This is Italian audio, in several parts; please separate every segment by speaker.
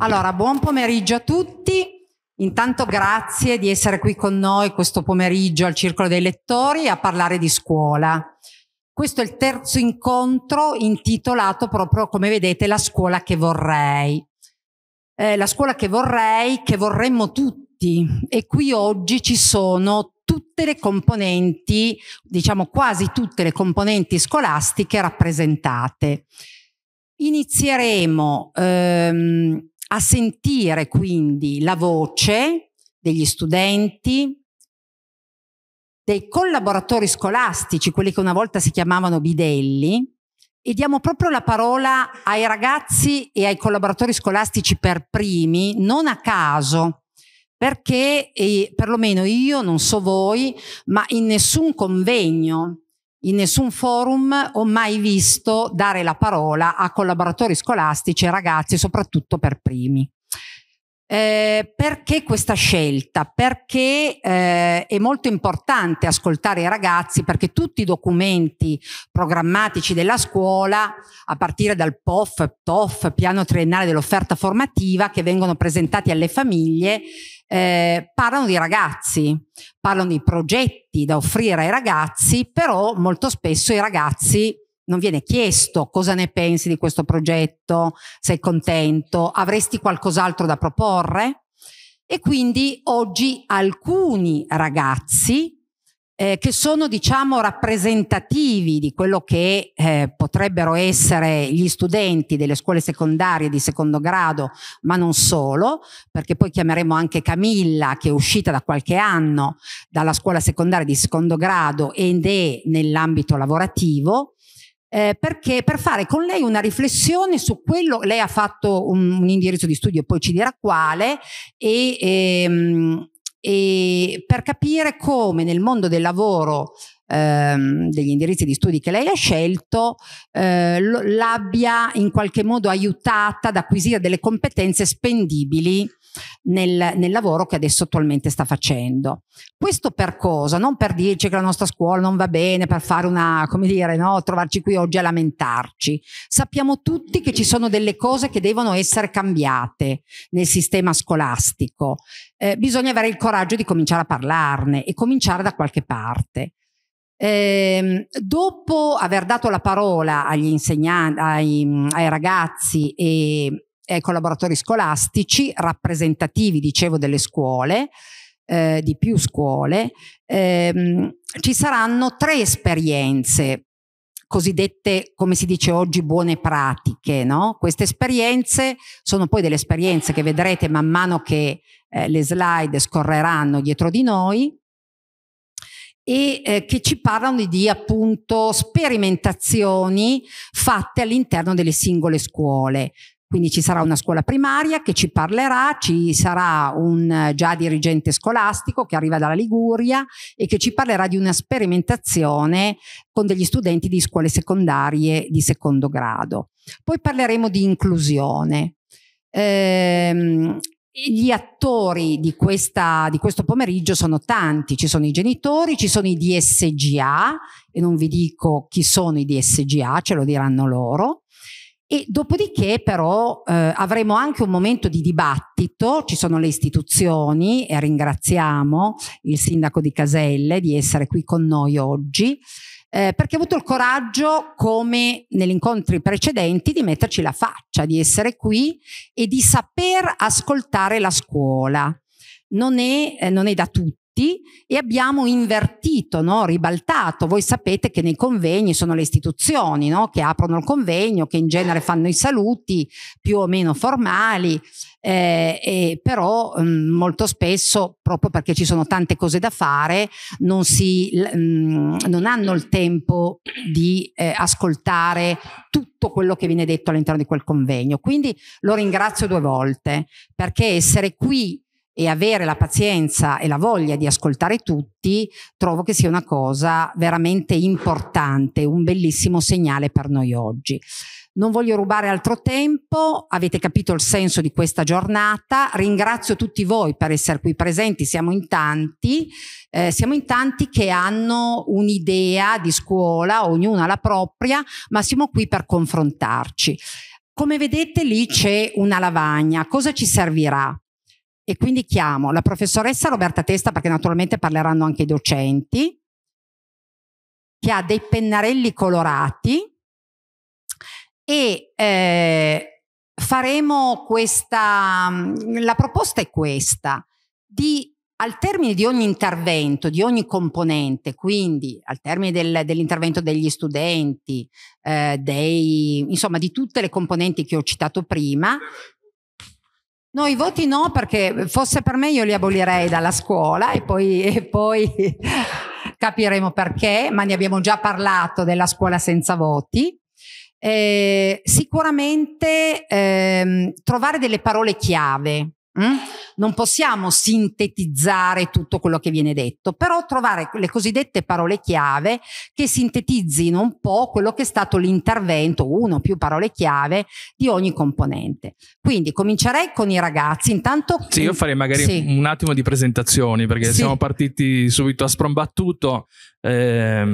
Speaker 1: Allora, buon pomeriggio a tutti. Intanto grazie di essere qui con noi questo pomeriggio al Circolo dei Lettori a parlare di scuola. Questo è il terzo incontro intitolato proprio, come vedete, La scuola che vorrei. Eh, la scuola che vorrei, che vorremmo tutti. E qui oggi ci sono tutte le componenti, diciamo quasi tutte le componenti scolastiche rappresentate. Inizieremo ehm, a sentire quindi la voce degli studenti, dei collaboratori scolastici, quelli che una volta si chiamavano bidelli, e diamo proprio la parola ai ragazzi e ai collaboratori scolastici per primi, non a caso, perché eh, perlomeno io, non so voi, ma in nessun convegno in nessun forum ho mai visto dare la parola a collaboratori scolastici e ragazzi, soprattutto per primi. Eh, perché questa scelta? Perché eh, è molto importante ascoltare i ragazzi perché tutti i documenti programmatici della scuola, a partire dal POF, TOF, piano triennale dell'offerta formativa che vengono presentati alle famiglie, eh, parlano di ragazzi, parlano di progetti da offrire ai ragazzi, però molto spesso i ragazzi non viene chiesto cosa ne pensi di questo progetto, sei contento, avresti qualcos'altro da proporre? E quindi oggi alcuni ragazzi eh, che sono diciamo rappresentativi di quello che eh, potrebbero essere gli studenti delle scuole secondarie di secondo grado, ma non solo, perché poi chiameremo anche Camilla che è uscita da qualche anno dalla scuola secondaria di secondo grado ed è nell'ambito lavorativo eh, perché per fare con lei una riflessione su quello, lei ha fatto un, un indirizzo di studio, poi ci dirà quale, e, ehm, e per capire come nel mondo del lavoro ehm, degli indirizzi di studi che lei ha scelto eh, l'abbia in qualche modo aiutata ad acquisire delle competenze spendibili nel, nel, lavoro che adesso attualmente sta facendo. Questo per cosa? Non per dirci che la nostra scuola non va bene, per fare una, come dire, no? trovarci qui oggi a lamentarci. Sappiamo tutti che ci sono delle cose che devono essere cambiate nel sistema scolastico. Eh, bisogna avere il coraggio di cominciare a parlarne e cominciare da qualche parte. Eh, dopo aver dato la parola agli insegnanti, ai, ai ragazzi e eh, collaboratori scolastici rappresentativi, dicevo, delle scuole, eh, di più scuole, ehm, ci saranno tre esperienze cosiddette, come si dice oggi, buone pratiche. No? Queste esperienze sono poi delle esperienze che vedrete man mano che eh, le slide scorreranno dietro di noi e eh, che ci parlano di appunto sperimentazioni fatte all'interno delle singole scuole. Quindi ci sarà una scuola primaria che ci parlerà, ci sarà un eh, già dirigente scolastico che arriva dalla Liguria e che ci parlerà di una sperimentazione con degli studenti di scuole secondarie di secondo grado. Poi parleremo di inclusione. Ehm, gli attori di, questa, di, questo pomeriggio sono tanti, ci sono i genitori, ci sono i DSGA e non vi dico chi sono i DSGA, ce lo diranno loro, e dopodiché però eh, avremo anche un momento di dibattito, ci sono le istituzioni e ringraziamo il sindaco di Caselle di essere qui con noi oggi, eh, perché ha avuto il coraggio, come negli incontri precedenti, di metterci la faccia, di essere qui e di saper ascoltare la scuola. Non è, eh, non è da tutti tutti e abbiamo invertito, no? ribaltato. Voi sapete che nei convegni sono le istituzioni no? che aprono il convegno, che in genere fanno i saluti più o meno formali, eh, però mh, mm, molto spesso, proprio perché ci sono tante cose da fare, non, si, mh, mm, non hanno il tempo di eh, ascoltare tutto quello che viene detto all'interno di quel convegno. Quindi lo ringrazio due volte, perché essere qui e avere la pazienza e la voglia di ascoltare tutti, trovo che sia una cosa veramente importante, un bellissimo segnale per noi oggi. Non voglio rubare altro tempo, avete capito il senso di questa giornata, ringrazio tutti voi per essere qui presenti, siamo in tanti, eh, siamo in tanti che hanno un'idea di scuola, ognuna la propria, ma siamo qui per confrontarci. Come vedete lì c'è una lavagna, cosa ci servirà? e quindi chiamo la professoressa Roberta Testa perché naturalmente parleranno anche i docenti che ha dei pennarelli colorati e eh, faremo questa la proposta è questa di al termine di ogni intervento, di ogni componente, quindi al termine del, dell'intervento degli studenti, eh, dei, insomma di tutte le componenti che ho citato prima, No, i voti no, perché fosse per me io li abolirei dalla scuola e poi, e poi capiremo perché, ma ne abbiamo già parlato della scuola senza voti. Eh, sicuramente ehm, trovare delle parole chiave, Mm? Non possiamo sintetizzare tutto quello che viene detto, però trovare le cosiddette parole chiave che sintetizzino un po' quello che è stato l'intervento, uno o più parole chiave di ogni componente. Quindi comincerei con i ragazzi. Intanto. Sì, io farei magari sì.
Speaker 2: un attimo di presentazioni perché sì. siamo partiti subito a sprombattuto. Eh,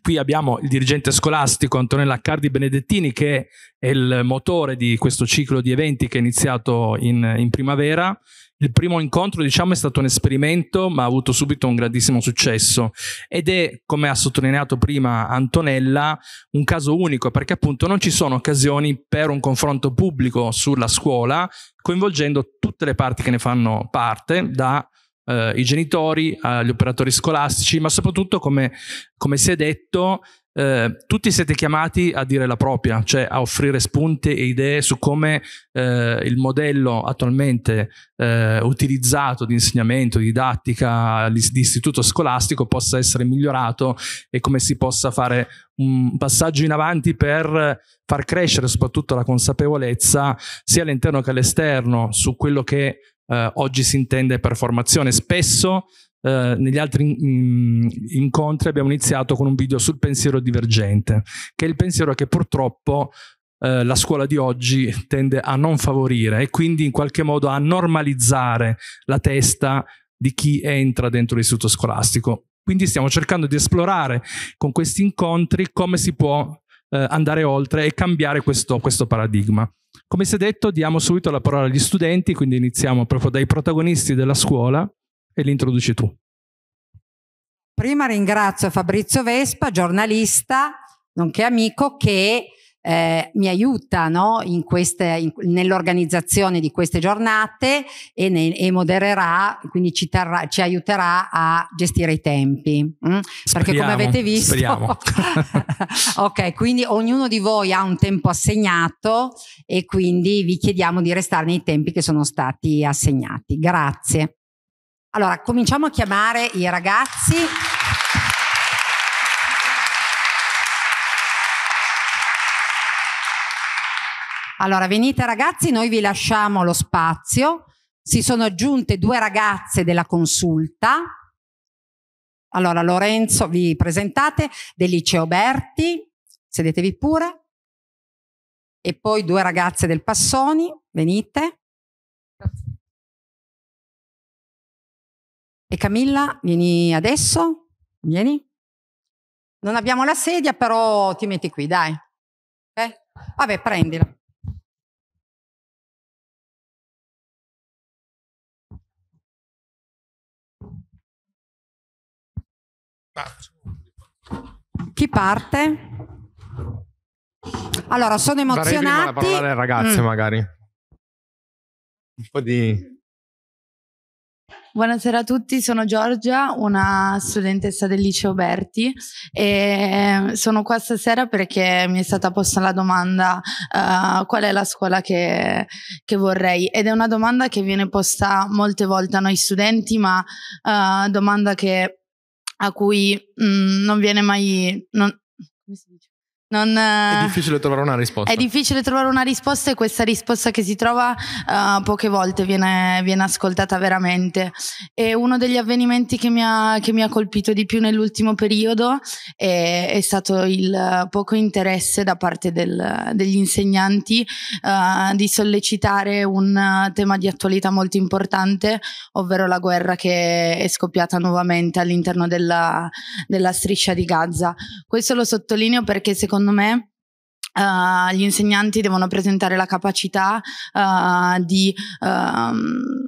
Speaker 2: qui abbiamo il dirigente scolastico Antonella Cardi Benedettini che è il motore di questo ciclo di eventi che è iniziato in, in primavera. Il primo incontro, diciamo, è stato un esperimento, ma ha avuto subito un grandissimo successo ed è, come ha sottolineato prima Antonella, un caso unico perché appunto non ci sono occasioni per un confronto pubblico sulla scuola coinvolgendo tutte le parti che ne fanno parte, da eh, i genitori, agli operatori scolastici, ma soprattutto, come, come si è detto, eh, tutti siete chiamati a dire la propria, cioè a offrire spunti e idee su come eh, il modello attualmente eh, utilizzato di insegnamento, didattica, di istituto scolastico possa essere migliorato e come si possa fare un passaggio in avanti per far crescere soprattutto la consapevolezza sia all'interno che all'esterno su quello che eh, oggi si intende per formazione. Spesso eh, negli altri in, incontri abbiamo iniziato con un video sul pensiero divergente, che è il pensiero che purtroppo eh, la scuola di oggi tende a non favorire e quindi in qualche modo a normalizzare la testa di chi entra dentro l'istituto scolastico. Quindi stiamo cercando di esplorare con questi incontri come si può eh, andare oltre e cambiare questo, questo paradigma. Come si è detto, diamo subito la parola agli studenti, quindi iniziamo proprio dai protagonisti della scuola e li introduci tu.
Speaker 1: Prima ringrazio Fabrizio Vespa, giornalista, nonché amico, che eh, mi aiuta no? nell'organizzazione di queste giornate e, ne, e modererà, quindi ci, terrà, ci, aiuterà a gestire i tempi. Mm? Speriamo, Perché come avete visto, ok, quindi ognuno di voi ha un tempo assegnato e quindi vi chiediamo di restare nei tempi che sono stati assegnati. Grazie. Allora, cominciamo a chiamare i ragazzi. Allora venite ragazzi, noi vi lasciamo lo spazio. Si sono aggiunte due ragazze della consulta. Allora Lorenzo, vi presentate,
Speaker 3: del liceo Berti, sedetevi pure. E poi due ragazze del Passoni, venite. E Camilla, vieni adesso? Vieni. Non abbiamo la sedia, però ti metti qui, dai. Eh? Vabbè, prendila. Chi parte? Allora, sono emozionati. Darei prima la parola alle ragazze,
Speaker 4: Mm. magari. Un po' di...
Speaker 5: Buonasera a tutti, sono Giorgia, una studentessa del liceo Berti e ehm, sono qua stasera perché mi è stata posta la domanda eh, qual è la scuola che, che vorrei ed è una domanda che viene posta molte volte a noi studenti ma eh, domanda che a cui mh, mm, non viene mai, non, non, è eh,
Speaker 4: difficile trovare una risposta. È
Speaker 5: difficile trovare una risposta e questa risposta che si trova uh, poche volte viene, viene, ascoltata veramente. E uno degli avvenimenti che mi ha, che mi ha colpito di più nell'ultimo periodo è, è, stato il poco interesse da parte del, degli insegnanti uh, di sollecitare un tema di attualità molto importante, ovvero la guerra che è scoppiata nuovamente all'interno della, della striscia di Gaza. Questo lo sottolineo perché secondo secondo me, Uh, gli insegnanti devono presentare la capacità uh, di um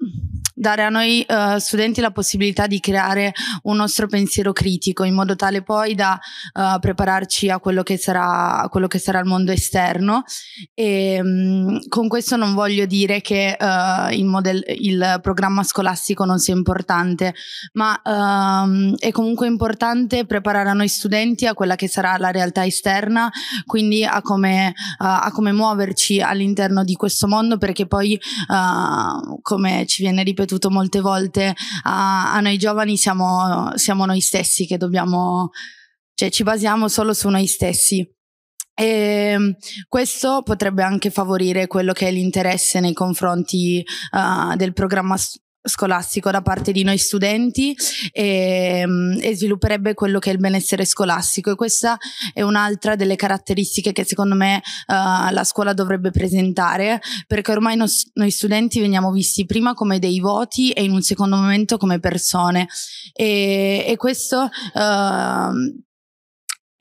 Speaker 5: dare a noi uh, studenti la possibilità di creare un nostro pensiero critico in modo tale poi da uh, prepararci a quello, sarà, quello che sarà, il mondo esterno e ehm, mh, con questo non voglio dire che uh, il, model, il, programma scolastico non sia importante ma um, è comunque importante preparare a noi studenti a quella che sarà la realtà esterna quindi a come, a come muoverci all'interno di questo mondo perché poi come ci viene ripetuto ripetuto molte volte a, a noi giovani siamo, siamo, noi stessi che dobbiamo, cioè ci basiamo solo su noi stessi. E ehm, questo potrebbe anche favorire quello che è l'interesse nei confronti uh, del programma scolastico da parte di noi studenti e, ehm, e, svilupperebbe quello che è il benessere scolastico e questa è un'altra delle caratteristiche che secondo me uh, la scuola dovrebbe presentare perché ormai nos, noi studenti veniamo visti prima come dei voti e in un secondo momento come persone e, e questo uh,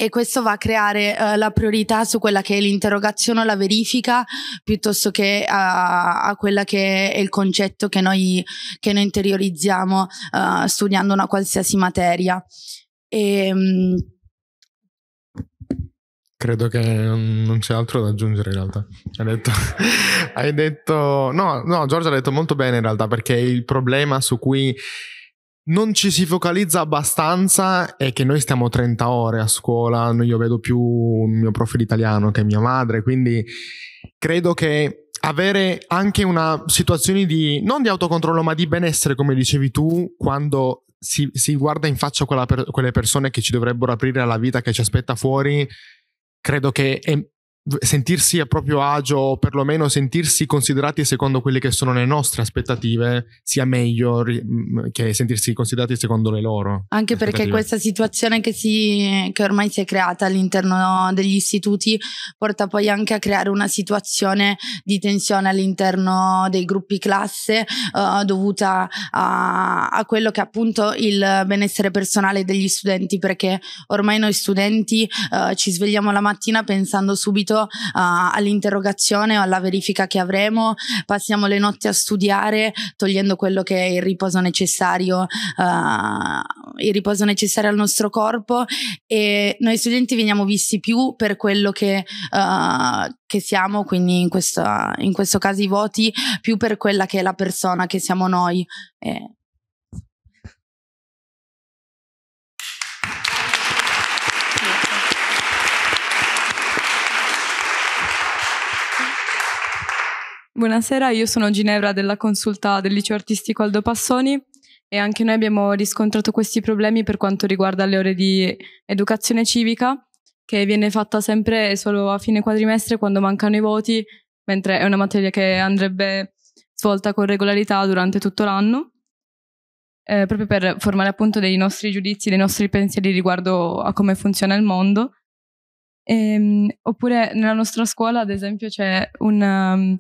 Speaker 5: e questo va a creare uh, la priorità su quella che è l'interrogazione o la verifica piuttosto che a, a quella che è il concetto che noi, che noi interiorizziamo uh, studiando una qualsiasi materia. E, um,
Speaker 4: Credo che non c'è altro da aggiungere in realtà. Hai detto, hai detto no, no, Giorgio ha detto molto bene in realtà perché il problema su cui non ci si focalizza abbastanza è che noi stiamo 30 ore a scuola, io vedo più il mio profilo italiano che mia madre, quindi credo che avere anche una situazione di, non di autocontrollo, ma di benessere, come dicevi tu, quando si, si guarda in faccia per, quelle persone che ci dovrebbero aprire alla vita che ci aspetta fuori, credo che è, sentirsi a proprio agio o perlomeno sentirsi considerati secondo quelle che sono le nostre aspettative sia meglio che sentirsi considerati secondo le loro. Anche perché questa
Speaker 5: situazione che, si, che ormai si è creata all'interno degli istituti porta poi anche a creare una situazione di tensione all'interno dei gruppi classe uh, dovuta a, a, quello che è appunto il benessere personale degli studenti perché ormai noi studenti uh, ci svegliamo la mattina pensando subito seguito uh, all'interrogazione o alla verifica che avremo, passiamo le notti a studiare togliendo quello che è il riposo necessario, uh, il riposo necessario al nostro corpo e noi studenti veniamo visti più per quello che, uh, che siamo, quindi in questo, in questo, caso i voti, più per quella che è la persona che siamo noi. Eh
Speaker 6: Buonasera, io sono Ginevra della consulta del liceo artistico Aldo Passoni e anche noi abbiamo riscontrato questi problemi per quanto riguarda le ore di educazione civica che viene fatta sempre solo a fine quadrimestre quando mancano i voti, mentre è una materia che andrebbe svolta con regolarità durante tutto l'anno. Eh, proprio per formare appunto dei nostri giudizi, dei nostri pensieri riguardo a come funziona il mondo. E, ehm, oppure nella nostra scuola, ad esempio, c'è un,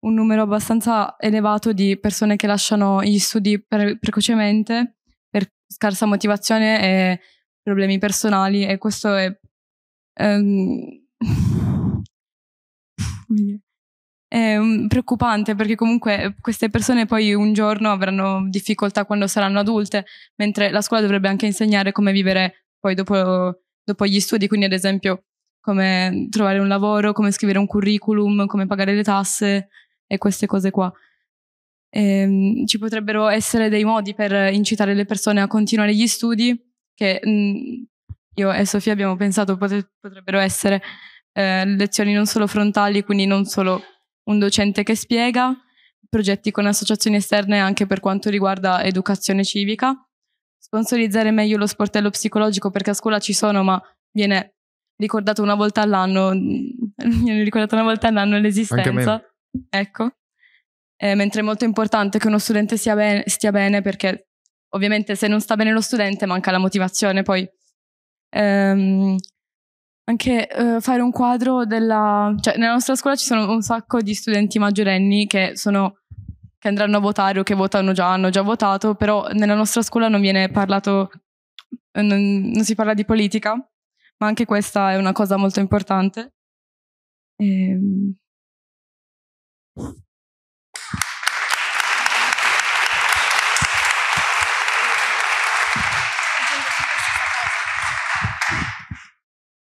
Speaker 6: un numero abbastanza elevato di persone che lasciano gli studi pre- precocemente per scarsa motivazione e problemi personali e questo è... Um, è mm, preoccupante perché comunque queste persone poi un giorno avranno difficoltà quando saranno adulte, mentre la scuola dovrebbe anche insegnare come vivere poi dopo, dopo gli studi, quindi ad esempio come trovare un lavoro, come scrivere un curriculum, come pagare le tasse, e queste cose qua. E, ehm, ci potrebbero essere dei modi per incitare le persone a continuare gli studi che mh, mm, io e Sofia abbiamo pensato potre, potrebbero essere eh, lezioni non solo frontali, quindi non solo un docente che spiega, progetti con associazioni esterne anche per quanto riguarda educazione civica, sponsorizzare meglio lo sportello psicologico perché a scuola ci sono ma viene ricordato una volta all'anno, mm, viene ricordata una volta all'anno l'esistenza. Ecco. Eh, mentre è molto importante che uno studente stia bene, stia bene perché ovviamente se non sta bene lo studente manca la motivazione. Poi ehm, anche eh, fare un quadro della... Cioè, nella nostra scuola ci sono un sacco di studenti maggiorenni che, sono, che andranno a votare o che votano già, hanno già votato, però nella nostra scuola non viene parlato, eh, non, non si parla di politica, ma anche questa è una cosa molto importante. Ehm,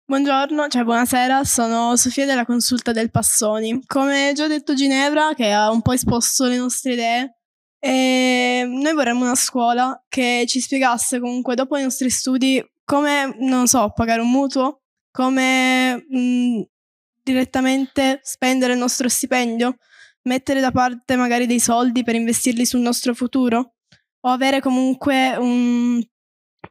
Speaker 7: Buongiorno, cioè buonasera, sono Sofia della consulta del Passoni. Come già detto Ginevra, che ha un po' esposto le nostre idee, e ehm, noi vorremmo una scuola che ci spiegasse comunque dopo i nostri studi come, non so, pagare un mutuo, come mh, mm, direttamente spendere il nostro stipendio? Mettere da parte magari dei soldi per investirli sul nostro futuro? O avere comunque un,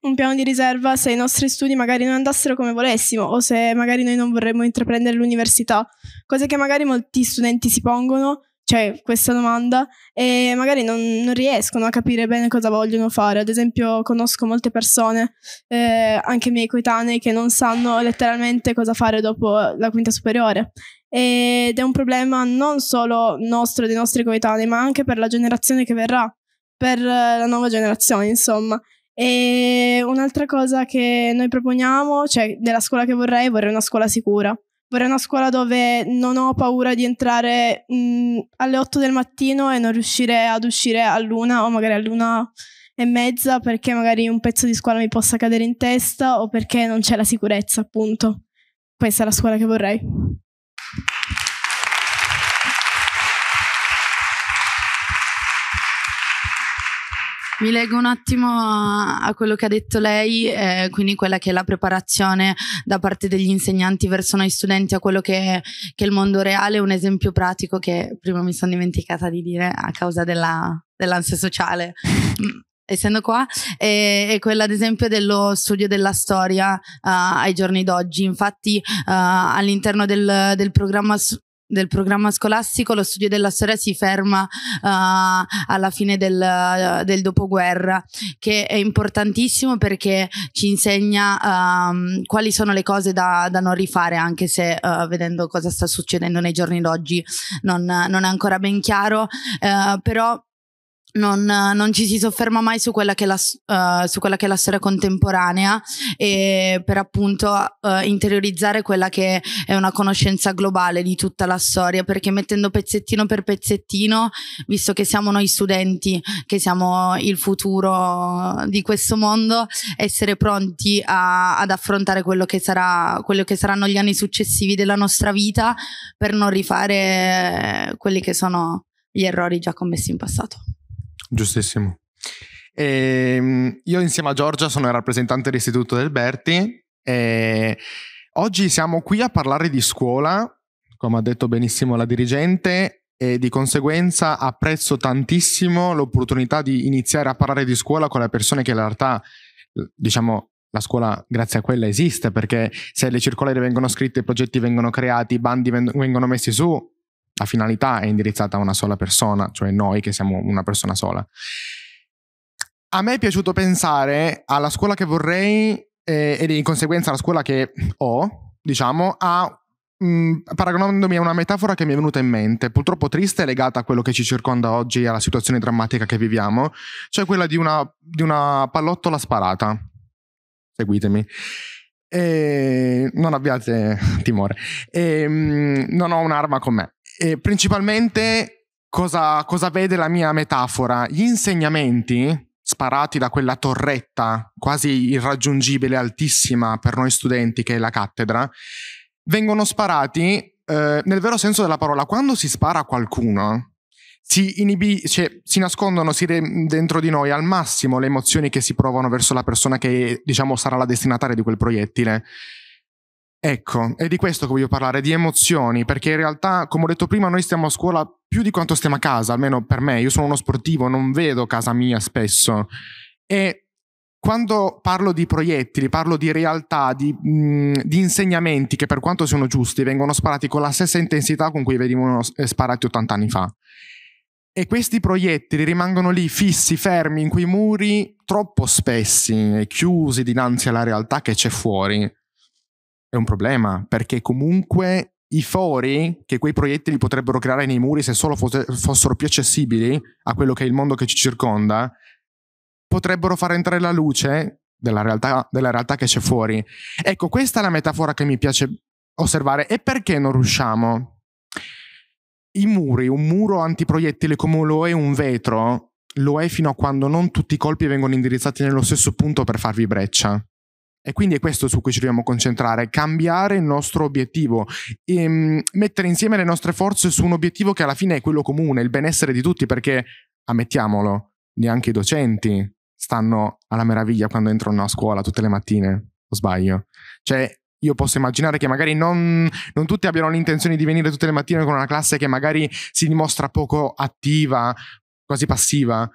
Speaker 7: un piano di riserva se i nostri studi magari non andassero come volessimo o se magari noi non vorremmo intraprendere l'università? Cose che magari molti studenti si pongono cioè, questa domanda e magari non, non, riescono a capire bene cosa vogliono fare. Ad esempio, conosco molte persone, eh, anche miei coetanei, che non sanno letteralmente cosa fare dopo la quinta superiore. Ed è un problema non solo nostro, dei nostri coetanei, ma anche per la generazione che verrà, per eh, la nuova generazione, insomma. E un'altra cosa che noi proponiamo, cioè della scuola che vorrei, vorrei una scuola sicura. Vorrei una scuola dove non ho paura di entrare mh, alle 8 del mattino e non riuscire ad uscire all'una o magari all'una e mezza perché magari un pezzo di scuola mi possa cadere in testa o perché non c'è la sicurezza, appunto. Questa è la scuola che vorrei.
Speaker 5: Mi leggo un attimo a, quello che ha detto lei, eh, quindi quella che è la preparazione da parte degli insegnanti verso noi studenti a quello che, che è il mondo reale, un esempio pratico che prima mi sono dimenticata di dire a causa della, dell'ansia sociale. Mm, essendo qua, è, è, quella ad esempio dello studio della storia uh, ai giorni d'oggi. Infatti uh, all'interno del, del programma del programma scolastico lo studio della storia si ferma uh, alla fine del, uh, del, dopoguerra che è importantissimo perché ci insegna um, quali sono le cose da, da non rifare anche se uh, vedendo cosa sta succedendo nei giorni d'oggi non, non, è ancora ben chiaro eh, però non, non, ci si sofferma mai su quella che è la, uh, quella che è la storia contemporanea e per appunto uh, interiorizzare quella che è una conoscenza globale di tutta la storia, perché mettendo pezzettino per pezzettino, visto che siamo noi studenti, che siamo il futuro di questo mondo, essere pronti a, ad affrontare quello che, sarà, quello che saranno gli anni successivi della nostra vita per non rifare quelli che sono gli errori già commessi in passato.
Speaker 4: Giustissimo. E ehm, io insieme a Giorgia sono il rappresentante dell'Istituto del Berti e oggi siamo qui a parlare di scuola, come ha detto benissimo la dirigente, e di conseguenza apprezzo tantissimo l'opportunità di iniziare a parlare di scuola con le persone che in realtà, diciamo, la scuola grazie a quella esiste perché se le circolari vengono scritte, i progetti vengono creati, i bandi vengono messi su, la finalità è indirizzata a una sola persona, cioè noi che siamo una persona sola. A me è piaciuto pensare alla scuola che vorrei eh, e di conseguenza alla scuola che ho, diciamo, a Mm, paragonandomi a una metafora che mi è venuta in mente, purtroppo triste, legata a quello che ci circonda oggi, alla situazione drammatica che viviamo, cioè quella di una, di una pallottola sparata. Seguitemi. E eh, non abbiate timore. E, mm, non ho un'arma con me eh, principalmente cosa, cosa vede la mia metafora? Gli insegnamenti sparati da quella torretta quasi irraggiungibile, altissima per noi studenti che è la cattedra, vengono sparati eh, nel vero senso della parola. Quando si spara a qualcuno, si, inibì, cioè, si nascondono si re- dentro di noi al massimo le emozioni che si provano verso la persona che diciamo sarà la destinataria di quel proiettile. Ecco, è di questo che voglio parlare, di emozioni, perché in realtà, come ho detto prima, noi stiamo a scuola più di quanto stiamo a casa, almeno per me, io sono uno sportivo, non vedo casa mia spesso. E quando parlo di proiettili, parlo di realtà, di, mh, mm, di, insegnamenti che per quanto siano giusti vengono sparati con la stessa intensità con cui venivano eh, sparati 80 anni fa. E questi proiettili rimangono lì fissi, fermi, in quei muri troppo spessi e chiusi dinanzi alla realtà che c'è fuori è un problema, perché comunque i fori che quei proiettili potrebbero creare nei muri se solo fosse, fossero più accessibili a quello che è il mondo che ci circonda, potrebbero far entrare la luce della realtà, della realtà che c'è fuori. Ecco, questa è la metafora che mi piace osservare. E perché non riusciamo? I muri, un muro antiproiettile come lo è un vetro, lo è fino a quando non tutti i colpi vengono indirizzati nello stesso punto per farvi breccia. E quindi è questo su cui ci dobbiamo concentrare, cambiare il nostro obiettivo, e ehm, mettere insieme le nostre forze su un obiettivo che alla fine è quello comune, il benessere di tutti, perché, ammettiamolo, neanche i docenti stanno alla meraviglia quando entrano a scuola tutte le mattine, o sbaglio? Cioè, io posso immaginare che magari non, non, tutti abbiano l'intenzione di venire tutte le mattine con una classe che magari si dimostra poco attiva, quasi passiva,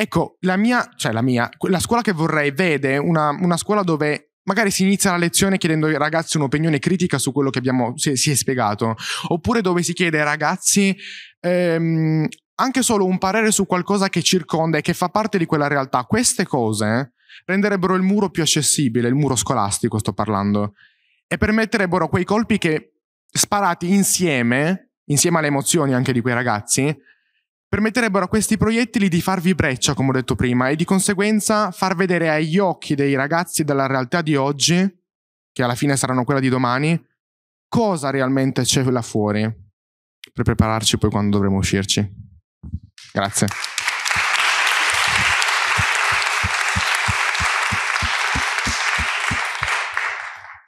Speaker 4: Ecco, la mia, cioè la mia, la scuola che vorrei vede una, una scuola dove magari si inizia la lezione chiedendo ai ragazzi un'opinione critica su quello che abbiamo, si, si è spiegato, oppure dove si chiede ai ragazzi ehm, anche solo un parere su qualcosa che circonda e che fa parte di quella realtà. Queste cose renderebbero il muro più accessibile, il muro scolastico sto parlando, e permetterebbero quei colpi che sparati insieme, insieme alle emozioni anche di quei ragazzi, permetterebbero a questi proiettili di farvi breccia, come ho detto prima, e di conseguenza far vedere agli occhi dei ragazzi della realtà di oggi, che alla fine saranno quella di domani, cosa realmente c'è là fuori, per prepararci poi quando dovremo uscirci. Grazie.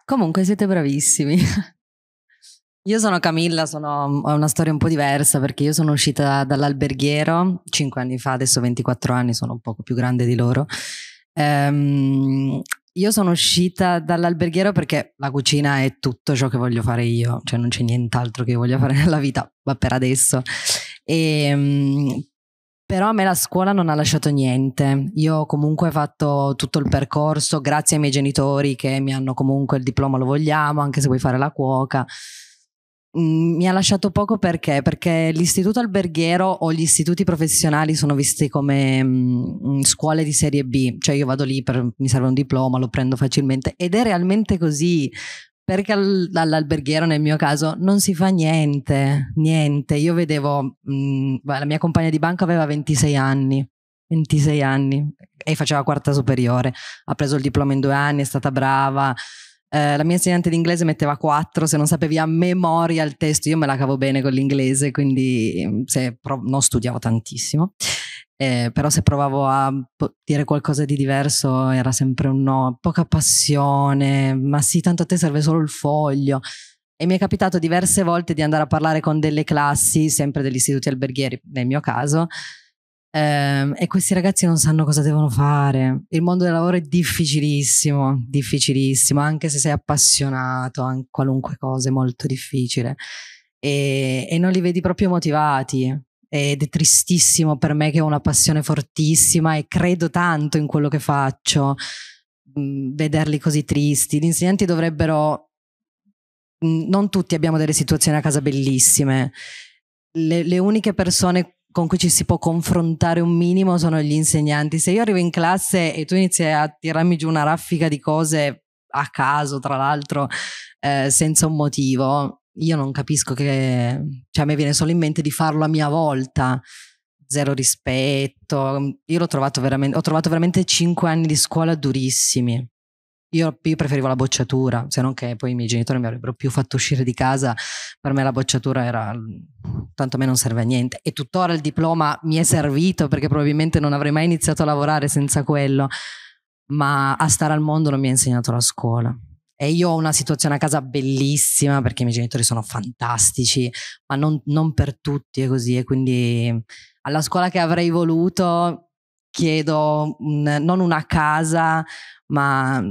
Speaker 8: Comunque siete bravissimi. Io sono Camilla, sono, ho una storia un po' diversa perché io sono uscita dall'alberghiero 5 anni fa, adesso 24 anni, sono un poco più grande di loro. Ehm, io sono uscita dall'alberghiero perché la cucina è tutto ciò che voglio fare io, cioè non c'è nient'altro che voglio fare nella vita, ma per adesso. E, ehm, però a me la scuola non ha lasciato niente. Io ho comunque fatto tutto il percorso grazie ai miei genitori che mi hanno comunque il diploma lo vogliamo, anche se vuoi fare la cuoca. Mm, mi ha lasciato poco perché? Perché l'istituto alberghiero o gli istituti professionali sono visti come mh, mm, mm, scuole di serie B, cioè io vado lì per mi serve un diploma, lo prendo facilmente ed è realmente così perché all'alberghiero nel mio caso non si fa niente, niente. Io vedevo, mh, la mia compagna di banco aveva 26 anni, 26 anni e faceva quarta superiore, ha preso il diploma in due anni, è stata brava, eh, la mia insegnante di inglese metteva 4 se non sapevi a memoria il testo, io me la cavo bene con l'inglese, quindi mm, se, pro- non studiavo tantissimo. Eh, però se provavo a dire qualcosa di diverso era sempre un no, poca passione, ma sì, tanto a te serve solo il foglio. E mi è capitato diverse volte di andare a parlare con delle classi, sempre degli istituti alberghieri nel mio caso, eh, e questi ragazzi non sanno cosa devono fare. Il mondo del lavoro è difficilissimo, difficilissimo, anche se sei appassionato, a qualunque cosa è molto difficile. E, e non li vedi proprio motivati. Ed è tristissimo per me che ho una passione fortissima e credo tanto in quello che faccio, mh, mm, vederli così tristi. Gli insegnanti dovrebbero, mh, mm, non tutti abbiamo delle situazioni a casa bellissime, le, le uniche persone con cui ci si può confrontare un minimo sono gli insegnanti. Se io arrivo in classe e tu inizi a tirarmi giù una raffica di cose a caso, tra l'altro, eh, senza un motivo, io non capisco che... Cioè, a me viene solo in mente di farlo a mia volta. Zero rispetto. Io l'ho trovato veramente... Ho trovato veramente cinque anni di scuola durissimi. Io, io, preferivo la bocciatura, se non che poi i miei genitori mi avrebbero più fatto uscire di casa, per me la bocciatura era, tanto a me non serve a niente e tuttora il diploma mi è servito perché probabilmente non avrei mai iniziato a lavorare senza quello, ma a stare al mondo non mi ha insegnato la scuola. E io ho una situazione a casa bellissima perché i miei genitori sono fantastici, ma non, non per tutti è così e quindi alla scuola che avrei voluto chiedo un, non una casa, ma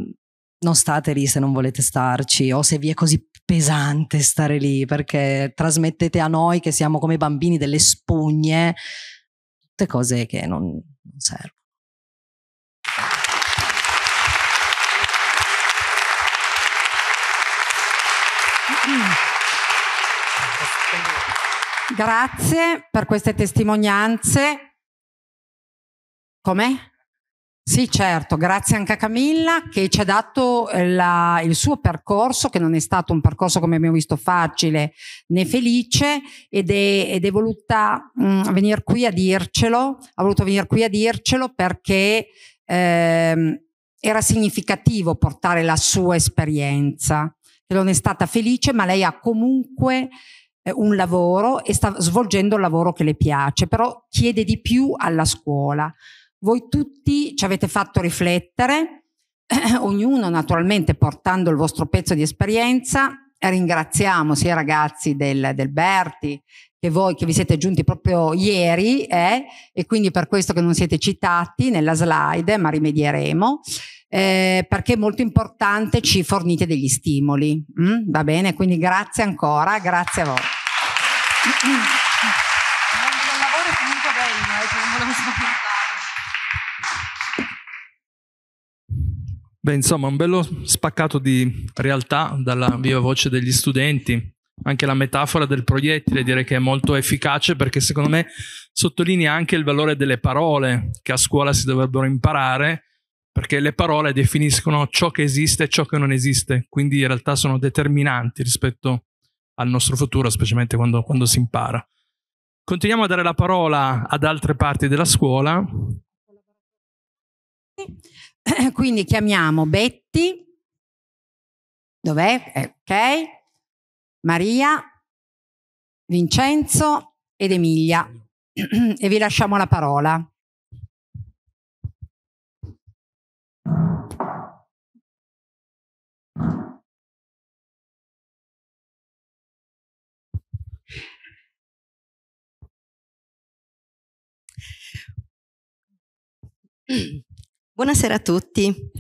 Speaker 8: non state lì se non volete starci o se vi è così pesante stare lì perché trasmettete a noi che siamo come bambini delle spugne, tutte cose che non, non servono.
Speaker 1: Grazie per queste testimonianze. Com'è? Sì, certo, grazie anche a Camilla che ci ha dato eh, la, il suo percorso, che non è stato un percorso come abbiamo visto facile né felice ed è, ed è voluta mm, venire qui a dircelo, ha voluto venire qui a dircelo perché ehm, era significativo portare la sua esperienza, che non è stata felice, ma lei ha comunque eh, un lavoro e sta svolgendo il lavoro che le piace, però chiede di più alla scuola. Voi tutti ci avete fatto riflettere, eh, ognuno naturalmente portando il vostro pezzo di esperienza. Ringraziamo sia i ragazzi del, del Berti che voi che vi siete giunti proprio ieri eh, e quindi per questo che non siete citati nella slide, ma rimedieremo. Eh, perché è molto importante ci fornite degli stimoli. Mm? Va bene, quindi grazie ancora, grazie a voi.
Speaker 2: Beh, insomma, un bello spaccato di realtà dalla viva voce degli studenti. Anche la metafora del proiettile direi che è molto efficace perché secondo me sottolinea anche il valore delle parole che a scuola si dovrebbero imparare perché le parole definiscono ciò che esiste e ciò che non esiste, quindi in realtà sono determinanti rispetto al nostro futuro, specialmente quando, quando si impara. Continuiamo a dare la parola ad altre parti della scuola.
Speaker 3: Quindi chiamiamo Betty, dov'è? Eh, ok, Maria, Vincenzo ed Emilia e vi lasciamo la parola.
Speaker 9: Buonasera a tutti.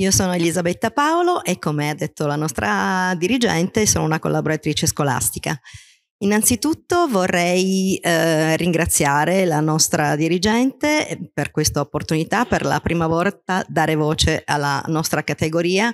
Speaker 9: Io sono Elisabetta Paolo e come ha detto la nostra dirigente sono una collaboratrice scolastica. Innanzitutto vorrei eh, ringraziare la nostra dirigente eh, per questa opportunità, per la prima volta dare voce alla nostra categoria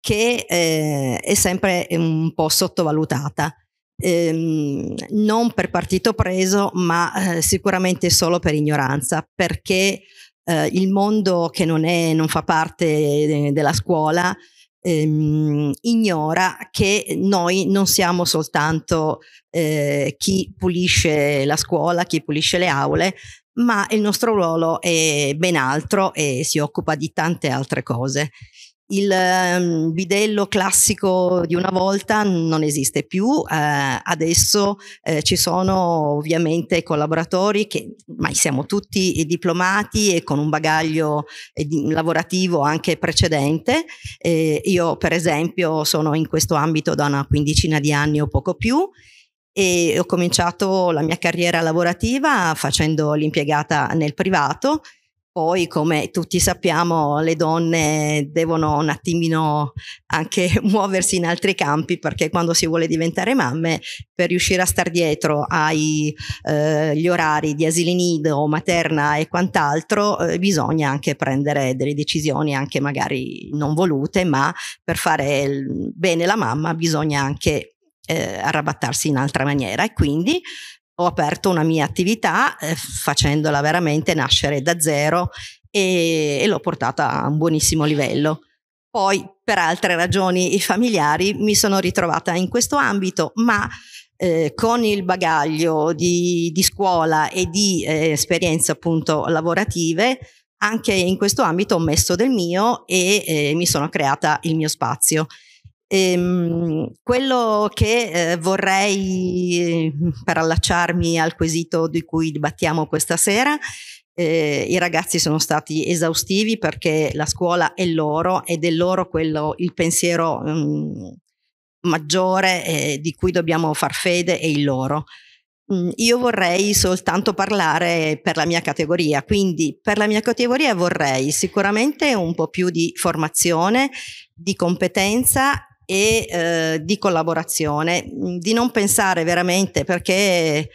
Speaker 9: che eh, è sempre un po' sottovalutata. Ehm, non per partito preso, ma eh, sicuramente solo per ignoranza, perché eh, il mondo che non, è, non fa parte de eh, della scuola ehm, ignora che noi non siamo soltanto eh, chi pulisce la scuola, chi pulisce le aule, ma il nostro ruolo è ben altro e si occupa di tante altre cose il ehm, bidello classico di una volta non esiste più, eh, adesso eh, ci sono ovviamente collaboratori che mai siamo tutti diplomati e con un bagaglio eh, lavorativo anche precedente. io per esempio sono in questo ambito da una quindicina di anni o poco più e ho cominciato la mia carriera lavorativa facendo l'impiegata nel privato poi, come tutti sappiamo, le donne devono un attimino anche muoversi in altri campi perché quando si vuole diventare mamme, per riuscire a star dietro agli eh, orari di asili nido, materna e quant'altro, eh, bisogna anche prendere delle decisioni anche magari non volute, ma per fare bene la mamma bisogna anche eh, arrabattarsi in altra maniera e quindi ho aperto una mia attività eh, facendola veramente nascere da zero e, e l'ho portata a un buonissimo livello. Poi per altre ragioni familiari mi sono ritrovata in questo ambito, ma eh, con il bagaglio di, di scuola e di eh, esperienze appunto lavorative, anche in questo ambito ho messo del mio e eh, mi sono creata il mio spazio. Ehm, quello che eh, vorrei, eh, per allacciarmi al quesito di cui dibattiamo questa sera, eh, i ragazzi sono stati esaustivi perché la scuola è loro ed è loro quello, il pensiero mh, mm, maggiore eh, di cui dobbiamo far fede è il loro. Mm, io vorrei soltanto parlare per la mia categoria, quindi per la mia categoria vorrei sicuramente un po' più di formazione, di competenza e eh, di collaborazione, mm, di non pensare veramente perché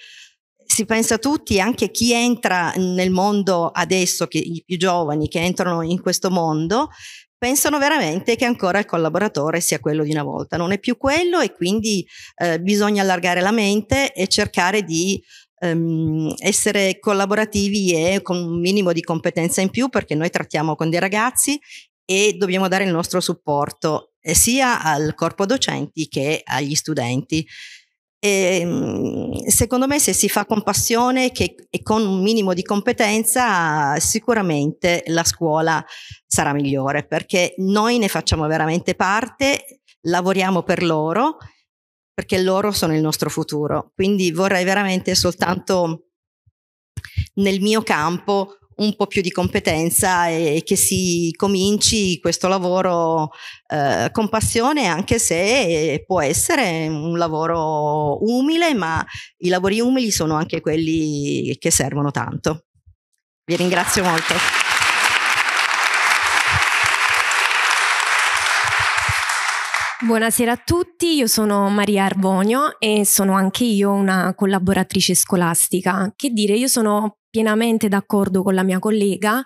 Speaker 9: si pensa tutti, anche chi entra nel mondo adesso, che, i più giovani che entrano in questo mondo, pensano veramente che ancora il collaboratore sia quello di una volta. Non è più quello e quindi eh, bisogna allargare la mente e cercare di ehm, essere collaborativi e con un minimo di competenza in più perché noi trattiamo con dei ragazzi e dobbiamo dare il nostro supporto eh, sia al corpo docenti che agli studenti. E, ehm, secondo me se si fa con passione che, e con un minimo di competenza sicuramente la scuola sarà migliore perché noi ne facciamo veramente parte, lavoriamo per loro perché loro sono il nostro futuro. Quindi vorrei veramente soltanto nel mio campo un po' più di competenza e che si cominci questo lavoro eh, con passione anche se può essere un lavoro umile ma i lavori umili sono anche quelli che servono tanto. Vi ringrazio molto.
Speaker 10: Buonasera a tutti, io sono Maria Arbonio e sono anche io una collaboratrice scolastica. Che dire, io sono pienamente d'accordo con la mia collega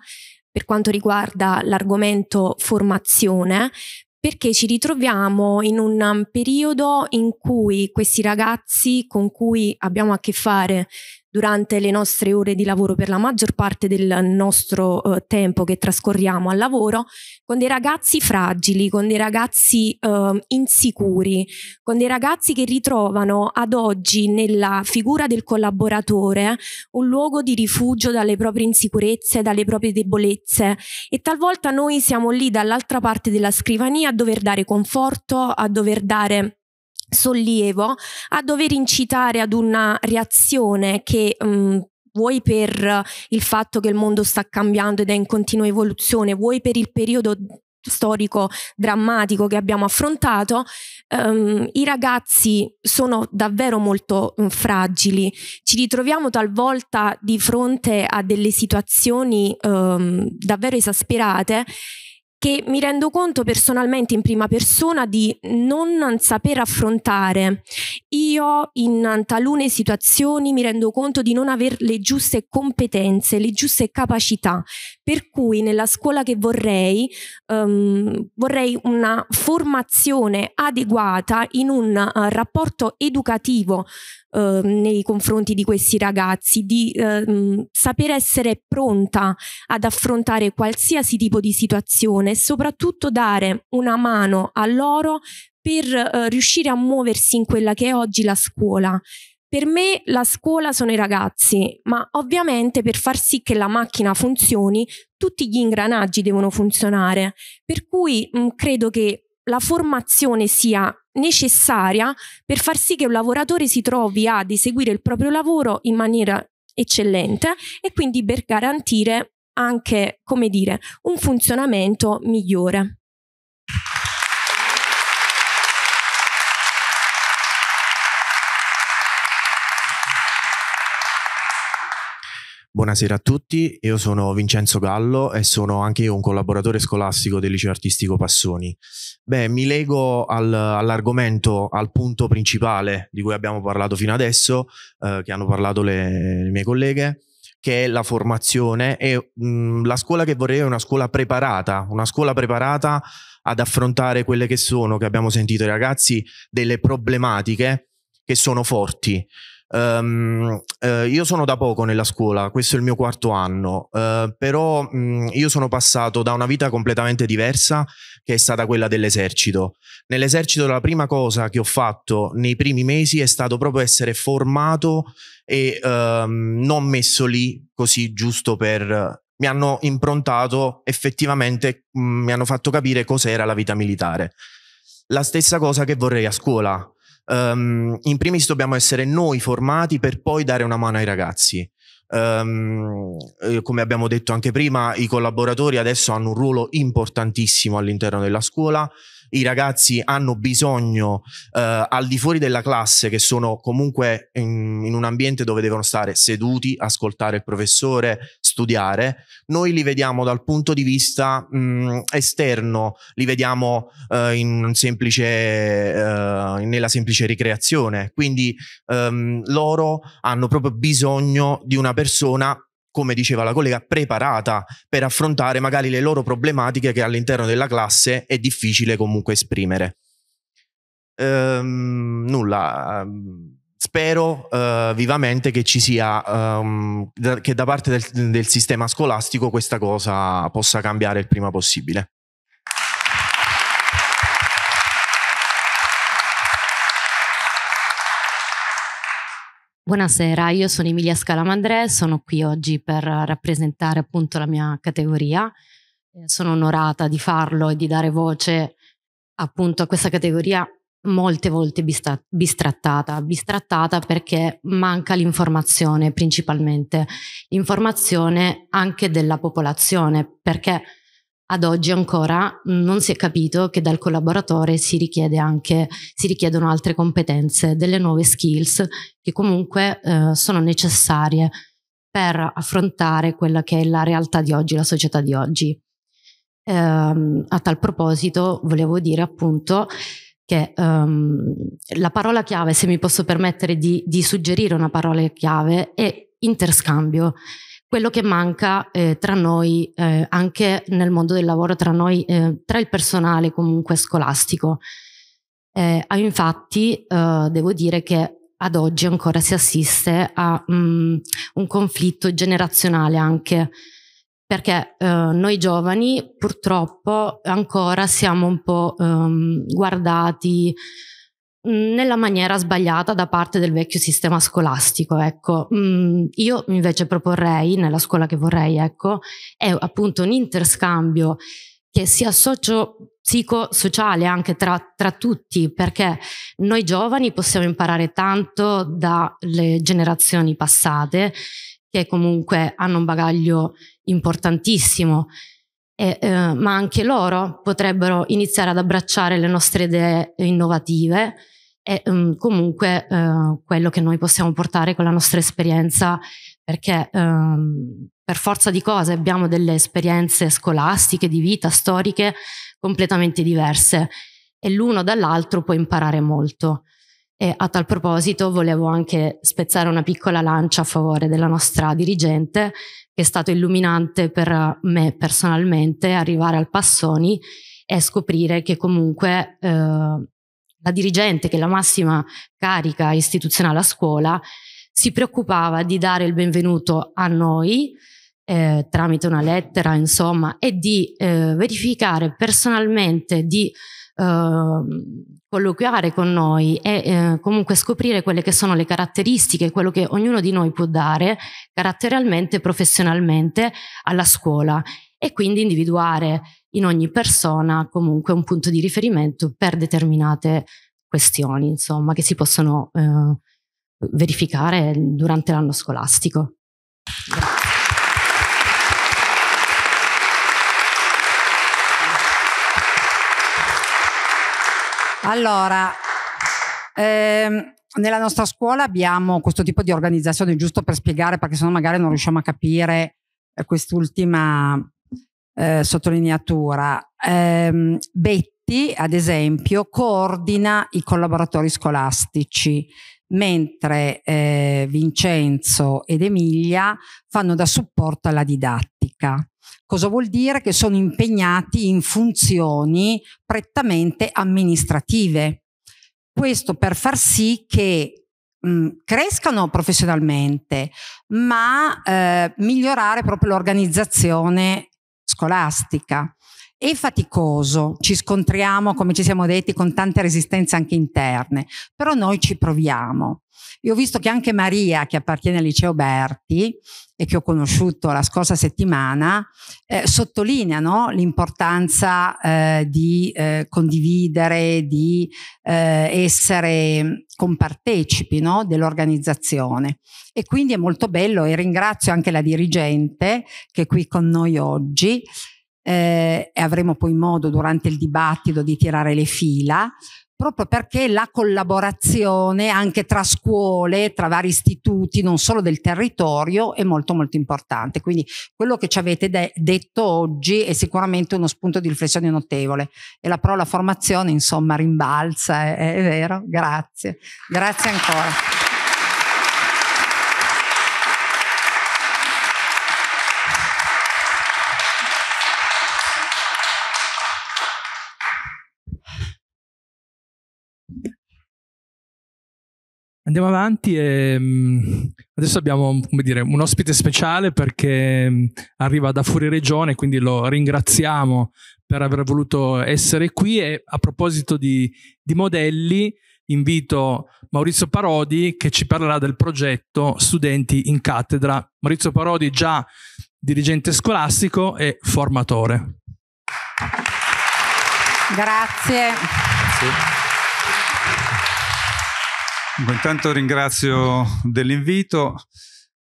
Speaker 10: per quanto riguarda l'argomento formazione, perché ci ritroviamo in un periodo in cui questi ragazzi con cui abbiamo a che fare durante le nostre ore di lavoro, per la maggior parte del nostro eh, tempo che trascorriamo al lavoro, con dei ragazzi fragili, con dei ragazzi eh, insicuri, con dei ragazzi che ritrovano ad oggi nella figura del collaboratore un luogo di rifugio dalle proprie insicurezze, dalle proprie debolezze e talvolta noi siamo lì dall'altra parte della scrivania a dover dare conforto, a dover dare sollievo a dover incitare ad una reazione che mh, mm, vuoi per il fatto che il mondo sta cambiando ed è in continua evoluzione, vuoi per il periodo storico drammatico che abbiamo affrontato, um, i ragazzi sono davvero molto um, fragili. Ci ritroviamo talvolta di fronte a delle situazioni um, davvero esasperate che mi rendo conto personalmente in prima persona di non saper affrontare io in talune situazioni mi rendo conto di non avere le giuste competenze, le giuste capacità, per cui nella scuola che vorrei um, vorrei una formazione adeguata in un uh, rapporto educativo uh, nei confronti di questi ragazzi, di uh, saper essere pronta ad affrontare qualsiasi tipo di situazione e soprattutto dare una mano a loro per eh, riuscire a muoversi in quella che è oggi la scuola. Per me la scuola sono i ragazzi, ma ovviamente per far sì che la macchina funzioni tutti gli ingranaggi devono funzionare, per cui mh, mm, credo che la formazione sia necessaria per far sì che un lavoratore si trovi ad eseguire il proprio lavoro in maniera eccellente e quindi per garantire anche, come dire, un funzionamento migliore.
Speaker 11: Buonasera a tutti, io sono Vincenzo Gallo e sono anche io un collaboratore scolastico del liceo artistico Passoni. Beh, mi lego al, all'argomento, al punto principale di cui abbiamo parlato fino adesso, eh, che hanno parlato le, le, mie colleghe, che è la formazione e mh, mm, la scuola che vorrei è una scuola preparata, una scuola preparata ad affrontare quelle che sono, che abbiamo sentito i ragazzi, delle problematiche che sono forti. Um, eh, io sono da poco nella scuola, questo è il mio quarto anno, eh, però mh, mm, io sono passato da una vita completamente diversa che è stata quella dell'esercito. Nell'esercito la prima cosa che ho fatto nei primi mesi è stato proprio essere formato e ehm, non messo lì così giusto per... Mi hanno improntato effettivamente, mh, mm, mi hanno fatto capire cos'era la vita militare. La stessa cosa che vorrei a scuola um, in primis dobbiamo essere noi formati per poi dare una mano ai ragazzi. Um, come abbiamo detto anche prima, i collaboratori adesso hanno un ruolo importantissimo all'interno della scuola. I ragazzi hanno bisogno, uh, al di fuori della classe, che sono comunque in, in, un ambiente dove devono stare seduti, ascoltare il professore, studiare, noi li vediamo dal punto di vista mh, esterno, li vediamo eh, in semplice, eh, nella semplice ricreazione, quindi ehm, loro hanno proprio bisogno di una persona come diceva la collega, preparata per affrontare magari le loro problematiche che all'interno della classe è difficile comunque esprimere. Ehm, nulla, ehm, spero uh, vivamente che ci sia, um, da, che da parte del, del sistema scolastico questa cosa possa cambiare il prima possibile.
Speaker 12: Buonasera, io sono Emilia Scalamandre, sono qui oggi per rappresentare appunto la mia categoria. Eh, sono onorata di farlo e di dare voce appunto a questa categoria molte volte bistra- bistrattata, bistrattata perché manca l'informazione principalmente, l'informazione anche della popolazione, perché ad oggi ancora non si è capito che dal collaboratore si, richiede anche, si richiedono altre competenze, delle nuove skills che comunque eh, sono necessarie per affrontare quella che è la realtà di oggi, la società di oggi. Eh, a tal proposito volevo dire appunto che um, la parola chiave, se mi posso permettere di, di, suggerire una parola chiave, è interscambio. Quello che manca eh, tra noi, eh, anche nel mondo del lavoro, tra noi, eh, tra il personale comunque scolastico. Eh, ah, infatti, eh, devo dire che ad oggi ancora si assiste a mh, mm, un conflitto generazionale anche perché eh, noi giovani purtroppo ancora siamo un po' ehm, guardati mm, nella maniera sbagliata da parte del vecchio sistema scolastico. Ecco. Mm, io invece proporrei, nella scuola che vorrei, ecco, è appunto un interscambio che sia socio psicosociale anche tra, tra, tutti, perché noi giovani possiamo imparare tanto dalle generazioni passate che comunque hanno un bagaglio importantissimo, e, eh, ma anche loro potrebbero iniziare ad abbracciare le nostre idee innovative e um, comunque eh, quello che noi possiamo portare con la nostra esperienza, perché ehm, per forza di cose abbiamo delle esperienze scolastiche, di vita, storiche completamente diverse e l'uno dall'altro può imparare molto. E a tal proposito volevo anche spezzare una piccola lancia a favore della nostra dirigente, che è stato illuminante per me personalmente arrivare al Passoni e scoprire che comunque eh, la dirigente, che è la massima carica istituzionale a scuola, si preoccupava di dare il benvenuto a noi eh, tramite una lettera, insomma, e di eh, verificare personalmente, di Ehm, colloquiare con noi e eh, comunque scoprire quelle che sono le caratteristiche, quello che ognuno di noi può dare caratterialmente e professionalmente alla scuola e quindi individuare in ogni persona comunque un punto di riferimento per determinate questioni, insomma, che si possono eh, verificare durante l'anno scolastico. Grazie.
Speaker 1: Allora, ehm, nella nostra scuola abbiamo questo tipo di organizzazione, giusto per spiegare, perché sennò magari non riusciamo a capire eh, quest'ultima eh, sottolineatura. Eh, Betty, ad esempio, coordina i collaboratori scolastici, mentre eh, Vincenzo ed Emilia fanno da supporto alla didattica. Cosa vuol dire? Che sono impegnati in funzioni prettamente amministrative. Questo per far sì che mh, crescano professionalmente, ma eh, migliorare proprio l'organizzazione scolastica è faticoso, ci scontriamo, come ci siamo detti, con tante resistenze anche interne, però noi ci proviamo. Io ho visto che anche Maria, che appartiene al liceo Berti e che ho conosciuto la scorsa settimana, eh, sottolinea no? l'importanza eh, di eh, condividere, di eh, essere compartecipi no? dell'organizzazione. E quindi è molto bello e ringrazio anche la dirigente che è qui con noi oggi eh, e avremo poi modo durante il dibattito di tirare le fila, proprio perché la collaborazione anche tra scuole, tra vari istituti, non solo del territorio, è molto molto importante. Quindi quello che ci avete de detto oggi è sicuramente uno spunto di riflessione notevole e la parola formazione insomma rimbalza, è, è vero? Grazie, grazie ancora.
Speaker 3: Andiamo avanti e ehm,
Speaker 2: adesso abbiamo dire, un ospite speciale perché ehm, arriva da fuori regione, quindi lo ringraziamo per aver voluto essere qui e a proposito di, di modelli invito Maurizio Parodi che ci parlerà del progetto Studenti in Cattedra. Maurizio Parodi già dirigente scolastico e
Speaker 13: formatore.
Speaker 1: Grazie. Grazie.
Speaker 13: Intanto ringrazio dell'invito.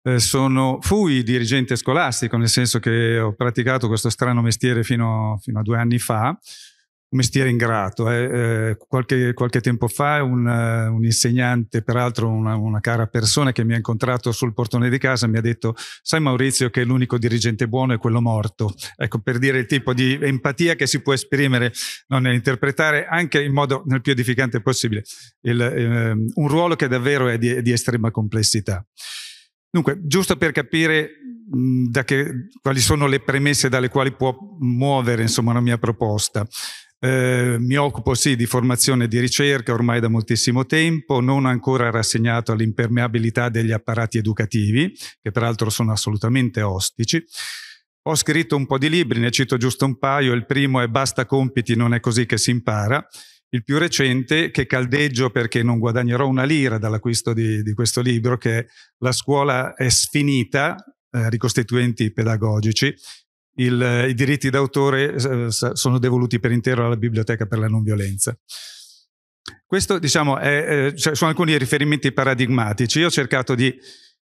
Speaker 13: Eh, sono, fui dirigente scolastico, nel senso che ho praticato questo strano mestiere fino, fino a due anni fa mestiere ingrato. Eh, eh. Qualche, qualche, tempo fa un, eh, un insegnante, peraltro una, una, cara persona che mi ha incontrato sul portone di casa, mi ha detto, sai Maurizio che l'unico dirigente buono è quello morto. Ecco, per dire il tipo di empatia che si può esprimere no, nell'interpretare anche in modo nel più edificante possibile il, eh, un ruolo che davvero è di, di estrema complessità. Dunque, giusto per capire mh, che, quali sono le premesse dalle quali può muovere insomma, la mia proposta. Eh, mi occupo sì di formazione e di ricerca ormai da moltissimo tempo, non ancora rassegnato all'impermeabilità degli apparati educativi, che peraltro sono assolutamente ostici. Ho scritto un po' di libri, ne cito giusto un paio. Il primo è Basta compiti, non è così che si impara. Il più recente, che caldeggio perché non guadagnerò una lira dall'acquisto di, di questo libro, che è La scuola è sfinita, eh, ricostituenti pedagogici, il, eh, i diritti d'autore eh, sono devoluti per intero alla Biblioteca per la non violenza. Questo diciamo, è, eh, cioè, sono alcuni riferimenti paradigmatici. Io ho cercato di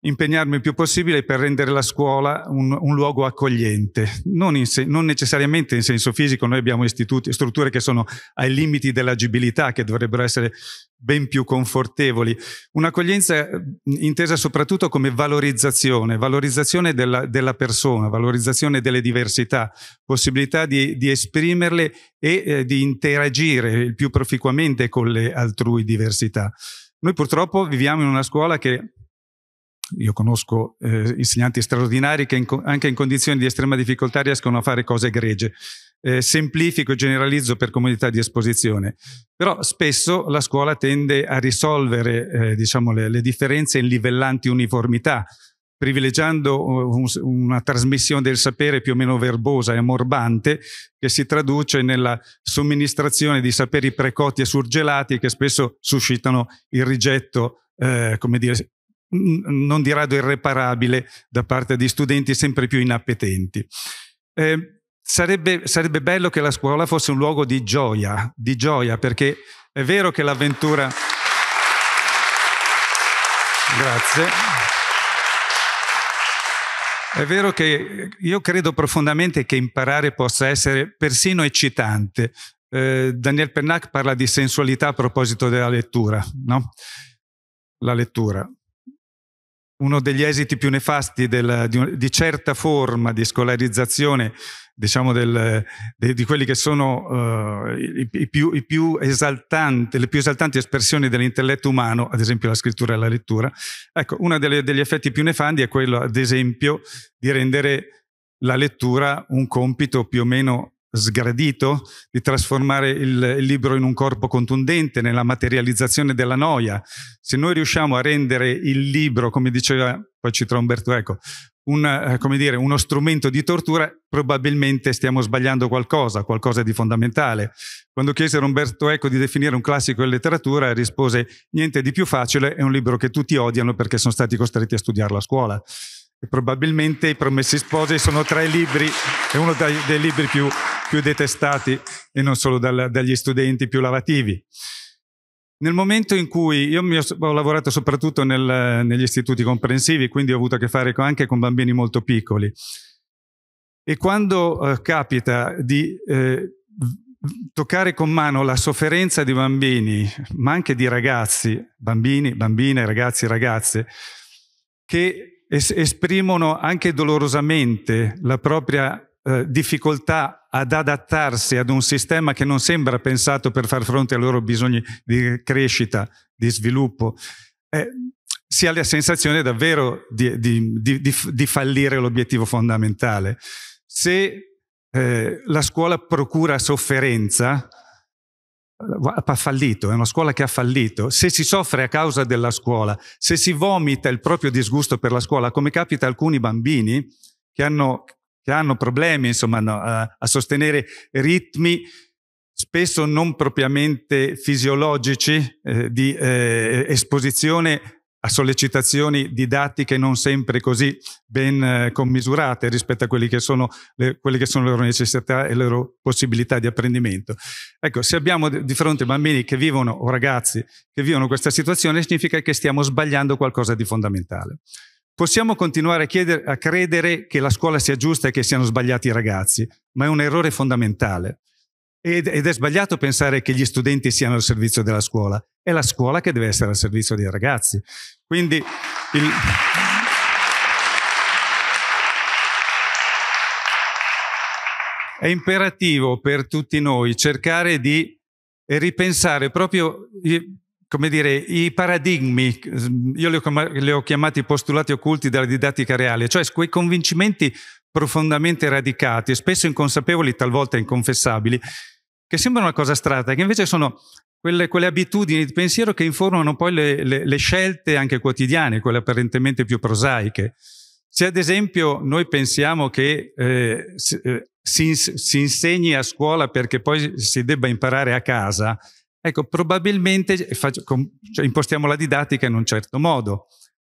Speaker 13: impegnarmi il più possibile per rendere la scuola un, un luogo accogliente, non, in, non, necessariamente in senso fisico, noi abbiamo istituti, strutture che sono ai limiti dell'agibilità, che dovrebbero essere ben più confortevoli, un'accoglienza eh, intesa soprattutto come valorizzazione, valorizzazione della, della persona, valorizzazione delle diversità, possibilità di, di esprimerle e eh, di interagire il più proficuamente con le altrui diversità. Noi purtroppo viviamo in una scuola che io conosco eh, insegnanti straordinari che in, anche in condizioni di estrema difficoltà riescono a fare cose egregie. Eh, semplifico e generalizzo per comodità di esposizione, però spesso la scuola tende a risolvere eh, diciamo, le, le, differenze in livellanti uniformità, privilegiando eh, un, una trasmissione del sapere più o meno verbosa e ammorbante che si traduce nella somministrazione di saperi precotti e surgelati che spesso suscitano il rigetto eh, come dire, non di rado irreparabile da parte di studenti sempre più inappetenti. Eh, sarebbe, sarebbe bello che la scuola fosse un luogo di gioia, di gioia, perché è vero che l'avventura... Grazie. È vero che io credo profondamente che imparare possa essere persino eccitante. Eh, Daniel Pennac parla di sensualità a proposito della lettura, no? La lettura uno degli esiti più nefasti della, di, di, certa forma di scolarizzazione diciamo del, de, di quelli che sono uh, i, i, più, i più le più esaltanti espressioni dell'intelletto umano, ad esempio la scrittura e la lettura, ecco, uno degli effetti più nefandi è quello, ad esempio, di rendere la lettura un compito più o meno sgradito di trasformare il, il, libro in un corpo contundente, nella materializzazione della noia. Se noi riusciamo a rendere il libro, come diceva, poi citò Umberto Eco, un, eh, dire, uno strumento di tortura, probabilmente stiamo sbagliando qualcosa, qualcosa di fondamentale. Quando chiese a Umberto Eco di definire un classico in letteratura, rispose niente di più facile, è un libro che tutti odiano perché sono stati costretti a studiarlo a scuola. E probabilmente I Promessi Sposi sono tra i libri, è uno dei, dei libri più più detestati e non solo dal, dagli studenti più lavativi. Nel momento in cui io ho, ho lavorato soprattutto nel, negli istituti comprensivi, quindi ho avuto a che fare con, anche con bambini molto piccoli. E quando eh, capita di eh, toccare con mano la sofferenza di bambini, ma anche di ragazzi, bambini, bambine, ragazzi, ragazze, che es esprimono anche dolorosamente la propria eh, difficoltà ad adattarsi ad un sistema che non sembra pensato per far fronte ai loro bisogni di crescita, di sviluppo, eh, si ha la sensazione davvero di, di, di, di fallire l'obiettivo fondamentale. Se eh, la scuola procura sofferenza, eh, ha fallito, è una scuola che ha fallito. Se si soffre a causa della scuola, se si vomita il proprio disgusto per la scuola, come capita a alcuni bambini che hanno che hanno problemi insomma, no, a, a sostenere ritmi spesso non propriamente fisiologici eh, di eh, esposizione a sollecitazioni didattiche non sempre così ben eh, commisurate rispetto a quelle che, sono le, quelle che sono le loro necessità e le loro possibilità di apprendimento. Ecco, se abbiamo di fronte bambini che vivono, o ragazzi che vivono questa situazione, significa che stiamo sbagliando qualcosa di fondamentale. Possiamo continuare a, chiedere, a credere che la scuola sia giusta e che siano sbagliati i ragazzi, ma è un errore fondamentale. Ed, ed è sbagliato pensare che gli studenti siano al servizio della scuola. È la scuola che deve essere al servizio dei ragazzi. Quindi il... è imperativo per tutti noi cercare di ripensare proprio come dire, i paradigmi, io li ho, chiamati postulati occulti della didattica reale, cioè quei convincimenti profondamente radicati, spesso inconsapevoli, talvolta inconfessabili, che sembrano una cosa strana, che invece sono quelle, quelle, abitudini di pensiero che informano poi le, le, le scelte anche quotidiane, quelle apparentemente più prosaiche. Se ad esempio noi pensiamo che eh, eh si, si, insegni a scuola perché poi si debba imparare a casa, Ecco, probabilmente eh, cioè, impostiamo la didattica in un certo modo.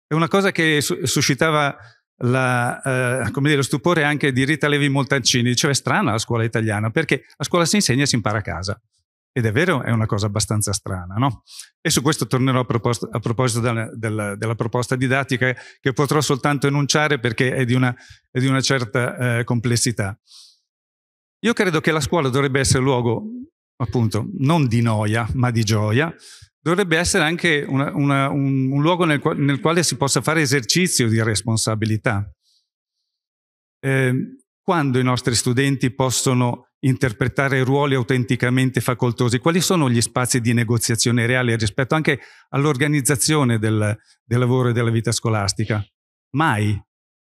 Speaker 13: È una cosa che su suscitava la, eh, dire, lo stupore anche di Rita Levi Montancini. diceva è strana la scuola italiana perché a scuola si insegna e si impara a casa. Ed è vero, è una cosa abbastanza strana, no? E su questo tornerò a, proposto, a proposito della, della, della, proposta didattica che potrò soltanto enunciare perché è di una, è di una certa eh, complessità. Io credo che la scuola dovrebbe essere luogo appunto non di noia ma di gioia, dovrebbe essere anche una, una, un, un, luogo nel, quale, nel quale si possa fare esercizio di responsabilità. Eh, quando i nostri studenti possono interpretare ruoli autenticamente facoltosi? Quali sono gli spazi di negoziazione reale rispetto anche all'organizzazione del, del lavoro e della vita scolastica? Mai.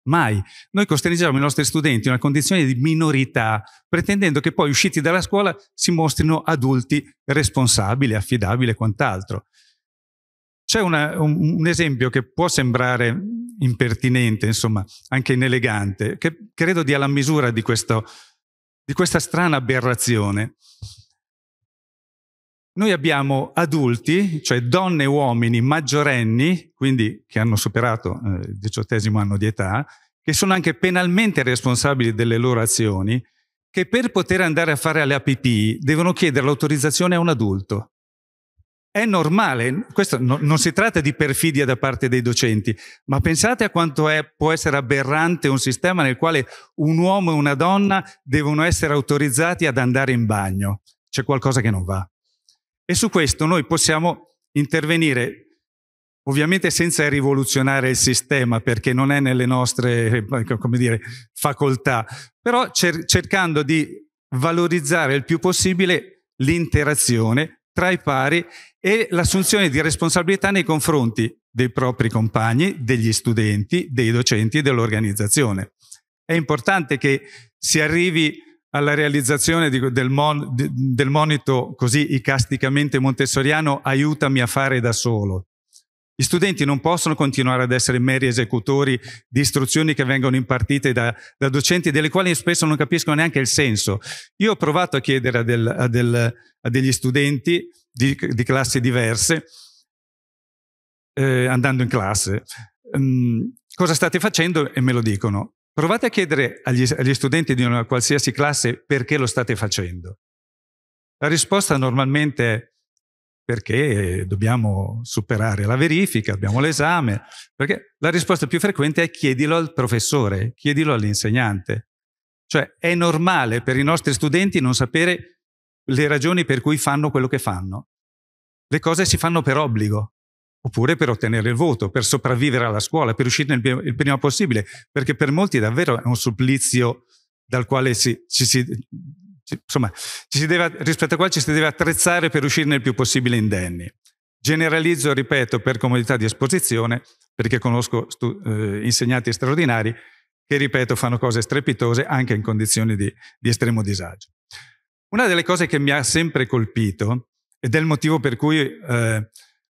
Speaker 13: Mai. Noi costringiamo i nostri studenti in una condizione di minorità, pretendendo che poi usciti dalla scuola si mostrino adulti responsabili, affidabili e quant'altro. C'è una, un, un, esempio che può sembrare impertinente, insomma, anche inelegante, che credo dia la misura di, questo, di questa strana aberrazione. Noi abbiamo adulti, cioè donne e uomini maggiorenni, quindi che hanno superato eh, il diciottesimo anno di età, che sono anche penalmente responsabili delle loro azioni, che per poter andare a fare alle APP devono chiedere l'autorizzazione a un adulto. È normale, questo no, non si tratta di perfidia da parte dei docenti, ma pensate a quanto è, può essere aberrante un sistema nel quale un uomo e una donna devono essere autorizzati ad andare in bagno. C'è qualcosa che non va. E su questo noi possiamo intervenire Ovviamente senza rivoluzionare il sistema, perché non è nelle nostre ecco, dire, facoltà, però cer- cercando di valorizzare il più possibile l'interazione tra i pari e l'assunzione di responsabilità nei confronti dei propri compagni, degli studenti, dei docenti e dell'organizzazione. È importante che si arrivi a alla realizzazione di, del, mon, del monito così icasticamente montessoriano aiutami a fare da solo. Gli studenti non possono continuare ad essere meri esecutori di istruzioni che vengono impartite da, da docenti delle quali spesso non capiscono neanche il senso. Io ho provato a chiedere a, del, a, del, a degli studenti di, di classi diverse, eh, andando in classe, mh, mm, cosa state facendo e me lo dicono. Provate a chiedere agli, agli studenti di una qualsiasi classe perché lo state facendo. La risposta normalmente è perché dobbiamo superare la verifica, abbiamo l'esame, perché la risposta più frequente è chiedilo al professore, chiedilo all'insegnante. Cioè è normale per i nostri studenti non sapere le ragioni per cui fanno quello che fanno. Le cose si fanno per obbligo oppure per ottenere il voto, per sopravvivere alla scuola, per uscire il prima possibile, perché per molti davvero è un supplizio dal quale si, ci si insomma, si deve, rispetto al quale ci si deve attrezzare per uscirne il più possibile indenni. Generalizzo, ripeto, per comodità di esposizione, perché conosco stu, eh, insegnanti straordinari che, ripeto, fanno cose strepitose anche in condizioni di, di estremo disagio. Una delle cose che mi ha sempre colpito ed è il motivo per cui eh,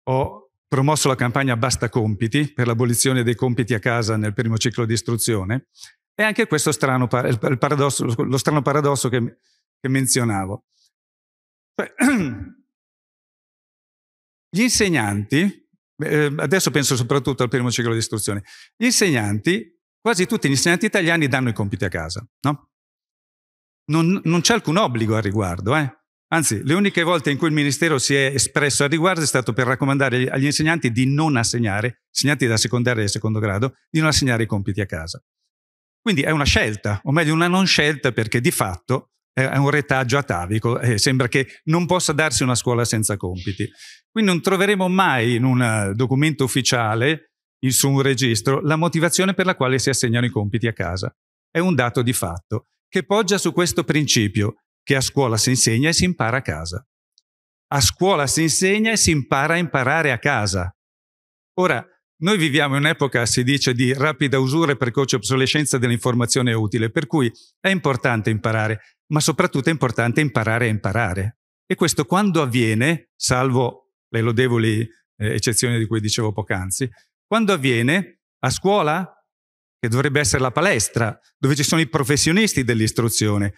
Speaker 13: ho promosso la campagna Basta compiti per l'abolizione dei compiti a casa nel primo ciclo di istruzione e anche questo strano, paradosso, lo strano paradosso che, che menzionavo. Gli insegnanti, eh, adesso penso soprattutto al primo ciclo di istruzione, gli insegnanti, quasi tutti gli insegnanti italiani danno i compiti a casa, no? Non, non c'è alcun obbligo al riguardo, eh? Anzi, le uniche volte in cui il Ministero si è espresso al riguardo è stato per raccomandare agli insegnanti di non assegnare, insegnanti da secondaria e secondo grado, di non assegnare i compiti a casa. Quindi è una scelta, o meglio una non scelta, perché di fatto è un retaggio atavico, eh, sembra che non possa darsi una scuola senza compiti. Quindi non troveremo mai in un eh, documento ufficiale, in, su un registro, la motivazione per la quale si assegnano i compiti a casa. È un dato di fatto che poggia su questo principio che a scuola si insegna e si impara a casa. A scuola si insegna e si impara a imparare a casa. Ora, noi viviamo in un'epoca, si dice, di rapida usura e precoce obsolescenza dell'informazione utile, per cui è importante imparare, ma soprattutto è importante imparare a imparare. E questo quando avviene, salvo le lodevoli eh, eccezioni di cui dicevo poc'anzi, quando avviene a scuola, che dovrebbe essere la palestra, dove ci sono i professionisti dell'istruzione,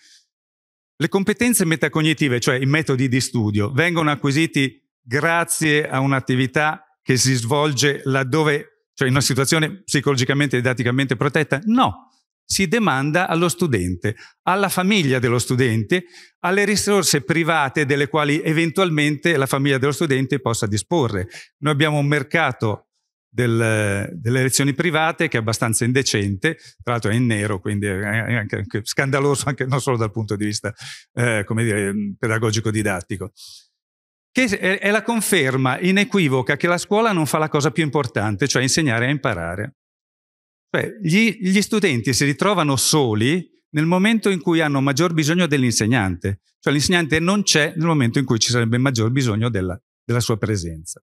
Speaker 13: le competenze metacognitive, cioè i metodi di studio, vengono acquisiti grazie a un'attività che si svolge laddove, cioè in una situazione psicologicamente e didatticamente protetta? No, si demanda allo studente, alla famiglia dello studente, alle risorse private delle quali eventualmente la famiglia dello studente possa disporre. Noi abbiamo un mercato del, delle elezioni private che è abbastanza indecente, tra l'altro è in nero, quindi è anche, anche scandaloso anche non solo dal punto di vista eh, mm, pedagogico-didattico. Che è, è la conferma inequivoca che la scuola non fa la cosa più importante, cioè insegnare a imparare. Cioè, gli, gli studenti si ritrovano soli nel momento in cui hanno maggior bisogno dell'insegnante, cioè l'insegnante non c'è nel momento in cui ci sarebbe maggior bisogno della, della sua presenza.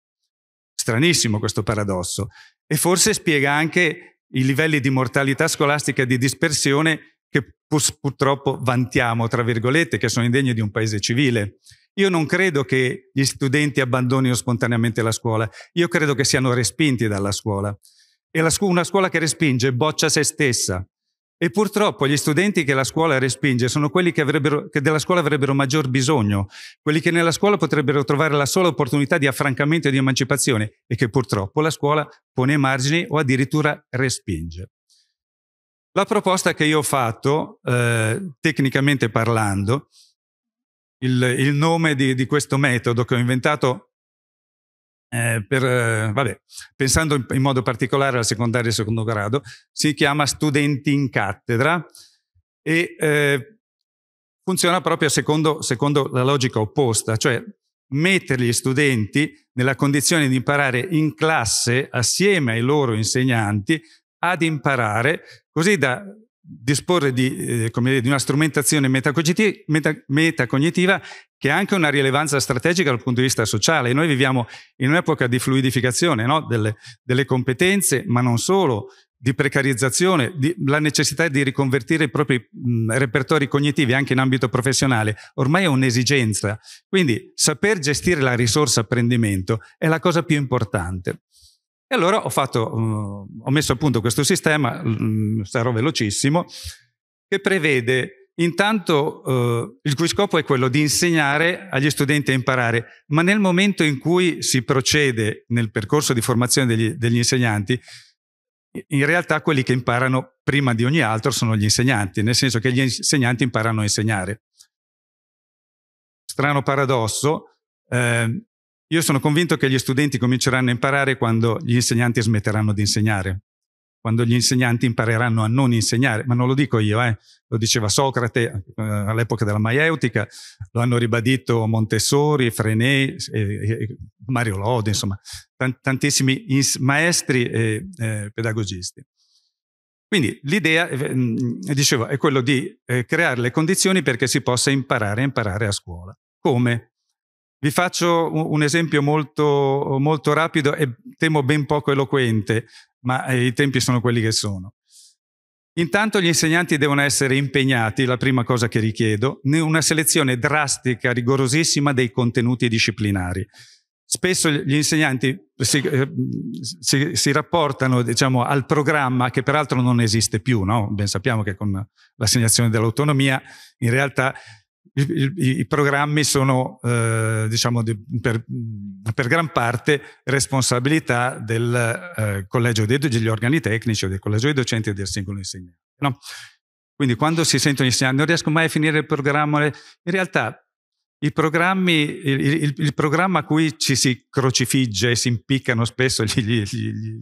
Speaker 13: Stranissimo questo paradosso. E forse spiega anche i livelli di mortalità scolastica e di dispersione che purtroppo vantiamo, tra virgolette, che sono indegni di un paese civile. Io non credo che gli studenti abbandonino spontaneamente la scuola, io credo che siano respinti dalla scuola. E scu- una scuola che respinge boccia se stessa, e purtroppo gli studenti che la scuola respinge sono quelli che, che, della scuola avrebbero maggior bisogno, quelli che nella scuola potrebbero trovare la sola opportunità di affrancamento e di emancipazione e che purtroppo la scuola pone ai margini o addirittura respinge. La proposta che io ho fatto, eh, tecnicamente parlando, il, il nome di, di questo metodo che ho inventato eh, per, eh, vabbè, pensando in, in, modo particolare al secondario e secondo grado, si chiama Studenti in cattedra e eh, funziona proprio secondo, secondo la logica opposta, cioè mettere gli studenti nella condizione di imparare in classe assieme ai loro insegnanti ad imparare, così da disporre di, eh, dire, di una strumentazione metacognitiva, meta, metacognitiva che ha anche una rilevanza strategica dal punto di vista sociale. noi viviamo in un'epoca di fluidificazione no? delle, delle, competenze, ma non solo, di precarizzazione, di, la necessità di riconvertire i propri mh, mm, repertori cognitivi anche in ambito professionale. Ormai è un'esigenza. Quindi saper gestire la risorsa apprendimento è la cosa più importante. E allora ho, fatto, mm, ho messo a punto questo sistema, mm, sarò velocissimo, che prevede intanto, eh, il cui scopo è quello di insegnare agli studenti a imparare, ma nel momento in cui si procede nel percorso di formazione degli, degli insegnanti, in realtà quelli che imparano prima di ogni altro sono gli insegnanti, nel senso che gli insegnanti imparano a insegnare. Strano paradosso, eh, io sono convinto che gli studenti cominceranno a imparare quando gli insegnanti smetteranno di insegnare, quando gli insegnanti impareranno a non insegnare, ma non lo dico io, eh. lo diceva Socrate eh, all'epoca della maieutica, lo hanno ribadito Montessori, Frenet, eh, eh, Mario Lode, insomma, tantissimi ins maestri e eh, pedagogisti. Quindi l'idea, eh, dicevo, è quella di creare le condizioni perché si possa imparare a imparare a scuola. Come? Vi faccio un esempio molto, molto rapido e temo ben poco eloquente, ma eh, i tempi sono quelli che sono. Intanto gli insegnanti devono essere impegnati, la prima cosa che richiedo, in una selezione drastica, rigorosissima dei contenuti disciplinari. Spesso gli insegnanti si, eh, si, si rapportano diciamo, al programma che peraltro non esiste più, no? ben sappiamo che con l'assegnazione dell'autonomia in realtà i, programmi sono, eh, diciamo, di, per, per, gran parte responsabilità del eh, collegio dei, degli organi tecnici o del collegio dei docenti e del singolo insegnante. No? Quindi quando si sentono insegnanti non riesco mai a finire il programma, in realtà il, il, il programma a cui ci si crocifigge e si impiccano spesso gli, gli, gli,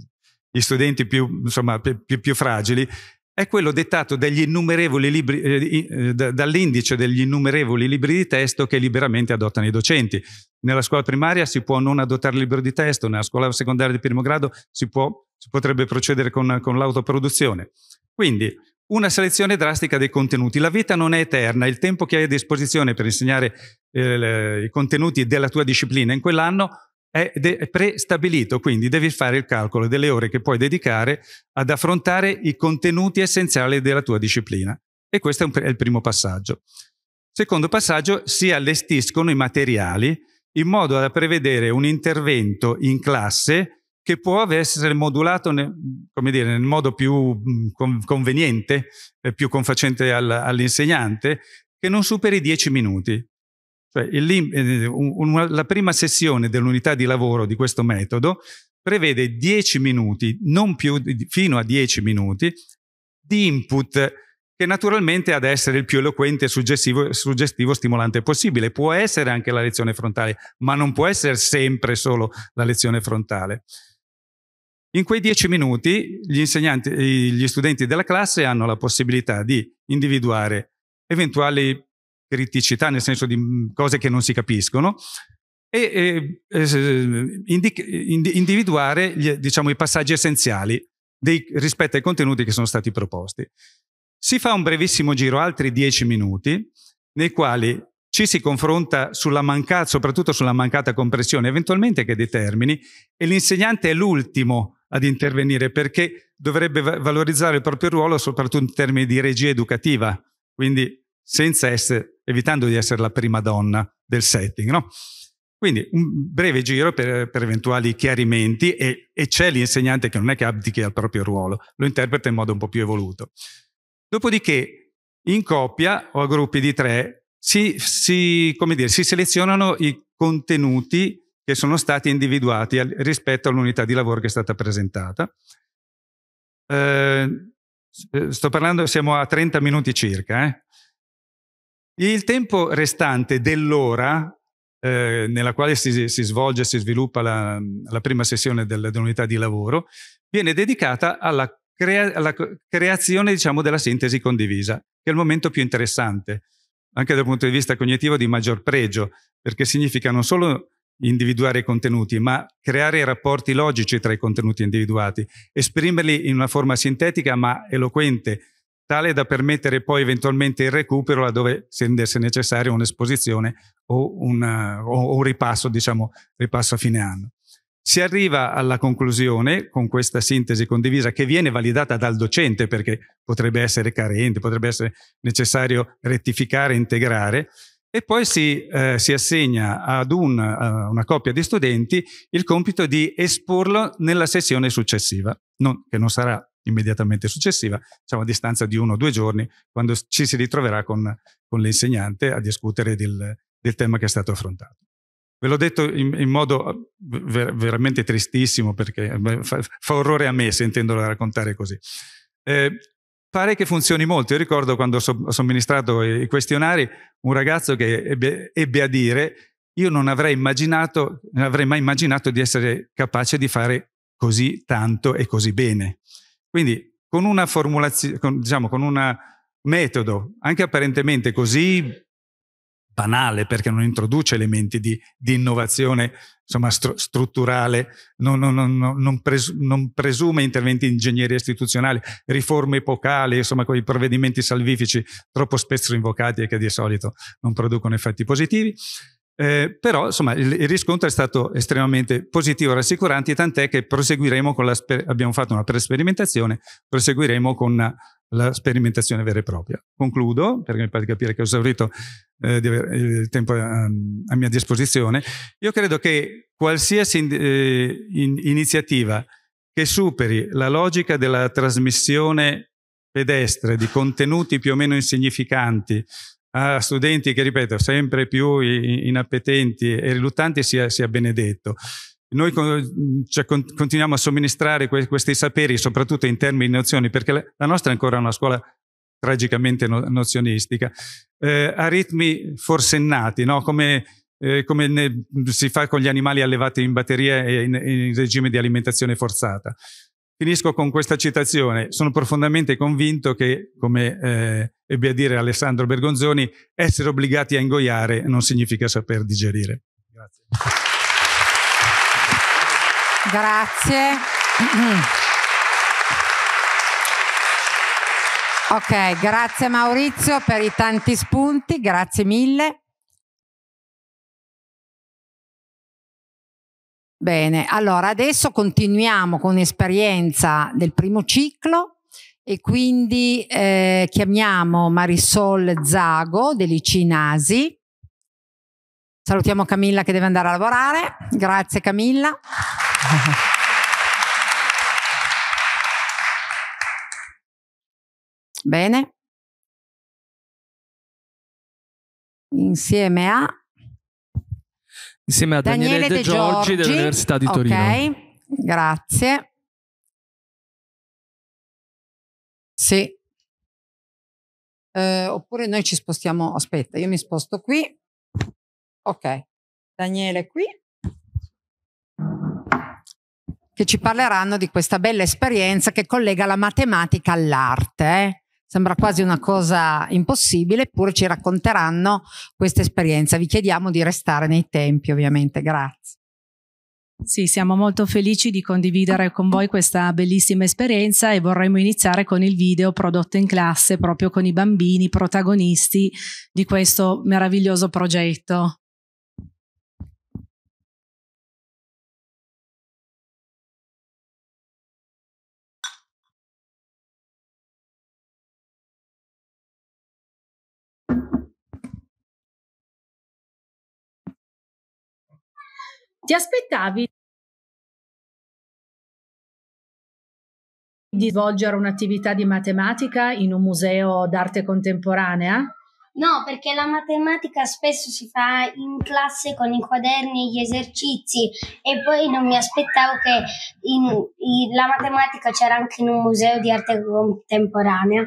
Speaker 13: gli studenti più, insomma, più, più fragili è quello dettato libri, eh, eh dall'indice degli innumerevoli libri di testo che liberamente adottano i docenti. Nella scuola primaria si può non adottare il libro di testo, nella scuola secondaria di primo grado si, può, si potrebbe procedere con, con l'autoproduzione. Quindi una selezione drastica dei contenuti. La vita non è eterna, il tempo che hai a disposizione per insegnare eh, le, i contenuti della tua disciplina in quell'anno è de- prestabilito, quindi devi fare il calcolo delle ore che puoi dedicare ad affrontare i contenuti essenziali della tua disciplina. E questo è, pr- è il primo passaggio. Secondo passaggio, si allestiscono i materiali in modo da prevedere un intervento in classe che può essere modulato nel, dire, nel modo più mm, conveniente, eh, più confacente al- all'insegnante, che non superi 10 minuti. Cioè, il, eh, eh, la prima sessione dell'unità di lavoro di questo metodo prevede 10 minuti, non più, fino a 10 minuti, di input che naturalmente ha ad essere il più eloquente, suggestivo, suggestivo, stimolante possibile. Può essere anche la lezione frontale, ma non può essere sempre solo la lezione frontale. In quei 10 minuti gli, gli studenti della classe hanno la possibilità di individuare eventuali criticità, nel senso di mm, cose che non si capiscono, e eh, indi individuare gli, diciamo, i passaggi essenziali dei, rispetto ai contenuti che sono stati proposti. Si fa un brevissimo giro, altri dieci minuti, nei quali ci si confronta sulla mancata, soprattutto sulla mancata compressione, eventualmente che dei termini, e l'insegnante è l'ultimo ad intervenire perché dovrebbe valorizzare il proprio ruolo soprattutto in termini di regia educativa, quindi senza essere evitando di essere la prima donna del setting. No? Quindi un breve giro per, per eventuali chiarimenti e, e c'è l'insegnante che non è che abdichi al proprio ruolo, lo interpreta in modo un po' più evoluto. Dopodiché in coppia o a gruppi di tre si, si, dire, si selezionano i contenuti che sono stati individuati al, rispetto all'unità di lavoro che è stata presentata. Eh, eh sto parlando, siamo a 30 minuti circa. Eh? Il tempo restante dell'ora eh, nella quale si, si svolge e si sviluppa la, la prima sessione del, dell'unità di lavoro viene dedicata alla, crea alla creazione diciamo, della sintesi condivisa, che è il momento più interessante, anche dal punto di vista cognitivo di maggior pregio, perché significa non solo individuare i contenuti, ma creare rapporti logici tra i contenuti individuati, esprimerli in una forma sintetica ma eloquente, tale da permettere poi eventualmente il recupero laddove si rendesse necessaria un'esposizione o, una, o un ripasso, diciamo, ripasso a fine anno. Si arriva alla conclusione con questa sintesi condivisa che viene validata dal docente perché potrebbe essere carente, potrebbe essere necessario rettificare, integrare e poi si, eh, si assegna ad un, uh, una coppia di studenti il compito di esporlo nella sessione successiva, non, che non sarà immediatamente successiva, c'è diciamo a distanza di uno o due giorni, quando ci si ritroverà con, con l'insegnante a discutere del, del, tema che è stato affrontato. Ve l'ho detto in, in modo ah, ver- veramente tristissimo perché eh, fa, fa, orrore a me sentendolo raccontare così. Eh, pare che funzioni molto. Io ricordo quando ho somministrato i questionari un ragazzo che ebbe, ebbe a dire io non avrei, non avrei mai immaginato di essere capace di fare così tanto e così bene. Quindi con una formulazione, diciamo, con un metodo anche apparentemente così banale perché non introduce elementi di, di innovazione insomma, str- strutturale, non, non, non, pres- non, presume interventi di ingegneria istituzionale, riforme epocali, insomma quei provvedimenti salvifici troppo spesso invocati e che di solito non producono effetti positivi. Eh, però insomma il, il, riscontro è stato estremamente positivo, e rassicurante, tant'è che proseguiremo con la, abbiamo fatto una pre-sperimentazione proseguiremo con una, la sperimentazione vera e propria. Concludo, perché mi pare di capire che ho esaurito eh, il tempo a, ehm, a, mia disposizione. Io credo che qualsiasi in, eh, in, iniziativa che superi la logica della trasmissione pedestre di contenuti più o meno insignificanti a studenti che, ripeto, sempre più inappetenti e riluttanti sia, sia benedetto. Noi cioè, continuiamo a somministrare que questi saperi, soprattutto in termini di nozioni, perché la nostra è ancora una scuola tragicamente no nozionistica, eh, a ritmi forsennati, no? come, eh, come si fa con gli animali allevati in batteria e in, in regime di alimentazione forzata. Finisco con questa citazione. Sono profondamente convinto che, come eh, ebbe a dire Alessandro Bergonzoni, essere obbligati a ingoiare non significa saper digerire. Grazie.
Speaker 1: Grazie.
Speaker 3: Ok, grazie Maurizio per i tanti spunti, grazie mille. Bene, allora adesso continuiamo con esperienza del primo ciclo
Speaker 1: e quindi eh, chiamiamo Marisol Zago dell'ICINASI. Salutiamo Camilla che deve andare a lavorare. Grazie Camilla.
Speaker 3: Bene. Insieme a insieme a Daniele, Daniele De, Giorgi, Giorgi dell'Università di Torino. Ok, grazie. Sì. Eh, oppure noi ci spostiamo, aspetta, io mi sposto qui. Ok, Daniele qui
Speaker 1: che ci parleranno di questa bella esperienza che collega la matematica all'arte. Eh? Sembra quasi una cosa impossibile, eppure ci racconteranno questa esperienza. Vi chiediamo di restare nei tempi, ovviamente. Grazie.
Speaker 14: Sì, siamo molto felici di condividere con voi questa bellissima esperienza e vorremmo iniziare con il video prodotto in classe proprio con i bambini protagonisti di questo meraviglioso progetto.
Speaker 3: Ti aspettavi di svolgere un'attività
Speaker 14: di matematica in un museo d'arte contemporanea?
Speaker 15: No, perché la matematica spesso si fa in classe con i quaderni e gli esercizi e poi non mi aspettavo che in, in, la matematica c'era anche in un museo di arte contemporanea.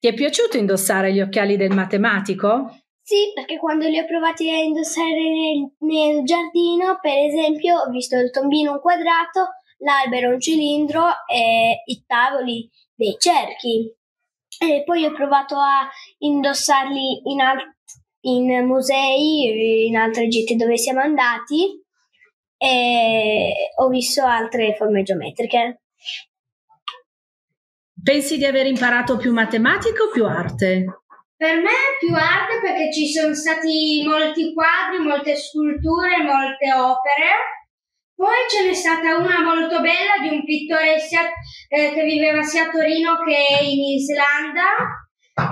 Speaker 14: Ti è piaciuto indossare gli occhiali del matematico?
Speaker 15: Sì, perché quando li ho provati a indossare nel, nel giardino, per esempio, ho visto il tombino un quadrato, l'albero un cilindro e i tavoli dei cerchi. E poi ho provato a indossarli in, al- in musei, in altre gite dove siamo andati e ho visto altre forme geometriche. Pensi di aver imparato più matematica o più arte? Per me è più arte perché ci sono stati molti quadri, molte sculture, molte opere. Poi ce n'è stata una molto bella di un pittore sia, eh, che viveva sia a Torino che in Islanda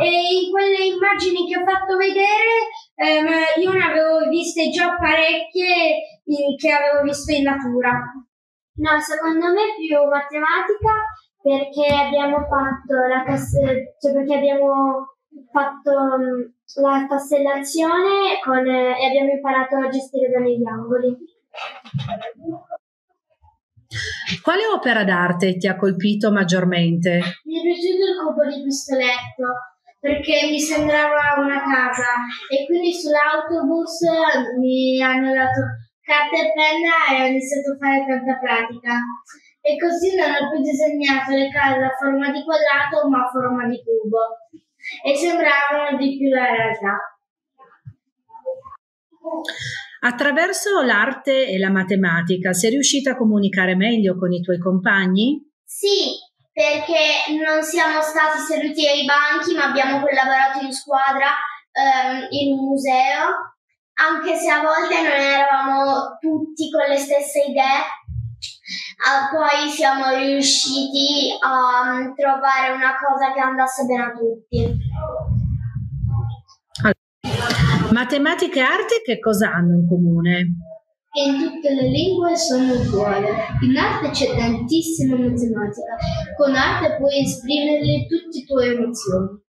Speaker 15: e in quelle immagini che ho fatto vedere ehm, io ne avevo viste già parecchie in, che avevo visto in natura. No, secondo me più matematica perché abbiamo fatto la cassa, cioè perché abbiamo fatto mm, la tassellazione con, eh, e abbiamo imparato a gestire bene gli angoli.
Speaker 14: Quale opera d'arte ti ha colpito maggiormente?
Speaker 15: Mi è piaciuto il cubo di pistoletto perché mi sembrava una casa e quindi sull'autobus mi hanno dato carta e penna e ho iniziato a fare tanta pratica e così non ho più disegnato le case a forma di quadrato ma a forma di cubo e sembravano di più la realtà. Attraverso
Speaker 14: l'arte e la matematica sei riuscita a comunicare meglio con i tuoi compagni?
Speaker 15: Sì, perché non siamo stati seduti ai banchi, ma abbiamo collaborato in squadra ehm, in un museo, anche se a volte non eravamo tutti con le stesse idee, Ah, poi siamo riusciti a mm, trovare una cosa che andasse bene a tutti. Allora, matematica e arte che cosa hanno in comune? Che in tutte le lingue sono uguali. In arte c'è tantissima matematica. Con arte puoi esprimerle tutte le tue emozioni.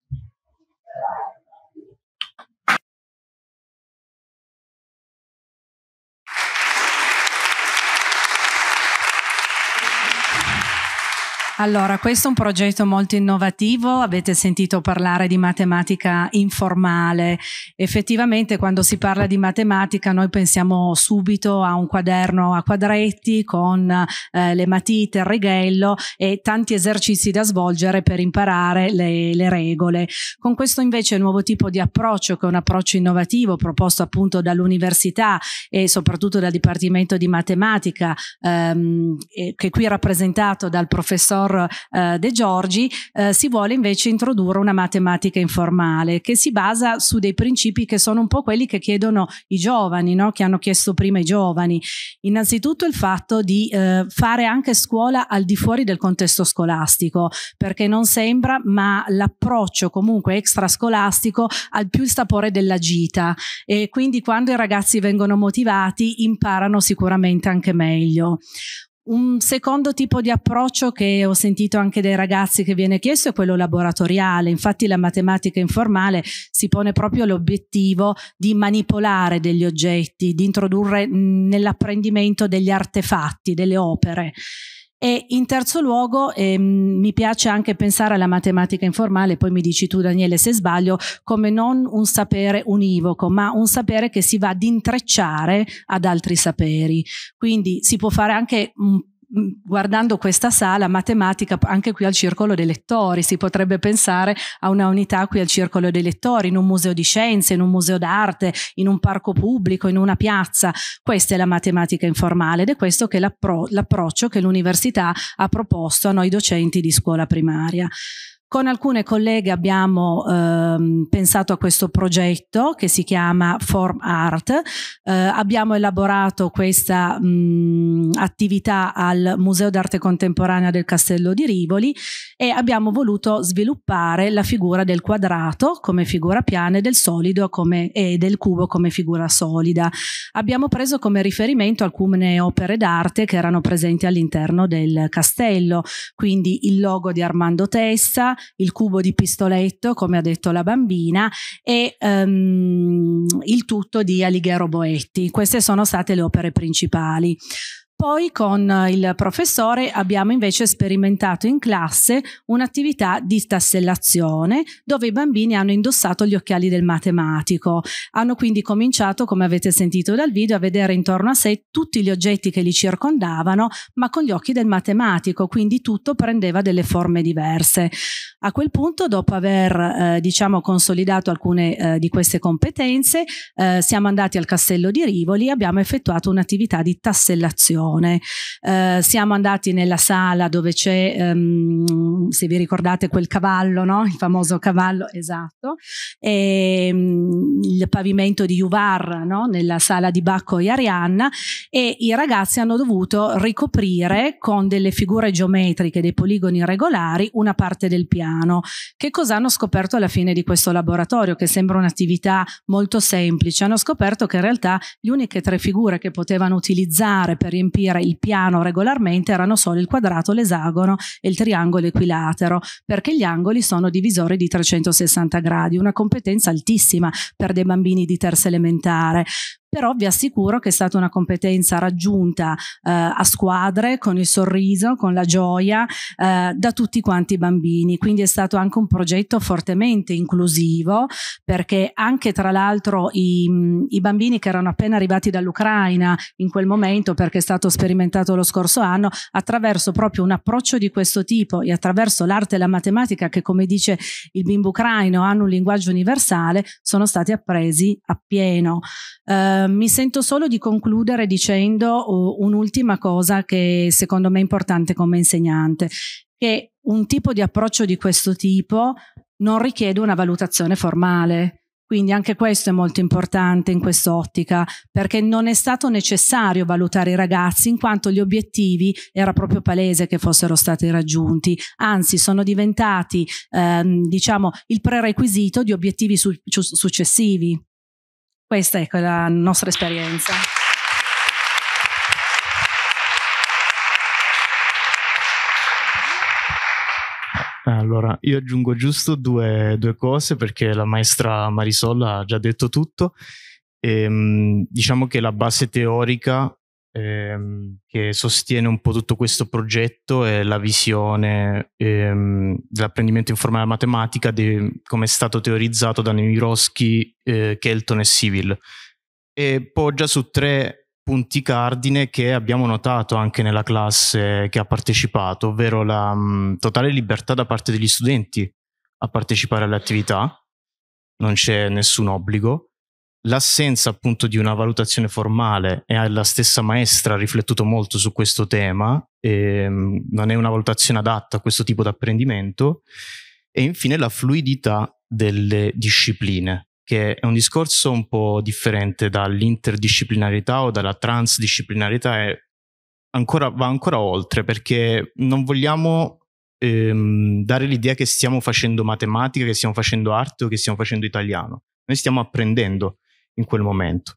Speaker 14: Allora, questo è un progetto molto innovativo, avete sentito parlare di matematica informale. Effettivamente quando si parla di matematica noi pensiamo subito a un quaderno a quadretti con eh, le matite, il righello e tanti esercizi da svolgere per imparare le, le regole. Con questo invece nuovo tipo di approccio, che è un approccio innovativo proposto appunto dall'università e soprattutto dal Dipartimento di Matematica, ehm, che qui è rappresentato dal professor professor eh, De Giorgi, eh, si vuole invece introdurre una matematica informale che si basa su dei principi che sono un po' quelli che chiedono i giovani, no? che hanno chiesto prima i giovani. Innanzitutto il fatto di eh, fare anche scuola al di fuori del contesto scolastico, perché non sembra, ma l'approccio comunque extrascolastico ha più il sapore della gita e quindi quando i ragazzi vengono motivati imparano sicuramente anche meglio. Un secondo tipo di approccio che ho sentito anche dai ragazzi che viene chiesto è quello laboratoriale, infatti la matematica informale si pone proprio l'obiettivo di manipolare degli oggetti, di introdurre nell'apprendimento degli artefatti, delle opere. E in terzo luogo ehm, mi piace anche pensare alla matematica informale, poi mi dici tu Daniele se sbaglio, come non un sapere univoco, ma un sapere che si va ad intrecciare ad altri saperi. Quindi si può fare anche un Mm, guardando questa sala matematica anche qui al circolo dei lettori si potrebbe pensare a una unità qui al circolo dei lettori in un museo di scienze in un museo d'arte in un parco pubblico in una piazza questa è la matematica informale ed è questo che è l'appro l'approccio che l'università ha proposto a noi docenti di scuola primaria con alcune colleghe abbiamo ehm, pensato a questo progetto che si chiama Form Art, eh, abbiamo elaborato questa mh, attività al Museo d'arte contemporanea del Castello di Rivoli e abbiamo voluto sviluppare la figura del quadrato come figura piana e del solido come, e del cubo come figura solida. Abbiamo preso come riferimento alcune opere d'arte che erano presenti all'interno del castello, quindi il logo di Armando Testa, il cubo di pistoletto, come ha detto la bambina, e um, il tutto di Alighiero Boetti. Queste sono state le opere principali. Poi con il professore abbiamo invece sperimentato in classe un'attività di tassellazione dove i bambini hanno indossato gli occhiali del matematico. Hanno quindi cominciato, come avete sentito dal video, a vedere intorno a sé tutti gli oggetti che li circondavano, ma con gli occhi del matematico, quindi tutto prendeva delle forme diverse. A quel punto, dopo aver eh, diciamo consolidato alcune eh, di queste competenze, eh, siamo andati al castello di Rivoli e abbiamo effettuato un'attività di tassellazione persone. Eh, siamo andati nella sala dove c'è, ehm, se vi ricordate, quel cavallo, no? il famoso cavallo, esatto, e, ehm, il pavimento di Juvar no? nella sala di Bacco e Arianna e i ragazzi hanno dovuto ricoprire con delle figure geometriche, dei poligoni regolari, una parte del piano. Che cosa hanno scoperto alla fine di questo laboratorio? Che sembra un'attività molto semplice. Hanno scoperto che in realtà le uniche tre figure che potevano utilizzare per riempire riempire il piano regolarmente erano solo il quadrato, l'esagono e il triangolo equilatero, perché gli angoli sono divisori di 360 gradi, una competenza altissima per dei bambini di terza elementare però vi assicuro che è stata una competenza raggiunta eh, a squadre, con il sorriso, con la gioia, eh, da tutti quanti i bambini. Quindi è stato anche un progetto fortemente inclusivo, perché anche tra l'altro i, i bambini che erano appena arrivati dall'Ucraina in quel momento, perché è stato sperimentato lo scorso anno, attraverso proprio un approccio di questo tipo e attraverso l'arte e la matematica, che come dice il bimbo ucraino hanno un linguaggio universale, sono stati appresi appieno. Eh, Ehm, mi sento solo di concludere dicendo uh, un'ultima cosa che secondo me è importante come insegnante, che un tipo di approccio di questo tipo non richiede una valutazione formale. Quindi anche questo è molto importante in quest'ottica, perché non è stato necessario valutare i ragazzi in quanto gli obiettivi era proprio palese che fossero stati raggiunti, anzi sono diventati ehm, diciamo, il prerequisito di obiettivi su successivi. Questa è la nostra esperienza.
Speaker 16: Allora, io aggiungo giusto due, due, cose perché la maestra Marisolla ha già detto tutto. E, ehm, diciamo che la base teorica ehm, che sostiene un po' tutto questo progetto è la visione ehm, dell'apprendimento informale e matematica de, come è stato teorizzato da Nemiroski, eh, Kelton e Civil e poggia su tre punti cardine che abbiamo notato anche nella classe che ha partecipato, ovvero la mh, mm, totale libertà da parte degli studenti a partecipare alle attività, non c'è nessun obbligo, l'assenza appunto di una valutazione formale e la stessa maestra ha riflettuto molto su questo tema, ehm, non è una valutazione adatta a questo tipo di apprendimento e infine la fluidità delle discipline, che è un discorso un po' differente dall'interdisciplinarità o dalla transdisciplinarità e ancora, va ancora oltre perché non vogliamo ehm, dare l'idea che stiamo facendo matematica, che stiamo facendo arte o che stiamo facendo italiano. Noi stiamo apprendendo in quel momento.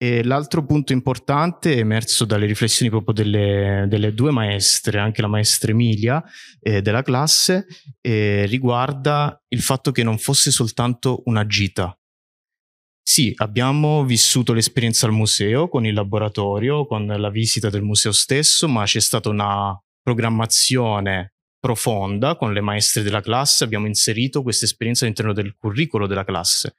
Speaker 16: E l'altro punto importante emerso dalle riflessioni proprio delle, delle due maestre, anche la maestra Emilia eh, della classe, eh, riguarda il fatto che non fosse soltanto una gita. Sì, abbiamo vissuto l'esperienza al museo, con il laboratorio, con la visita del museo stesso, ma c'è stata una programmazione profonda con le maestre della classe, abbiamo inserito questa esperienza all'interno del curriculum della classe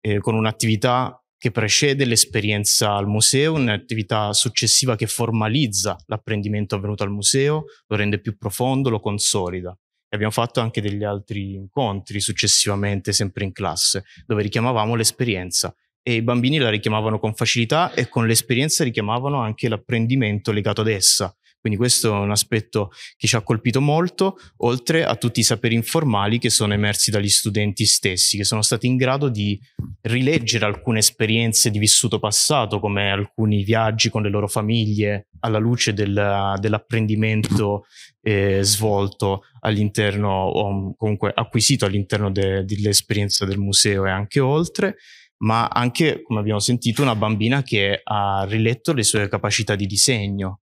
Speaker 16: eh, con un'attività che precede l'esperienza al museo, un'attività successiva che formalizza l'apprendimento avvenuto al museo, lo rende più profondo, lo consolida. E abbiamo fatto anche degli altri incontri successivamente, sempre in classe, dove richiamavamo l'esperienza e i bambini la richiamavano con facilità e con l'esperienza richiamavano anche l'apprendimento legato ad essa, quindi questo è un aspetto che ci ha colpito molto, oltre a tutti i saperi informali che sono emersi dagli studenti stessi, che sono stati in grado di rileggere alcune esperienze di vissuto passato, come alcuni viaggi con le loro famiglie, alla luce del, dell'apprendimento eh, svolto all'interno, o mm, comunque acquisito all'interno de, dell'esperienza del museo e anche oltre ma anche, come abbiamo sentito, una bambina che ha riletto le sue capacità di disegno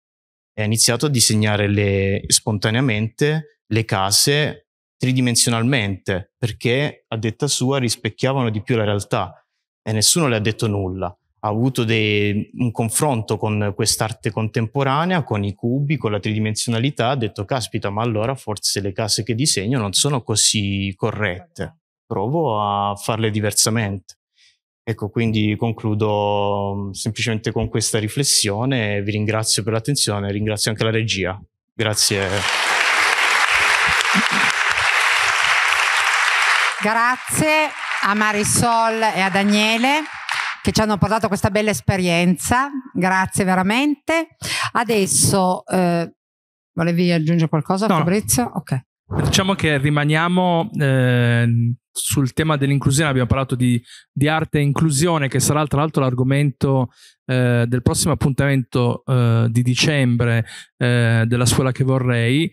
Speaker 16: ha iniziato a disegnare le, spontaneamente le case tridimensionalmente perché a detta sua rispecchiavano di più la realtà e nessuno le ha detto nulla. Ha avuto dei, un confronto con quest'arte contemporanea, con i cubi, con la tridimensionalità, ha detto caspita ma allora forse le case che disegno non sono così corrette, provo a farle diversamente. Ecco, quindi concludo semplicemente con questa riflessione. Vi ringrazio per l'attenzione, ringrazio anche la regia. Grazie.
Speaker 1: Grazie a Marisol e a Daniele che ci hanno portato questa bella esperienza. Grazie veramente. Adesso eh, volevi aggiungere qualcosa, no. Fabrizio? Ok.
Speaker 2: Diciamo che rimaniamo eh, sul tema dell'inclusione, abbiamo parlato di, di, arte e inclusione, che sarà tra l'altro l'argomento eh, del prossimo appuntamento eh, di dicembre eh, della scuola che vorrei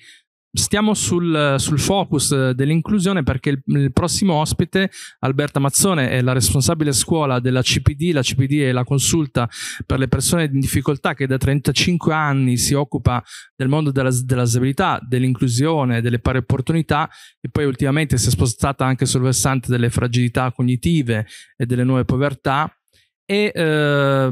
Speaker 2: stiamo sul, sul, focus eh, dell'inclusione perché il, il, prossimo ospite, Alberta Mazzone, è la responsabile scuola della CPD. La CPD è la consulta per le persone in difficoltà che da 35 anni si occupa del mondo della, della disabilità, dell'inclusione, delle pari opportunità e poi ultimamente si è spostata anche sul versante delle fragilità cognitive e delle nuove povertà. E eh,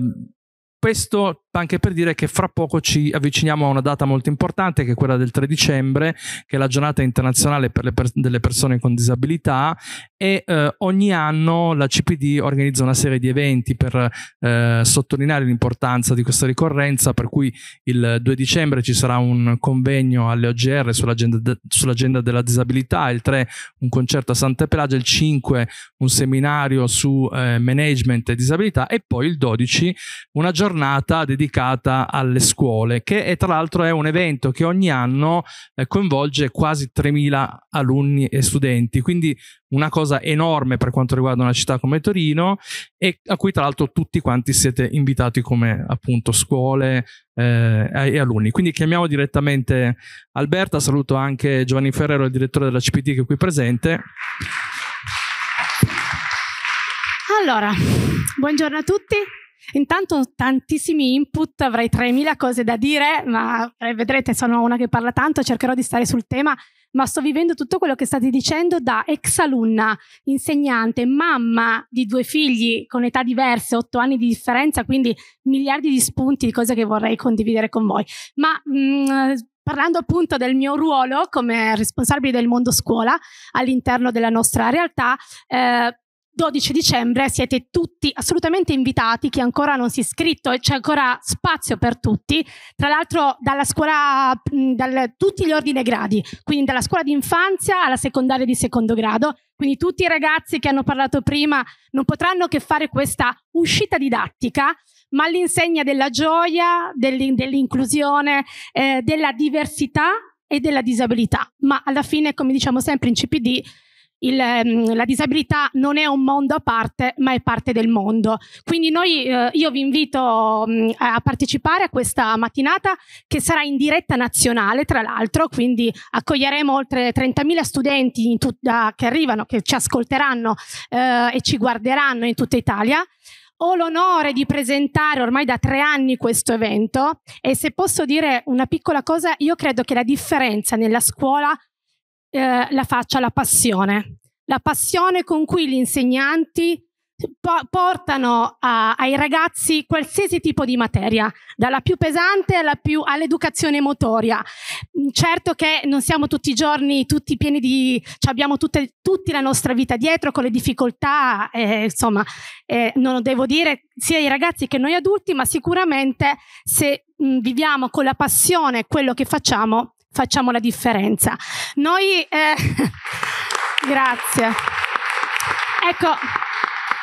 Speaker 2: questo anche per dire che fra poco ci avviciniamo a una data molto importante che è quella del 3 dicembre, che è la giornata internazionale per le per delle persone con disabilità e eh, ogni anno la CPD organizza una serie di eventi per eh, sottolineare l'importanza di questa ricorrenza, per cui il 2 dicembre ci sarà un convegno alle OGR sull'agenda, de sull della disabilità, il 3 un concerto a Santa Pelagia, il 5 un seminario su eh, management e disabilità e poi il 12 una giornata dedicata dedicata alle scuole, che è, tra l'altro è un evento che ogni anno eh, coinvolge quasi 3.000 alunni e studenti, quindi una cosa enorme per quanto riguarda una città come Torino e a cui tra l'altro tutti quanti siete invitati come appunto scuole eh, e alunni. Quindi chiamiamo direttamente Alberta, saluto anche Giovanni Ferrero, il direttore della CPT che è qui presente.
Speaker 17: Allora, buongiorno a tutti. Intanto tantissimi input, avrei 3.000 cose da dire, ma eh, vedrete sono una che parla tanto, cercherò di stare sul tema, ma sto vivendo tutto quello che state dicendo da ex alunna, insegnante, mamma di due figli con età diverse, 8 anni di differenza, quindi miliardi di spunti di cose che vorrei condividere con voi. Ma mh, mm, parlando appunto del mio ruolo come responsabile del mondo scuola all'interno della nostra realtà, eh, 12 dicembre siete tutti assolutamente invitati, chi ancora non si è iscritto e c'è ancora spazio per tutti, tra l'altro dalla scuola, da tutti gli ordini e gradi, quindi dalla scuola di infanzia alla secondaria di secondo grado, quindi tutti i ragazzi che hanno parlato prima non potranno che fare questa uscita didattica, ma all'insegna della gioia, dell'inclusione, eh, della diversità e della disabilità, ma alla fine, come diciamo sempre in CPD, il, ehm, la disabilità non è un mondo a parte, ma è parte del mondo. Quindi noi, eh, io vi invito mm, a partecipare a questa mattinata che sarà in diretta nazionale, tra l'altro, quindi accoglieremo oltre 30.000 studenti tutta, che arrivano, che ci ascolteranno eh, e ci guarderanno in tutta Italia ho l'onore di presentare ormai da tre anni questo evento e se posso dire una piccola cosa, io credo che la differenza nella scuola eh, la faccia la passione, la passione con cui gli insegnanti po- portano a, ai ragazzi qualsiasi tipo di materia, dalla più pesante più, all'educazione motoria. Certo che non siamo tutti i giorni tutti pieni di... Cioè abbiamo tutte, tutti la nostra vita dietro con le difficoltà, eh, insomma, eh, non devo dire sia i ragazzi che noi adulti, ma sicuramente se mh, viviamo con la passione quello che facciamo, facciamo la differenza. Noi, eh, grazie. Ecco,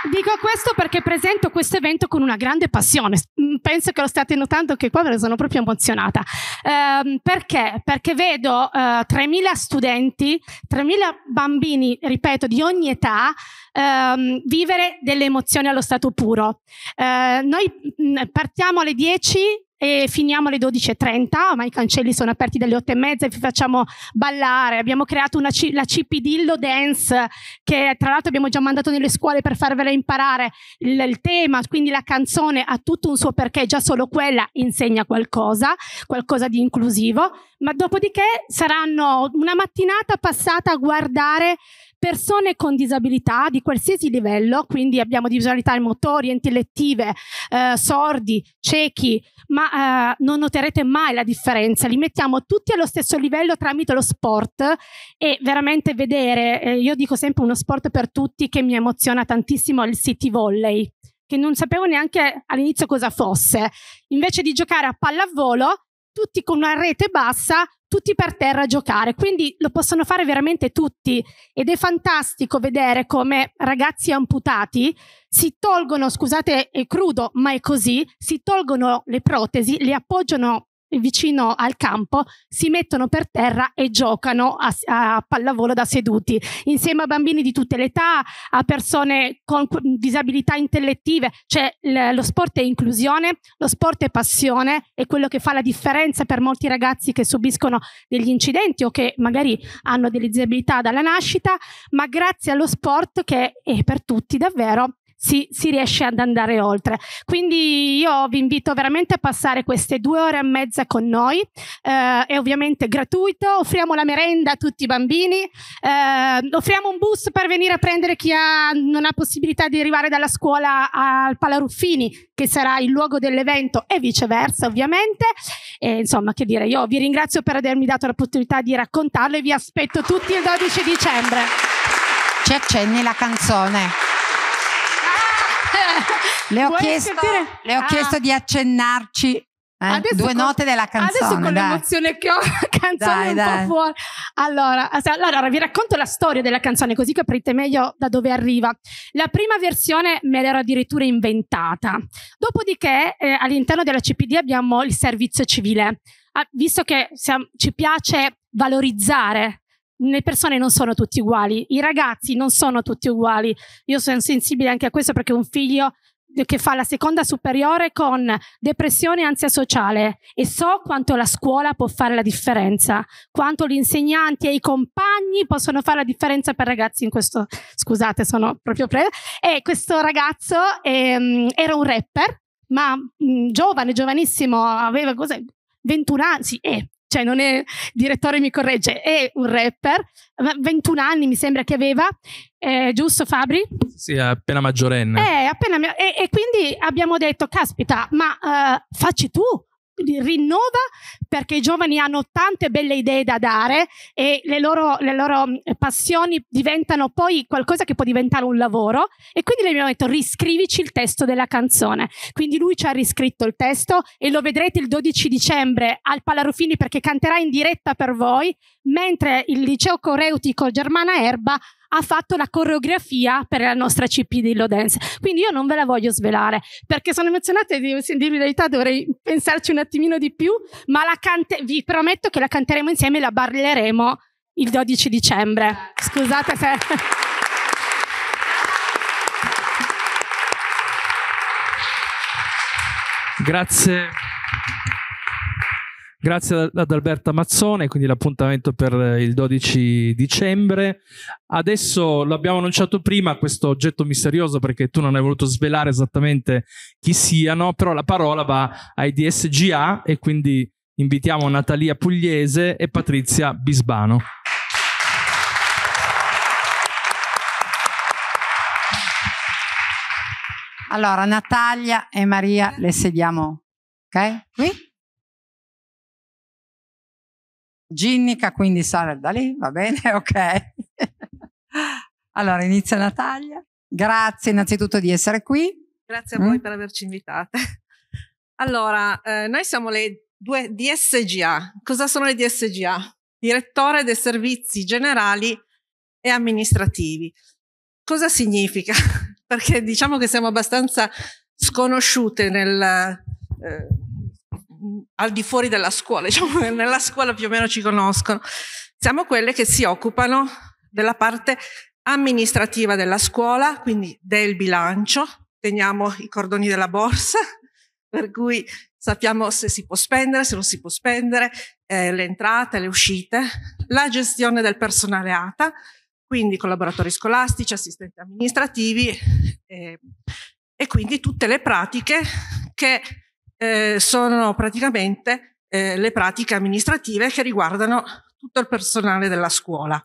Speaker 17: Dico questo perché presento questo evento con una grande passione. Mm, penso che lo state notando che qua ve ne sono proprio emozionata. Eh, perché? Perché vedo eh, 3.000 studenti, 3.000 bambini, ripeto, di ogni età, ehm, vivere delle emozioni allo stato puro. Eh, noi mm, partiamo alle 10 e finiamo alle 12.30, ma i cancelli sono aperti dalle 8.30 e vi facciamo ballare. Abbiamo creato una C- la CP Dance, che tra l'altro abbiamo già mandato nelle scuole per farvela imparare il, il tema, quindi la canzone ha tutto un suo perché, già solo quella insegna qualcosa, qualcosa di inclusivo, ma dopodiché saranno una mattinata passata a guardare persone con disabilità di qualsiasi livello, quindi abbiamo disabilità motorie, intellettive, eh, sordi, ciechi, ma eh, non noterete mai la differenza, li mettiamo tutti allo stesso livello tramite lo sport e veramente vedere, eh, io dico sempre uno sport per tutti che mi emoziona tantissimo è il city volley che non sapevo neanche all'inizio cosa fosse. Invece di giocare a pallavolo, tutti con una rete bassa tutti per terra a giocare, quindi lo possono fare veramente tutti ed è fantastico vedere come ragazzi amputati si tolgono, scusate è crudo ma è così, si tolgono le protesi, le appoggiano vicino al campo si mettono per terra e giocano a, a, pallavolo da seduti insieme a bambini di tutte le età a persone con disabilità intellettive cioè lo sport è inclusione lo sport è passione è quello che fa la differenza per molti ragazzi che subiscono degli incidenti o che magari hanno delle disabilità dalla nascita ma grazie allo sport che è per tutti davvero si, si, riesce ad andare oltre. Quindi io vi invito veramente a passare queste due ore e mezza con noi, eh, è ovviamente gratuito, offriamo la merenda a tutti i bambini, eh, offriamo un bus per venire a prendere chi ha, non ha possibilità di arrivare dalla scuola al Palaruffini, che sarà il luogo dell'evento e viceversa ovviamente. E, insomma, che dire, io vi ringrazio per avermi dato l'opportunità di raccontarlo
Speaker 1: e vi aspetto tutti il 12 dicembre. Ci accenni la canzone. le ho, chiesto, le ho ah. chiesto, di accennarci eh, due con, note della canzone. Adesso con dai. l'emozione che ho, la canzone dai, un dai. po' fuori.
Speaker 17: Allora, allora, vi racconto la storia della canzone così capite meglio da dove arriva. La prima versione me l'ero addirittura inventata. Dopodiché eh, all'interno della CPD abbiamo il servizio civile. Ah, visto che siamo, ci piace valorizzare le persone non sono tutti uguali, i ragazzi non sono tutti uguali. Io sono sensibile anche a questo perché un figlio che fa la seconda superiore con depressione e ansia sociale e so quanto la scuola può fare la differenza, quanto gli insegnanti e i compagni possono fare la differenza per ragazzi in questo, scusate sono proprio presa, e questo ragazzo ehm, era un rapper, ma mh, giovane, giovanissimo, aveva cos'è, 21 anni, sì, eh, cioè non è direttore mi corregge, è un rapper, 21 anni mi sembra che aveva, eh, giusto Fabri?
Speaker 2: Sì, è appena maggiorenne.
Speaker 17: Eh, appena, e, e, quindi abbiamo detto, caspita, ma uh, facci tu rinnova perché i giovani hanno tante belle idee da dare e le loro, le loro, mm, passioni diventano poi qualcosa che può diventare un lavoro e quindi gli abbiamo detto riscrivici il testo della canzone quindi lui ci ha riscritto il testo e lo vedrete il 12 dicembre al Palarufini perché canterà in diretta per voi mentre il liceo coreutico Germana Erba ha fatto la coreografia per la nostra CP di Lodense. Quindi io non ve la voglio svelare perché sono emozionata di devo sentirvi la verità, dovrei pensarci un attimino di più, ma la cante- vi prometto che la canteremo insieme e la balleremo il 12 dicembre. Scusate se...
Speaker 2: Grazie. Grazie ad Alberta Mazzone, quindi l'appuntamento per eh, il 12 dicembre. Adesso l'abbiamo annunciato prima, questo oggetto misterioso, perché tu non hai voluto svelare esattamente chi siano, però la parola va ai DSGA e quindi invitiamo Natalia Pugliese e Patrizia Bisbano.
Speaker 1: Allora, Natalia e Maria le sediamo,
Speaker 3: ok? Qui? ginnica, quindi sale da lì, va bene, ok. allora inizia
Speaker 1: Natalia. Grazie innanzitutto di essere qui.
Speaker 18: Grazie a mm. voi per averci invitate. Allora, eh, noi siamo le due DSGA. Cosa sono le DSGA? Direttore dei servizi generali e amministrativi. Cosa significa? Perché diciamo che siamo abbastanza sconosciute nel, eh, al di fuori della scuola, diciamo nella scuola più o meno ci conoscono, siamo quelle che si occupano della parte amministrativa della scuola, quindi del bilancio, teniamo i cordoni della borsa, per cui sappiamo se si può spendere, se non si può spendere, eh, le entrate, le uscite, la gestione del personale ATA, quindi collaboratori scolastici, assistenti amministrativi eh, e quindi tutte le pratiche che eh, sono praticamente eh, le pratiche amministrative che riguardano tutto il personale della scuola.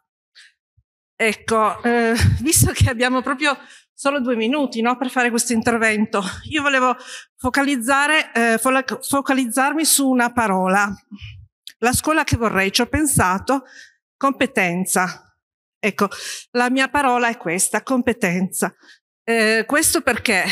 Speaker 18: Ecco, eh, visto che abbiamo proprio solo due minuti no, per fare questo intervento, io volevo focalizzare, eh, focalizzarmi su una parola. La scuola che vorrei, ci ho pensato, competenza. Ecco, la mia parola è questa, competenza. Eh, questo perché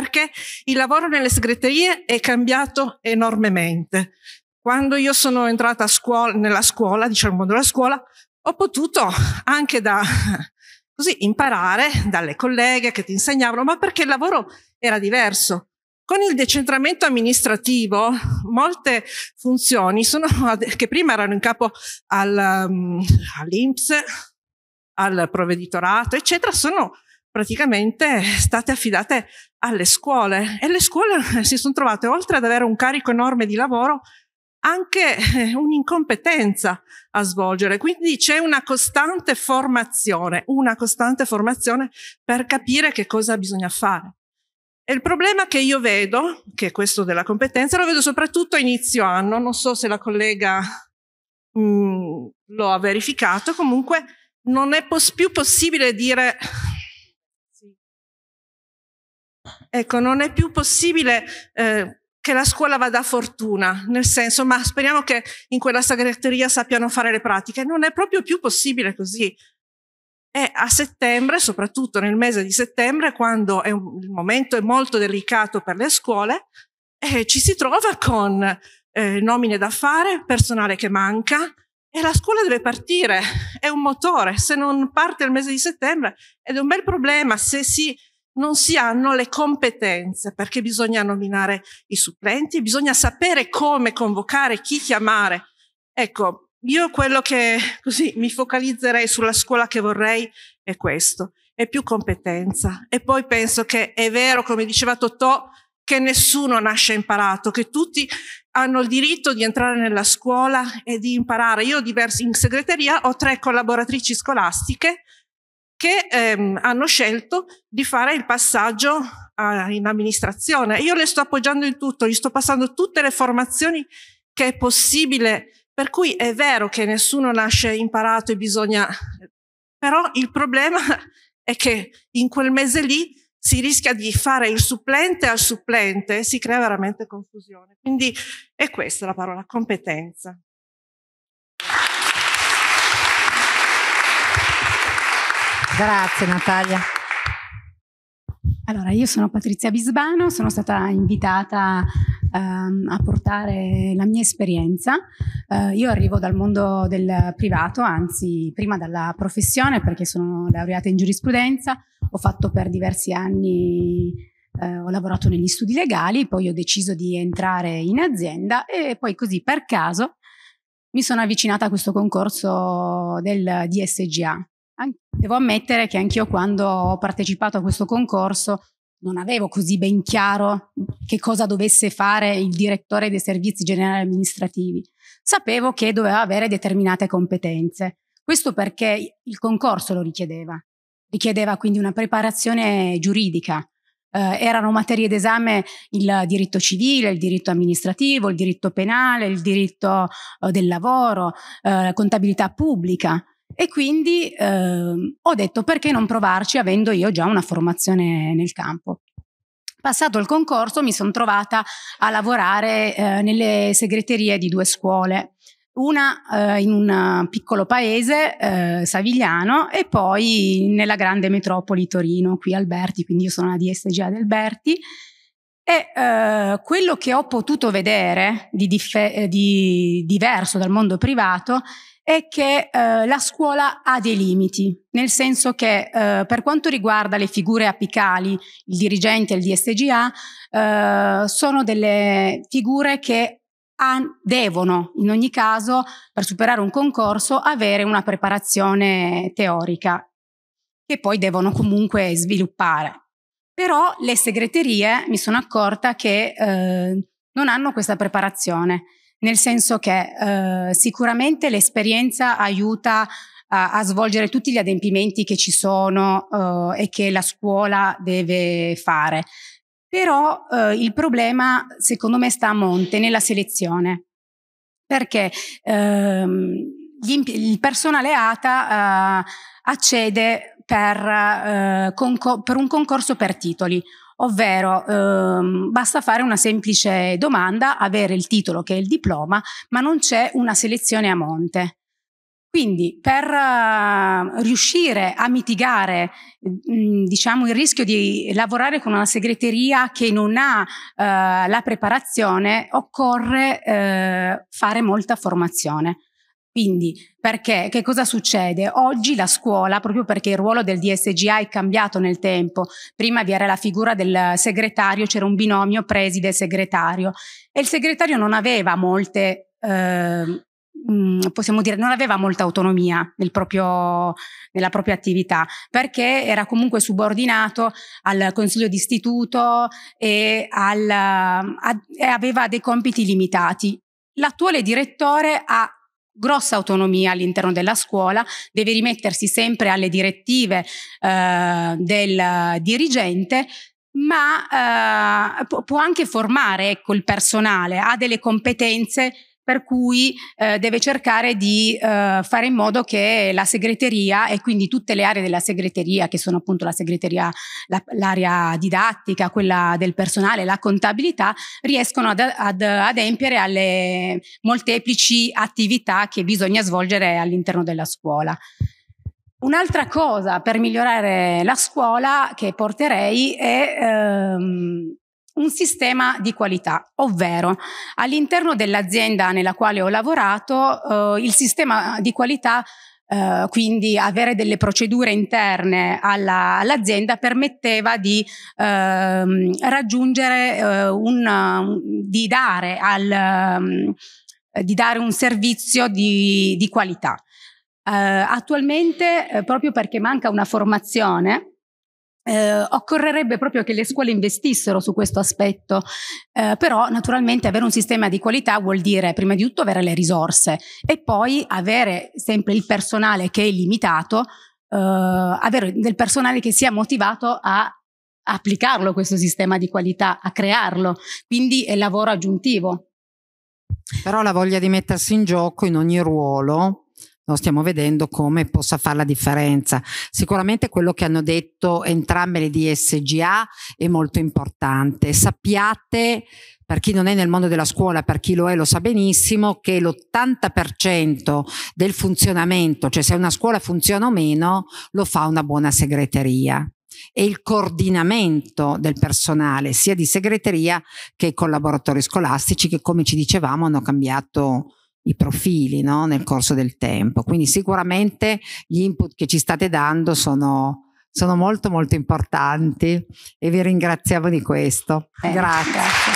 Speaker 18: perché il lavoro nelle segreterie è cambiato enormemente. Quando io sono entrata scuola, nella scuola, diciamo mondo della scuola, ho potuto anche da così imparare dalle colleghe che ti insegnavano, ma perché il lavoro era diverso. Con il decentramento amministrativo, molte funzioni sono, che prima erano in capo al, um, all'INPS, al provveditorato, eccetera, sono praticamente state affidate alle scuole e le scuole si sono trovate oltre ad avere un carico enorme di lavoro anche eh, un'incompetenza a svolgere. Quindi c'è una costante formazione, una costante formazione per capire che cosa bisogna fare. E il problema che io vedo, che è questo della competenza, lo vedo soprattutto a inizio anno, non so se la collega mh, mm, lo ha verificato, comunque non è pos più possibile dire Ecco, non è più possibile eh, che la scuola vada a fortuna, nel senso, ma speriamo che in quella segreteria sappiano fare le pratiche. Non è proprio più possibile così. E a settembre, soprattutto nel mese di settembre, quando un, il momento è molto delicato per le scuole, eh, ci si trova con eh, nomine da fare, personale che manca e la scuola deve partire, è un motore, se non parte il mese di settembre ed è un bel problema se si non si hanno le competenze perché bisogna nominare i supplenti, bisogna sapere come convocare, chi chiamare. Ecco, io quello che così mi focalizzerei sulla scuola che vorrei è questo, è più competenza. E poi penso che è vero, come diceva Totò, che nessuno nasce imparato, che tutti hanno il diritto di entrare nella scuola e di imparare. Io diversi, in segreteria ho tre collaboratrici scolastiche che ehm, hanno scelto di fare il passaggio a, in amministrazione. Io le sto appoggiando in tutto, gli sto passando tutte le formazioni che è possibile, per cui è vero che nessuno nasce imparato e bisogna, però il problema è che in quel mese lì si rischia di fare il supplente al supplente e si crea veramente confusione. Quindi è questa la parola, competenza.
Speaker 1: Grazie Natalia.
Speaker 19: Allora, io sono Patrizia Bisbano, sono stata invitata ehm, a portare la mia esperienza. Eh, io arrivo dal mondo del privato, anzi prima dalla professione perché sono laureata in giurisprudenza, ho fatto per diversi anni, eh, ho lavorato negli studi legali, poi ho deciso di entrare in azienda e poi così per caso mi sono avvicinata a questo concorso del DSGA Devo ammettere che anch'io quando ho partecipato a questo concorso non avevo così ben chiaro che cosa dovesse fare il direttore dei servizi generali amministrativi. Sapevo che doveva avere determinate competenze. Questo perché il concorso lo richiedeva. Richiedeva quindi una preparazione giuridica. Eh, erano materie d'esame il diritto civile, il diritto amministrativo, il diritto penale, il diritto eh, del lavoro, eh, contabilità pubblica. E quindi eh, ho detto perché non provarci avendo io già una formazione nel campo. Passato il concorso mi sono trovata a lavorare eh, nelle segreterie di due scuole, una eh, in un piccolo paese eh, savigliano e poi nella grande metropoli Torino, qui Alberti, quindi io sono la DSG ad Alberti. E eh, quello che ho potuto vedere di, di, diverso dal mondo privato è che eh, la scuola ha dei limiti, nel senso che eh, per quanto riguarda le figure apicali, il dirigente e il DSGA, eh, sono delle figure che han, devono in ogni caso, per superare un concorso, avere una preparazione teorica che poi devono comunque sviluppare. Però le segreterie mi sono accorta che eh, non hanno questa preparazione nel senso che eh, sicuramente l'esperienza aiuta a, a, svolgere tutti gli adempimenti che ci sono eh, e che la scuola deve fare. Però eh, il problema, secondo me, sta a monte, nella selezione, perché ehm, il personale ATA eh, accede per, eh, per un concorso per titoli ovvero ehm, basta fare una semplice domanda, avere il titolo che è il diploma, ma non c'è una selezione a monte. Quindi per uh, riuscire a mitigare mh, mm, diciamo, il rischio di lavorare con una segreteria che non ha uh, la preparazione, occorre uh, fare molta formazione. Quindi, perché? Che cosa succede? Oggi la scuola, proprio perché il ruolo del DSGA è cambiato nel tempo, prima vi era la figura del segretario, c'era un binomio preside-segretario e il segretario non aveva molte, eh, possiamo dire, non aveva molta autonomia nel proprio, nella propria attività, perché era comunque subordinato al consiglio d'istituto e, al, a, e aveva dei compiti limitati. L'attuale direttore ha grossa autonomia all'interno della scuola, deve rimettersi sempre alle direttive eh, del dirigente, ma eh, può anche formare ecco, il personale, ha delle competenze per cui eh, deve cercare di eh, fare in modo che la segreteria e quindi tutte le aree della segreteria, che sono appunto la segreteria, la, l'area didattica, quella del personale, la contabilità, riescono ad, ad adempiere alle molteplici attività che bisogna svolgere all'interno della scuola. Un'altra cosa per migliorare la scuola che porterei è ehm, un sistema di qualità, ovvero all'interno dell'azienda nella quale ho lavorato eh, il sistema di qualità Uh, quindi avere delle procedure interne alla, all'azienda permetteva di uh, raggiungere uh, un, di dare, al, ehm, di dare un servizio di, di qualità. Eh, attualmente, proprio perché manca una formazione, eh, occorrerebbe proprio che le scuole investissero su questo aspetto, eh, però naturalmente avere un sistema di qualità vuol dire prima di tutto avere le risorse e poi avere sempre il personale che è limitato, eh, avere del personale che sia motivato a applicarlo questo sistema di qualità, a crearlo, quindi è lavoro aggiuntivo.
Speaker 1: Però la voglia di mettersi in gioco in ogni ruolo No, stiamo vedendo come possa fare la differenza. Sicuramente quello che hanno detto entrambe le DSGA è molto importante. Sappiate, per chi non è nel mondo della scuola, per chi lo è lo sa benissimo, che l'80% del funzionamento, cioè se una scuola funziona o meno, lo fa una buona segreteria e il coordinamento del personale sia di segreteria che collaboratori scolastici che come ci dicevamo hanno cambiato i profili no? nel corso del tempo. Quindi sicuramente gli input che ci state dando sono, sono molto molto importanti e vi ringraziamo di questo. Eh, grazie. grazie.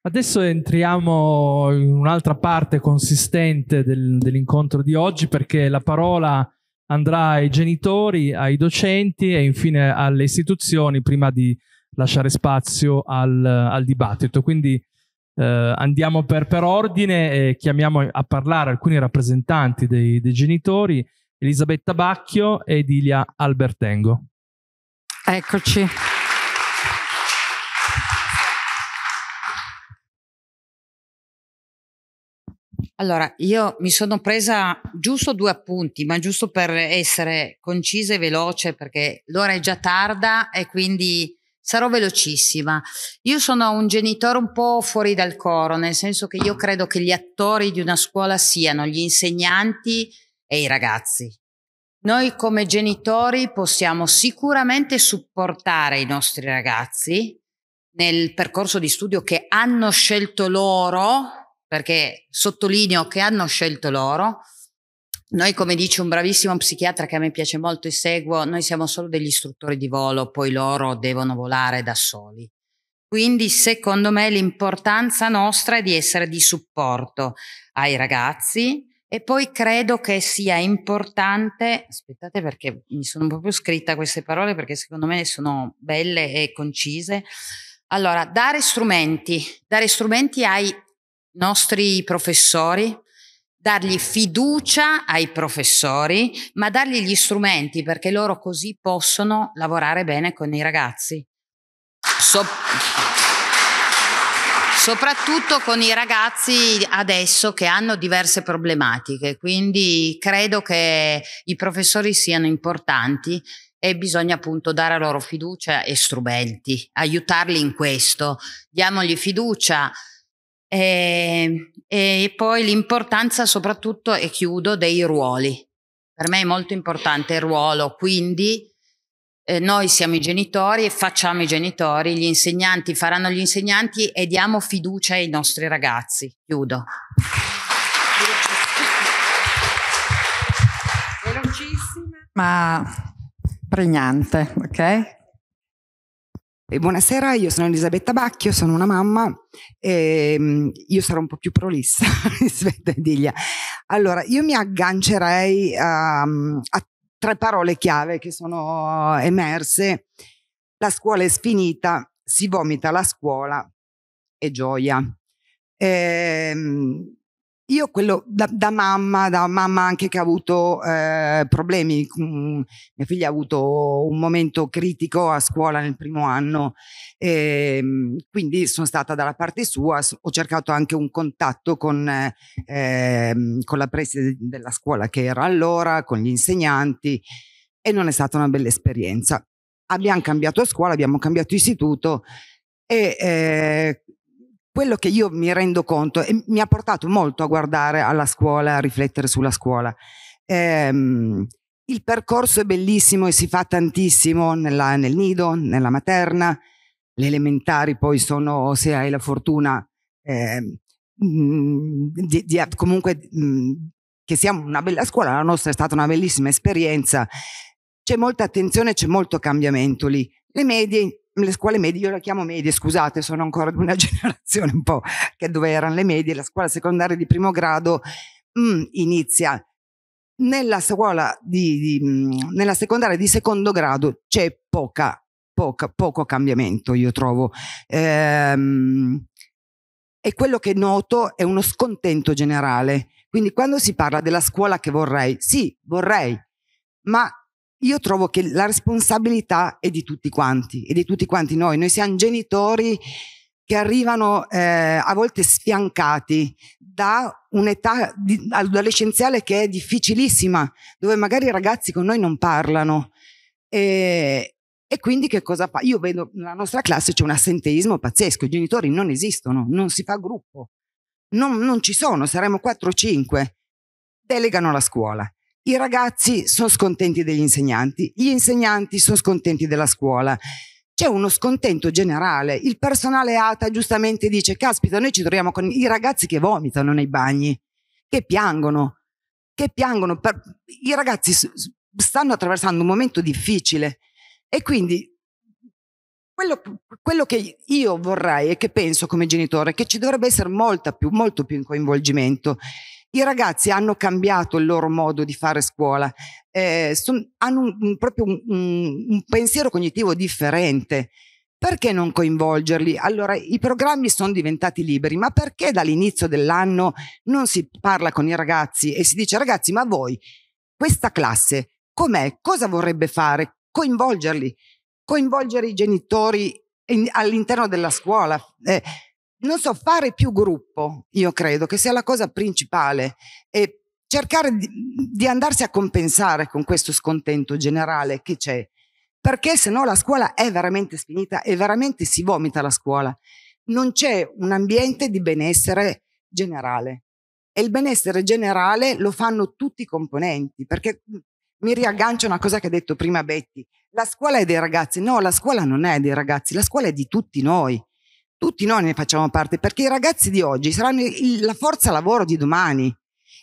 Speaker 2: Adesso entriamo in un'altra parte consistente del, dell'incontro di oggi perché la parola andrà ai genitori, ai docenti e infine alle istituzioni prima di lasciare spazio al, al dibattito. Quindi eh, andiamo per, per, ordine e chiamiamo a parlare alcuni rappresentanti dei, dei genitori, Elisabetta Bacchio ed Ilia Albertengo.
Speaker 1: Eccoci.
Speaker 20: Allora, io mi sono presa giusto due appunti, ma giusto per essere concisa e veloce, perché l'ora è già tarda e quindi sarò velocissima. Io sono un genitore un po' fuori dal coro, nel senso che io credo che gli attori di una scuola siano gli insegnanti e i ragazzi. Noi come genitori possiamo sicuramente supportare i nostri ragazzi nel percorso di studio che hanno scelto loro, perché sottolineo che hanno scelto loro, noi, come dice un bravissimo psichiatra che a me piace molto e seguo, noi siamo solo degli istruttori di volo, poi loro devono volare da soli. Quindi, secondo me, l'importanza nostra è di essere di supporto ai ragazzi e poi credo che sia importante, aspettate perché mi sono proprio scritta queste parole perché secondo me sono belle e concise. Allora, dare strumenti, dare strumenti ai nostri professori, dargli fiducia ai professori, ma dargli gli strumenti perché loro così possono lavorare bene con i ragazzi. So- soprattutto con i ragazzi adesso che hanno diverse problematiche, quindi credo che i professori siano importanti e bisogna appunto dare loro fiducia e strumenti, aiutarli in questo. Diamogli fiducia, e, ehm, e poi l'importanza soprattutto, e chiudo, dei ruoli. Per me è molto importante il ruolo, quindi eh, noi siamo i genitori e facciamo i genitori, gli insegnanti faranno gli insegnanti e diamo fiducia ai nostri ragazzi. Chiudo.
Speaker 15: Velocissima.
Speaker 21: Ma pregnante, ok? E buonasera, io sono Elisabetta Bacchio, sono una mamma e ehm, io sarò un po' più prolissa rispetto a Diglia. Allora, io mi aggancerei a, ehm, a tre parole chiave che sono emerse. La scuola è sfinita, si vomita la scuola e gioia. Ehm, io quello da, da, mamma, da mamma anche che ha avuto eh, problemi, mm, mia figlia ha avuto un momento critico a scuola nel primo anno, e, ehm, quindi sono stata dalla parte sua, ho cercato anche un contatto con, eh, con la preside della scuola che era allora, con gli insegnanti e non è stata una bella esperienza. Abbiamo cambiato scuola, abbiamo cambiato istituto e eh, quello che io mi rendo conto e mi ha portato molto a guardare alla scuola, a riflettere sulla scuola. Ehm, il percorso è bellissimo e si fa tantissimo nella, nel nido, nella materna, le elementari poi sono, se hai la fortuna, eh, di, di, comunque mh, mm, che siamo una bella scuola, la nostra è stata una bellissima esperienza, c'è molta attenzione, c'è molto cambiamento lì. Le medie le scuole medie, io le chiamo medie, scusate, sono ancora di una generazione un po' che dove erano le medie, la scuola secondaria di primo grado mh, mm, inizia. Nella scuola di, di, mh, mm, nella secondaria di secondo grado c'è poca, poca, poco cambiamento, io trovo. Ehm, e quello che noto è uno scontento generale. Quindi quando si parla della scuola che vorrei, sì, vorrei, ma io trovo che la responsabilità è di tutti quanti, è di tutti quanti noi. Noi siamo genitori che arrivano eh, a volte sfiancati da un'età adolescenziale che è difficilissima, dove magari i ragazzi con noi non parlano. E, e quindi che cosa fa? Io vedo nella nostra classe c'è un assenteismo pazzesco, i genitori non esistono, non si fa gruppo, non, non ci sono, saremo 4 o 5, delegano la scuola. I ragazzi sono scontenti degli insegnanti, gli insegnanti sono scontenti della scuola. C'è uno scontento generale. Il personale ATA giustamente dice: Caspita, noi ci troviamo con i ragazzi che vomitano nei bagni, che piangono, che piangono. Per... I ragazzi stanno attraversando un momento difficile e quindi quello, quello, che io vorrei e che penso come genitore è che ci dovrebbe essere più, molto più coinvolgimento i ragazzi hanno cambiato il loro modo di fare scuola, eh, son, hanno un, un, proprio un, un pensiero cognitivo differente. Perché non coinvolgerli? Allora, i programmi sono diventati liberi, ma perché dall'inizio dell'anno non si parla con i ragazzi e si dice ragazzi, ma voi, questa classe, com'è? Cosa vorrebbe fare? Coinvolgerli, coinvolgere i genitori all'interno della scuola. Eh, non so, fare più gruppo, io credo che sia la cosa principale e cercare di, di andarsi a compensare con questo scontento generale che c'è, perché se no la scuola è veramente sfinita e veramente si vomita la scuola. Non c'è un ambiente di benessere generale e il benessere generale lo fanno tutti i componenti, perché mi riaggancio a una cosa che ha detto prima Betty, la scuola è dei ragazzi, no, la scuola non è dei ragazzi, la scuola è di tutti noi tutti noi ne facciamo parte perché i ragazzi di oggi saranno il, la forza lavoro di domani.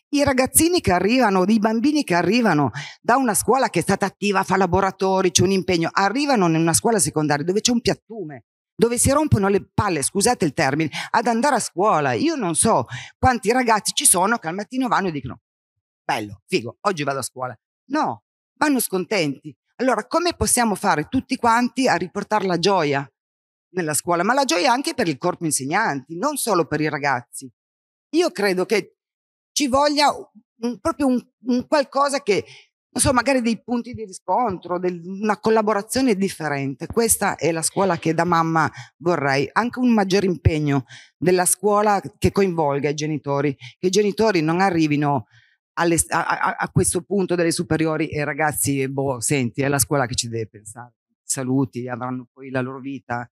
Speaker 21: I ragazzini che arrivano, i bambini che arrivano da una scuola che è stata attiva, fa laboratori, c'è un impegno, arrivano in una scuola secondaria dove c'è un piattume, dove si rompono le palle, scusate il termine, ad andare a scuola. Io non so quanti ragazzi ci sono che al mattino vanno e dicono, bello, figo, oggi vado a scuola. No, vanno scontenti. Allora, come possiamo fare tutti quanti a riportare la gioia nella scuola, ma la gioia anche per il corpo insegnanti, non solo per i ragazzi. Io credo che ci voglia un, proprio un, un, qualcosa che, non so, magari dei punti di riscontro, del, una collaborazione differente. Questa è la scuola che da mamma vorrei, anche un maggior impegno della scuola che coinvolga i genitori, che i genitori non arrivino alle, a, a, questo punto delle superiori e ragazzi, boh, senti, è la scuola che ci deve pensare. Saluti, avranno poi la loro vita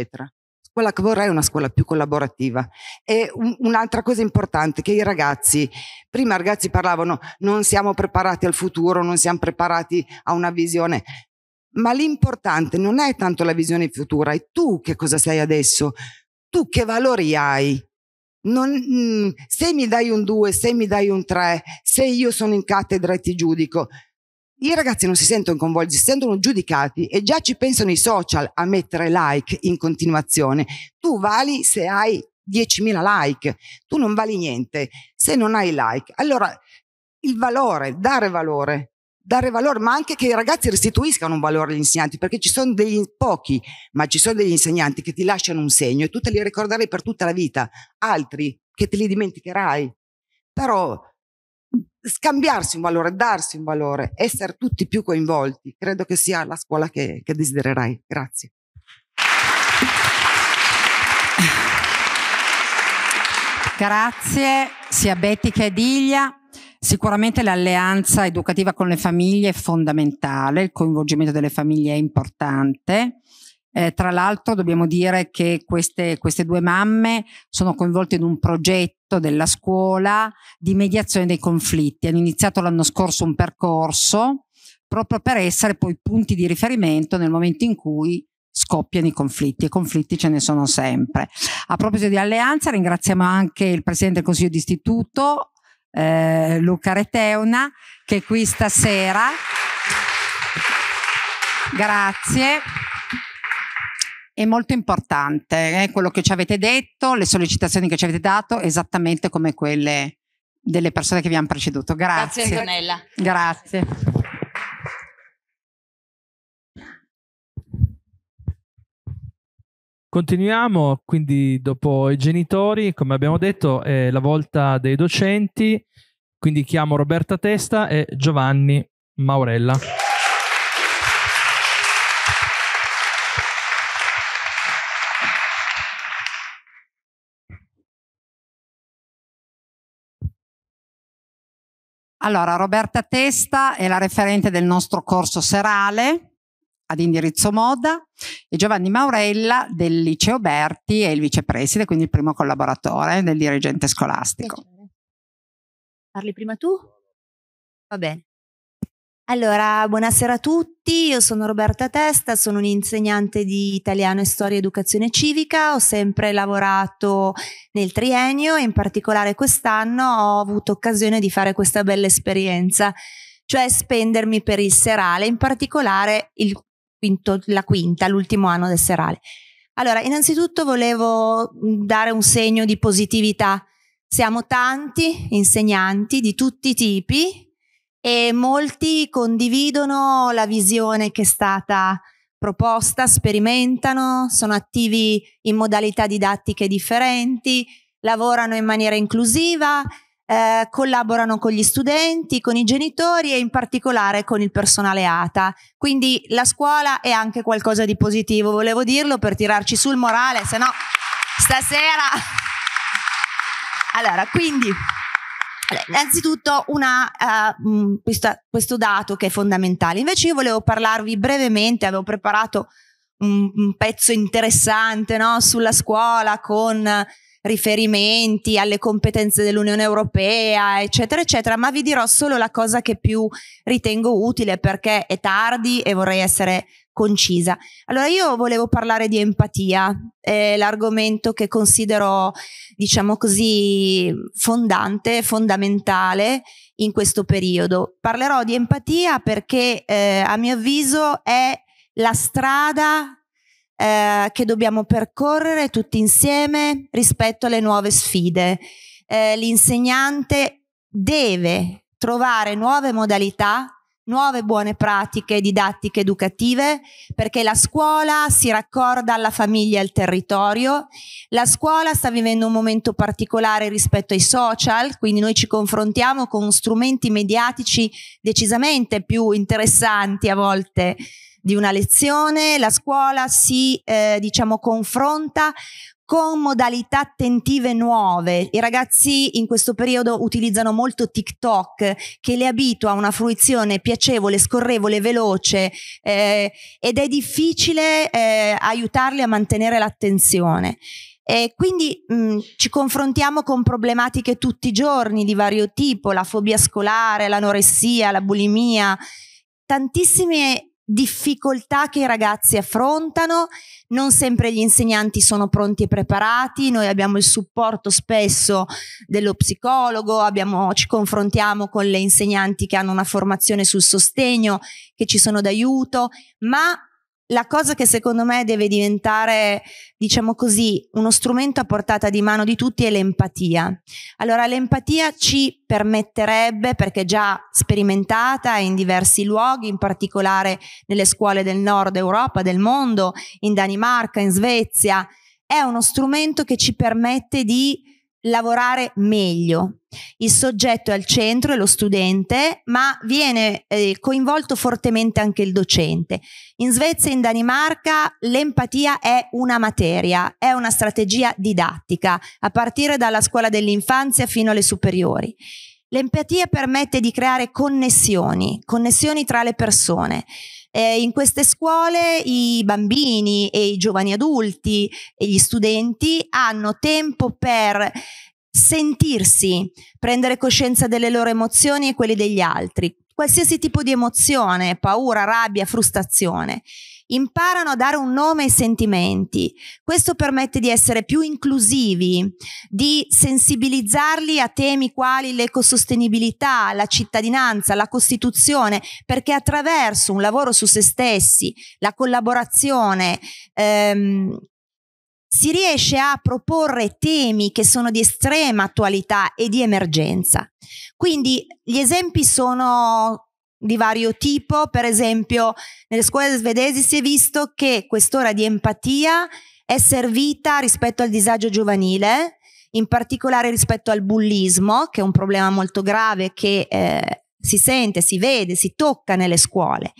Speaker 21: eccetera. Quella che vorrei è una scuola più collaborativa. E un, un'altra cosa importante, che i ragazzi, prima i ragazzi parlavano non siamo preparati al futuro, non siamo preparati a una visione, ma l'importante non è tanto la visione futura, è tu che cosa sei adesso, tu che valori hai. Non, mm, se mi dai un 2, se mi dai un 3, se io sono in cattedra e ti giudico, i ragazzi non si sentono coinvolti, si sentono giudicati e già ci pensano i social a mettere like in continuazione. Tu vali se hai 10.000 like, tu non vali niente se non hai like. Allora, il valore, dare valore, dare valore, ma anche che i ragazzi restituiscano un valore agli insegnanti, perché ci sono degli pochi, ma ci sono degli insegnanti che ti lasciano un segno e tu te li ricorderai per tutta la vita, altri che te li dimenticherai. Però scambiarsi un valore, darsi un valore, essere tutti più coinvolti, credo che sia la scuola che, che desidererai. Grazie.
Speaker 1: Grazie sia Betty che Diglia. Sicuramente l'alleanza educativa con le famiglie è fondamentale, il coinvolgimento delle famiglie è importante. Eh, tra l'altro dobbiamo dire che queste, queste due mamme sono coinvolte in un progetto della scuola di mediazione dei conflitti. Hanno iniziato l'anno scorso un percorso proprio per essere poi punti di riferimento nel momento in cui scoppiano i conflitti e conflitti ce ne sono sempre. A proposito di alleanza ringraziamo anche il Presidente del Consiglio d'Istituto eh, Luca Reteuna che è qui stasera. Grazie è molto importante eh? quello che ci avete detto, le sollecitazioni che ci avete dato, esattamente come quelle delle persone che vi hanno preceduto.
Speaker 3: Grazie. Grazie Antonella. Grazie. Continuiamo quindi dopo
Speaker 2: i genitori, come abbiamo detto è la volta dei docenti, quindi chiamo Roberta Testa e Giovanni Maurella.
Speaker 3: Allora, Roberta Testa è la referente del nostro corso serale ad
Speaker 1: indirizzo moda e Giovanni Maurella del liceo Berti è il vicepreside, quindi il primo collaboratore del dirigente scolastico.
Speaker 3: Parli prima
Speaker 22: tu? Va bene. Allora, buonasera a tutti, io sono Roberta Testa, sono un'insegnante di italiano e storia ed educazione civica, ho sempre lavorato nel triennio e in particolare quest'anno ho avuto occasione di fare questa bella esperienza, cioè spendermi per il serale, in particolare quinto, la quinta, l'ultimo anno del serale. Allora, innanzitutto volevo dare un segno di positività. Siamo tanti insegnanti di tutti i tipi, e molti condividono la visione che è stata proposta, sperimentano, sono attivi in modalità didattiche differenti, lavorano in maniera inclusiva, eh, collaborano con gli studenti, con i genitori e in particolare con il personale ATA. Quindi la scuola è anche qualcosa di positivo, volevo dirlo per tirarci sul morale, se no stasera... Allora, quindi... Innanzitutto una, uh, questa, questo dato che è fondamentale, invece io volevo parlarvi brevemente, avevo preparato un, un pezzo interessante no? sulla scuola con riferimenti alle competenze dell'Unione Europea, eccetera, eccetera, ma vi dirò solo la cosa che più ritengo utile perché è tardi e vorrei essere concisa. Allora io volevo parlare di empatia, è l'argomento che considero, diciamo così, fondante, fondamentale in questo periodo. Parlerò di empatia perché eh, a mio avviso è la strada eh, che dobbiamo percorrere tutti insieme rispetto alle nuove sfide. Eh, l'insegnante deve trovare nuove modalità nuove buone pratiche didattiche educative perché la scuola si raccorda alla famiglia e al territorio, la scuola sta vivendo un momento particolare rispetto ai social, quindi noi ci confrontiamo con strumenti mediatici decisamente più interessanti a volte di una lezione, la scuola si eh, diciamo confronta con modalità attentive nuove. I ragazzi in questo periodo utilizzano molto TikTok che li abitua a una fruizione piacevole, scorrevole, veloce eh, ed è difficile eh, aiutarli a mantenere l'attenzione. E quindi mh, mm, ci confrontiamo con problematiche tutti i giorni di vario tipo, la fobia scolare, l'anoressia, la bulimia, tantissime difficoltà che i ragazzi affrontano, non sempre gli insegnanti sono pronti e preparati, noi abbiamo il supporto spesso dello psicologo, abbiamo, ci confrontiamo con le insegnanti che hanno una formazione sul sostegno, che ci sono d'aiuto, ma la cosa che secondo me deve diventare, diciamo così, uno strumento a portata di mano di tutti è l'empatia. Allora, l'empatia ci permetterebbe, perché già sperimentata in diversi luoghi, in particolare nelle scuole del nord Europa, del mondo, in Danimarca, in Svezia, è uno strumento che ci permette di lavorare meglio. Il soggetto è al centro, è lo studente, ma viene eh, coinvolto fortemente anche il docente. In Svezia e in Danimarca l'empatia è una materia, è una strategia didattica, a partire dalla scuola dell'infanzia fino alle superiori. L'empatia permette di creare connessioni, connessioni tra le persone. Eh, in queste scuole i bambini e i giovani adulti e gli studenti hanno tempo per sentirsi, prendere coscienza delle loro emozioni e quelle degli altri, qualsiasi tipo di emozione, paura, rabbia, frustrazione imparano a dare un nome ai sentimenti. Questo permette di essere più inclusivi, di sensibilizzarli a temi quali l'ecosostenibilità, la cittadinanza, la Costituzione, perché attraverso un lavoro su se stessi, la collaborazione, ehm, si riesce a proporre temi che sono di estrema attualità e di emergenza. Quindi gli esempi sono di vario tipo, per esempio nelle scuole svedesi si è visto che quest'ora di empatia è servita rispetto al disagio giovanile, in particolare rispetto al bullismo, che è un problema molto grave che eh, si sente, si vede, si tocca nelle scuole.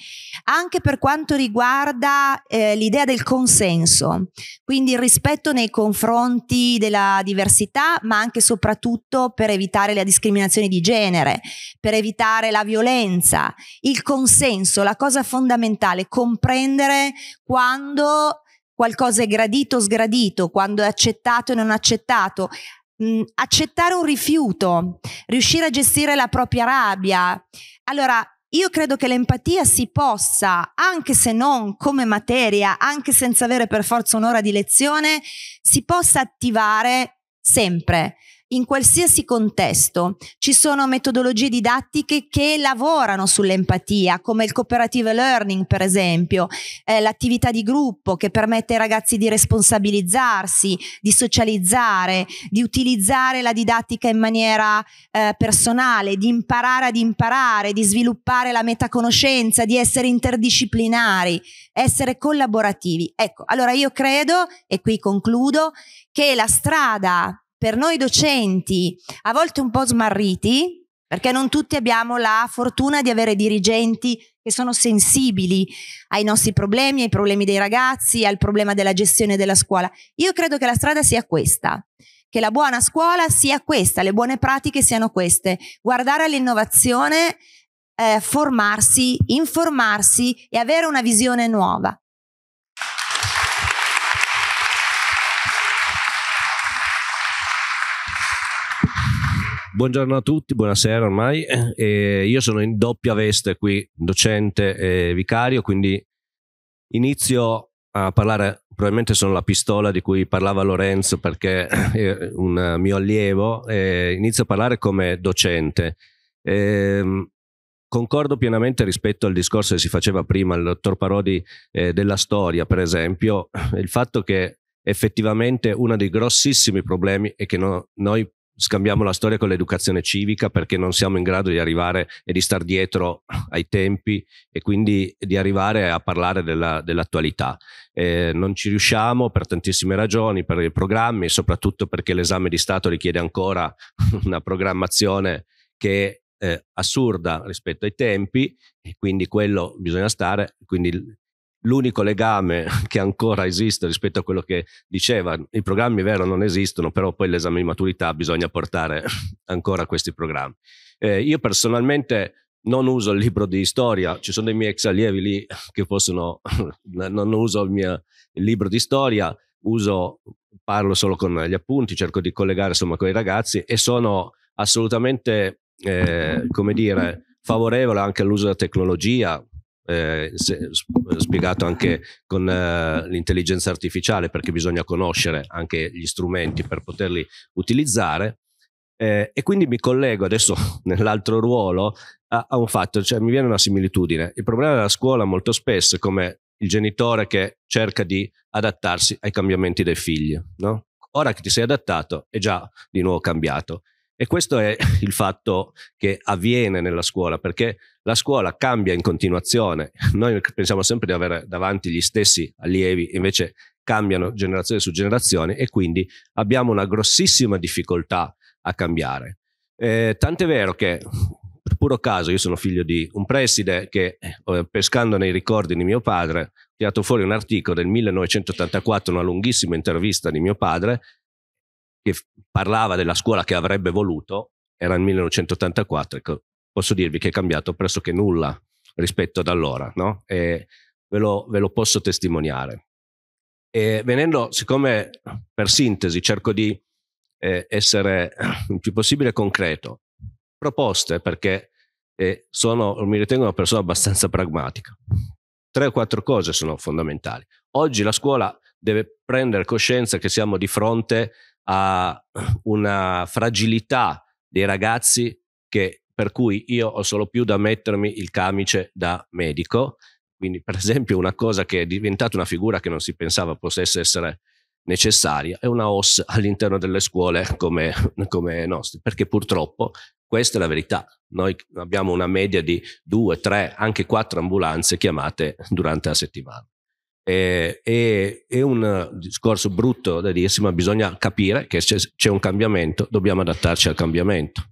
Speaker 22: Anche per quanto riguarda eh, l'idea del consenso, quindi il rispetto nei confronti della diversità, ma anche e soprattutto per evitare la discriminazione di genere, per evitare la violenza, il consenso, la cosa fondamentale, comprendere quando qualcosa è gradito o sgradito, quando è accettato e non accettato, mh, mm, accettare un rifiuto, riuscire a gestire la propria rabbia. Allora, io credo che l'empatia si possa, anche se non come materia, anche senza avere per forza un'ora di lezione, si possa attivare sempre in qualsiasi contesto ci sono metodologie didattiche che lavorano sull'empatia, come il cooperative learning, per esempio, eh, l'attività di gruppo che permette ai ragazzi di responsabilizzarsi, di socializzare, di utilizzare la didattica in maniera eh, personale, di imparare ad imparare, di sviluppare la metaconoscenza, di essere interdisciplinari, essere collaborativi. Ecco, allora io credo, e qui concludo, che la strada per noi docenti a volte un po' smarriti, perché non tutti abbiamo la fortuna di avere dirigenti che sono sensibili ai nostri problemi, ai problemi dei ragazzi, al problema della gestione della scuola. Io credo che la strada sia questa, che la buona scuola sia questa, le buone pratiche siano queste, guardare all'innovazione, eh, formarsi, informarsi e avere una visione nuova.
Speaker 23: Buongiorno a tutti, buonasera ormai. Eh, eh, io sono in doppia veste qui, docente e vicario, quindi inizio a parlare, probabilmente sono la pistola di cui parlava Lorenzo perché eh, è un mio allievo, eh, inizio a parlare come docente. Eh, concordo pienamente rispetto al discorso che si faceva prima, il dottor Parodi, eh, della storia, per esempio, il fatto che effettivamente uno dei grossissimi problemi è che no, noi scambiamo la storia con l'educazione civica perché non siamo in grado di arrivare e di star dietro ai tempi e quindi di arrivare a parlare della, dell'attualità. Eh, non ci riusciamo per tantissime ragioni, per i programmi, soprattutto perché l'esame di Stato richiede ancora una programmazione che è eh, assurda rispetto ai tempi e quindi quello bisogna stare, quindi l'unico legame che ancora esiste rispetto a quello che diceva, i programmi vero non esistono, però poi l'esame di maturità bisogna portare ancora questi programmi. Eh, io personalmente non uso il libro di storia, ci sono dei miei ex allievi lì che possono, non uso il mio il libro di storia, uso, parlo solo con gli appunti, cerco di collegare insomma con i ragazzi e sono assolutamente, eh, come dire, favorevole anche all'uso della tecnologia, eh, eh, spiegato anche con eh, l'intelligenza artificiale perché bisogna conoscere anche gli strumenti per poterli utilizzare eh, e quindi mi collego adesso nell'altro ruolo a, a, un fatto, cioè mi viene una similitudine. Il problema della scuola molto spesso è come il genitore che cerca di adattarsi ai cambiamenti dei figli. No? Ora che ti sei adattato è già di nuovo cambiato. E questo è il fatto che avviene nella scuola, perché la scuola cambia in continuazione. Noi pensiamo sempre di avere davanti gli stessi allievi, invece cambiano generazione su generazione e quindi abbiamo una grossissima difficoltà a cambiare. Eh, tant'è vero che per puro caso io sono figlio di un preside che eh, pescando nei ricordi di mio padre ha tirato fuori un articolo del 1984, una lunghissima intervista di mio padre che parlava della scuola che avrebbe voluto, era il 1984, ecco, posso dirvi che è cambiato pressoché nulla rispetto ad allora, no? E ve lo, ve lo posso testimoniare. E venendo, siccome per sintesi cerco di eh, essere il più possibile concreto, proposte perché eh, sono, mi ritengo una persona abbastanza pragmatica. Tre o quattro cose sono fondamentali. Oggi la scuola deve prendere coscienza che siamo di fronte a una fragilità dei ragazzi che, per cui io ho solo più da mettermi il camice da medico. Quindi, per esempio, una cosa che è diventata una figura che non si pensava potesse essere necessaria è una OS all'interno delle scuole come, come nostre, perché purtroppo questa è la verità. Noi abbiamo una media di due, tre, anche quattro ambulanze chiamate durante la settimana. Eh, è, è, un discorso brutto da dirsi, ma bisogna capire che c'è, c'è un cambiamento, dobbiamo adattarci al cambiamento.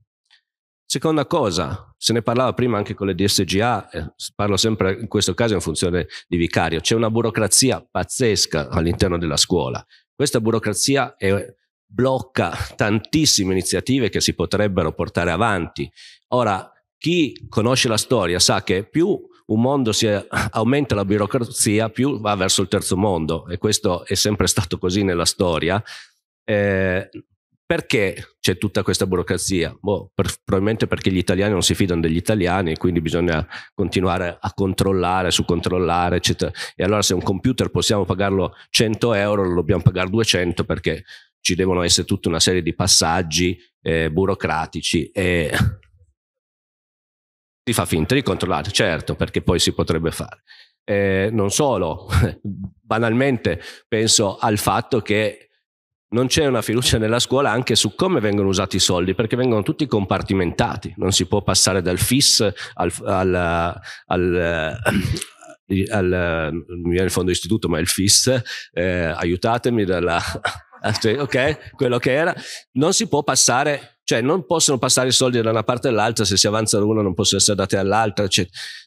Speaker 23: Seconda cosa, se ne parlava prima anche con le DSGA, eh, parlo sempre in questo caso in funzione di vicario, c'è una burocrazia pazzesca all'interno della scuola. Questa burocrazia è, blocca tantissime iniziative che si potrebbero portare avanti. Ora, chi conosce la storia sa che più un mondo si aumenta la burocrazia, più va verso il terzo mondo, e questo è sempre stato così nella storia. Eh, perché c'è tutta questa burocrazia? Boh, per, probabilmente perché gli italiani non si fidano degli italiani, quindi bisogna continuare a controllare, su controllare, eccetera. E allora se un computer possiamo pagarlo 100 euro, lo dobbiamo pagare 200 perché ci devono essere tutta una serie di passaggi eh, burocratici e si fa finta di controllare, certo, perché poi si potrebbe fare. Eh, non solo, banalmente penso al fatto che non c'è una fiducia nella scuola anche su come vengono usati i soldi, perché vengono tutti compartimentati, non si può passare dal FIS al, al, al, eh, al non il fondo istituto, ma il FIS, eh, aiutatemi dalla... Cioè, ok, quello che era, non si può passare cioè non possono passare i soldi da una parte all'altra, se si avanza l'una non possono essere date all'altra. Cioè,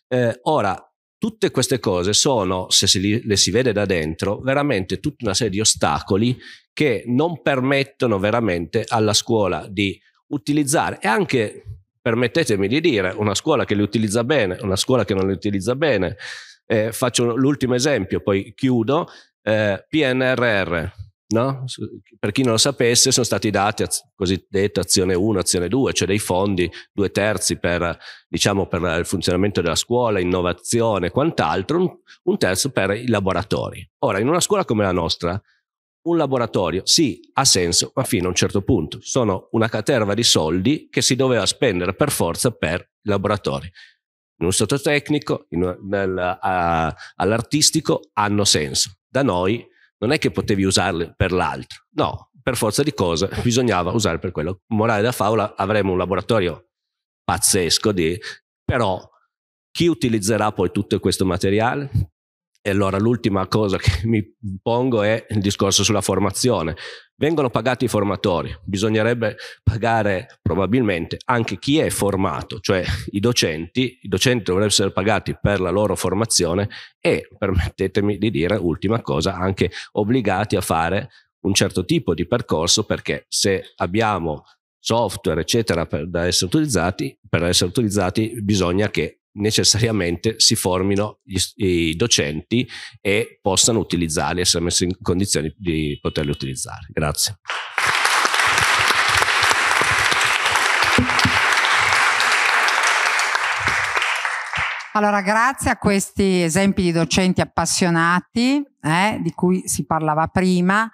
Speaker 23: eh, ora, tutte queste cose sono, se si li, le si vede da dentro, veramente tutta una serie di ostacoli che non permettono veramente alla scuola di utilizzare e anche, permettetemi di dire, una scuola che li utilizza bene, una scuola che non li utilizza bene. Eh, faccio l'ultimo esempio, poi chiudo. Eh, PNRR, No? Per chi non lo sapesse, sono stati dati cosiddetta azione 1, azione 2, cioè dei fondi, due terzi per, diciamo, per il funzionamento della scuola, innovazione e quant'altro, un terzo per i laboratori. Ora, in una scuola come la nostra, un laboratorio sì, ha senso, ma fino a un certo punto. Sono una caterva di soldi che si doveva spendere per forza per i laboratori. In un sottotecnico, in, nel, a, all'artistico, hanno senso. Da noi non è che potevi usarle per l'altro, no, per forza di cose bisognava usarle per quello. Morale da favola, avremo un laboratorio pazzesco di, però chi utilizzerà poi tutto questo materiale? E allora l'ultima cosa che mi pongo è il discorso sulla formazione. Vengono pagati i formatori, bisognerebbe pagare probabilmente anche chi è formato, cioè i docenti, i docenti dovrebbero essere pagati per la loro formazione e, permettetemi di dire, ultima cosa, anche obbligati a fare un certo tipo di percorso perché se abbiamo software eccetera per, da essere utilizzati, per essere utilizzati bisogna che necessariamente si formino gli, i docenti e possano utilizzarli, essere messi in condizioni di poterli utilizzare. Grazie.
Speaker 1: Allora, grazie a questi esempi di docenti appassionati, eh, di cui si parlava prima,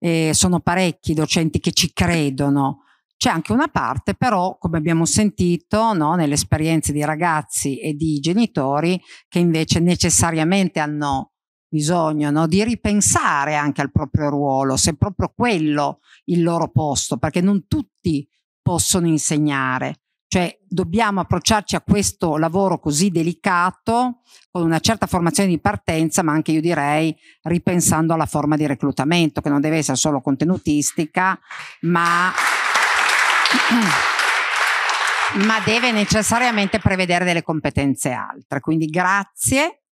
Speaker 1: eh, sono parecchi i docenti che ci credono, c'è anche una parte però, come abbiamo sentito, no, nelle esperienze di ragazzi e di genitori che invece necessariamente hanno bisogno no, di ripensare anche al proprio ruolo, se è proprio quello il loro posto, perché non tutti possono insegnare. Cioè dobbiamo approcciarci a questo lavoro così delicato con una certa formazione di partenza, ma anche io direi ripensando alla forma di reclutamento, che non deve essere solo contenutistica, ma ma deve necessariamente prevedere delle competenze altre. Quindi grazie.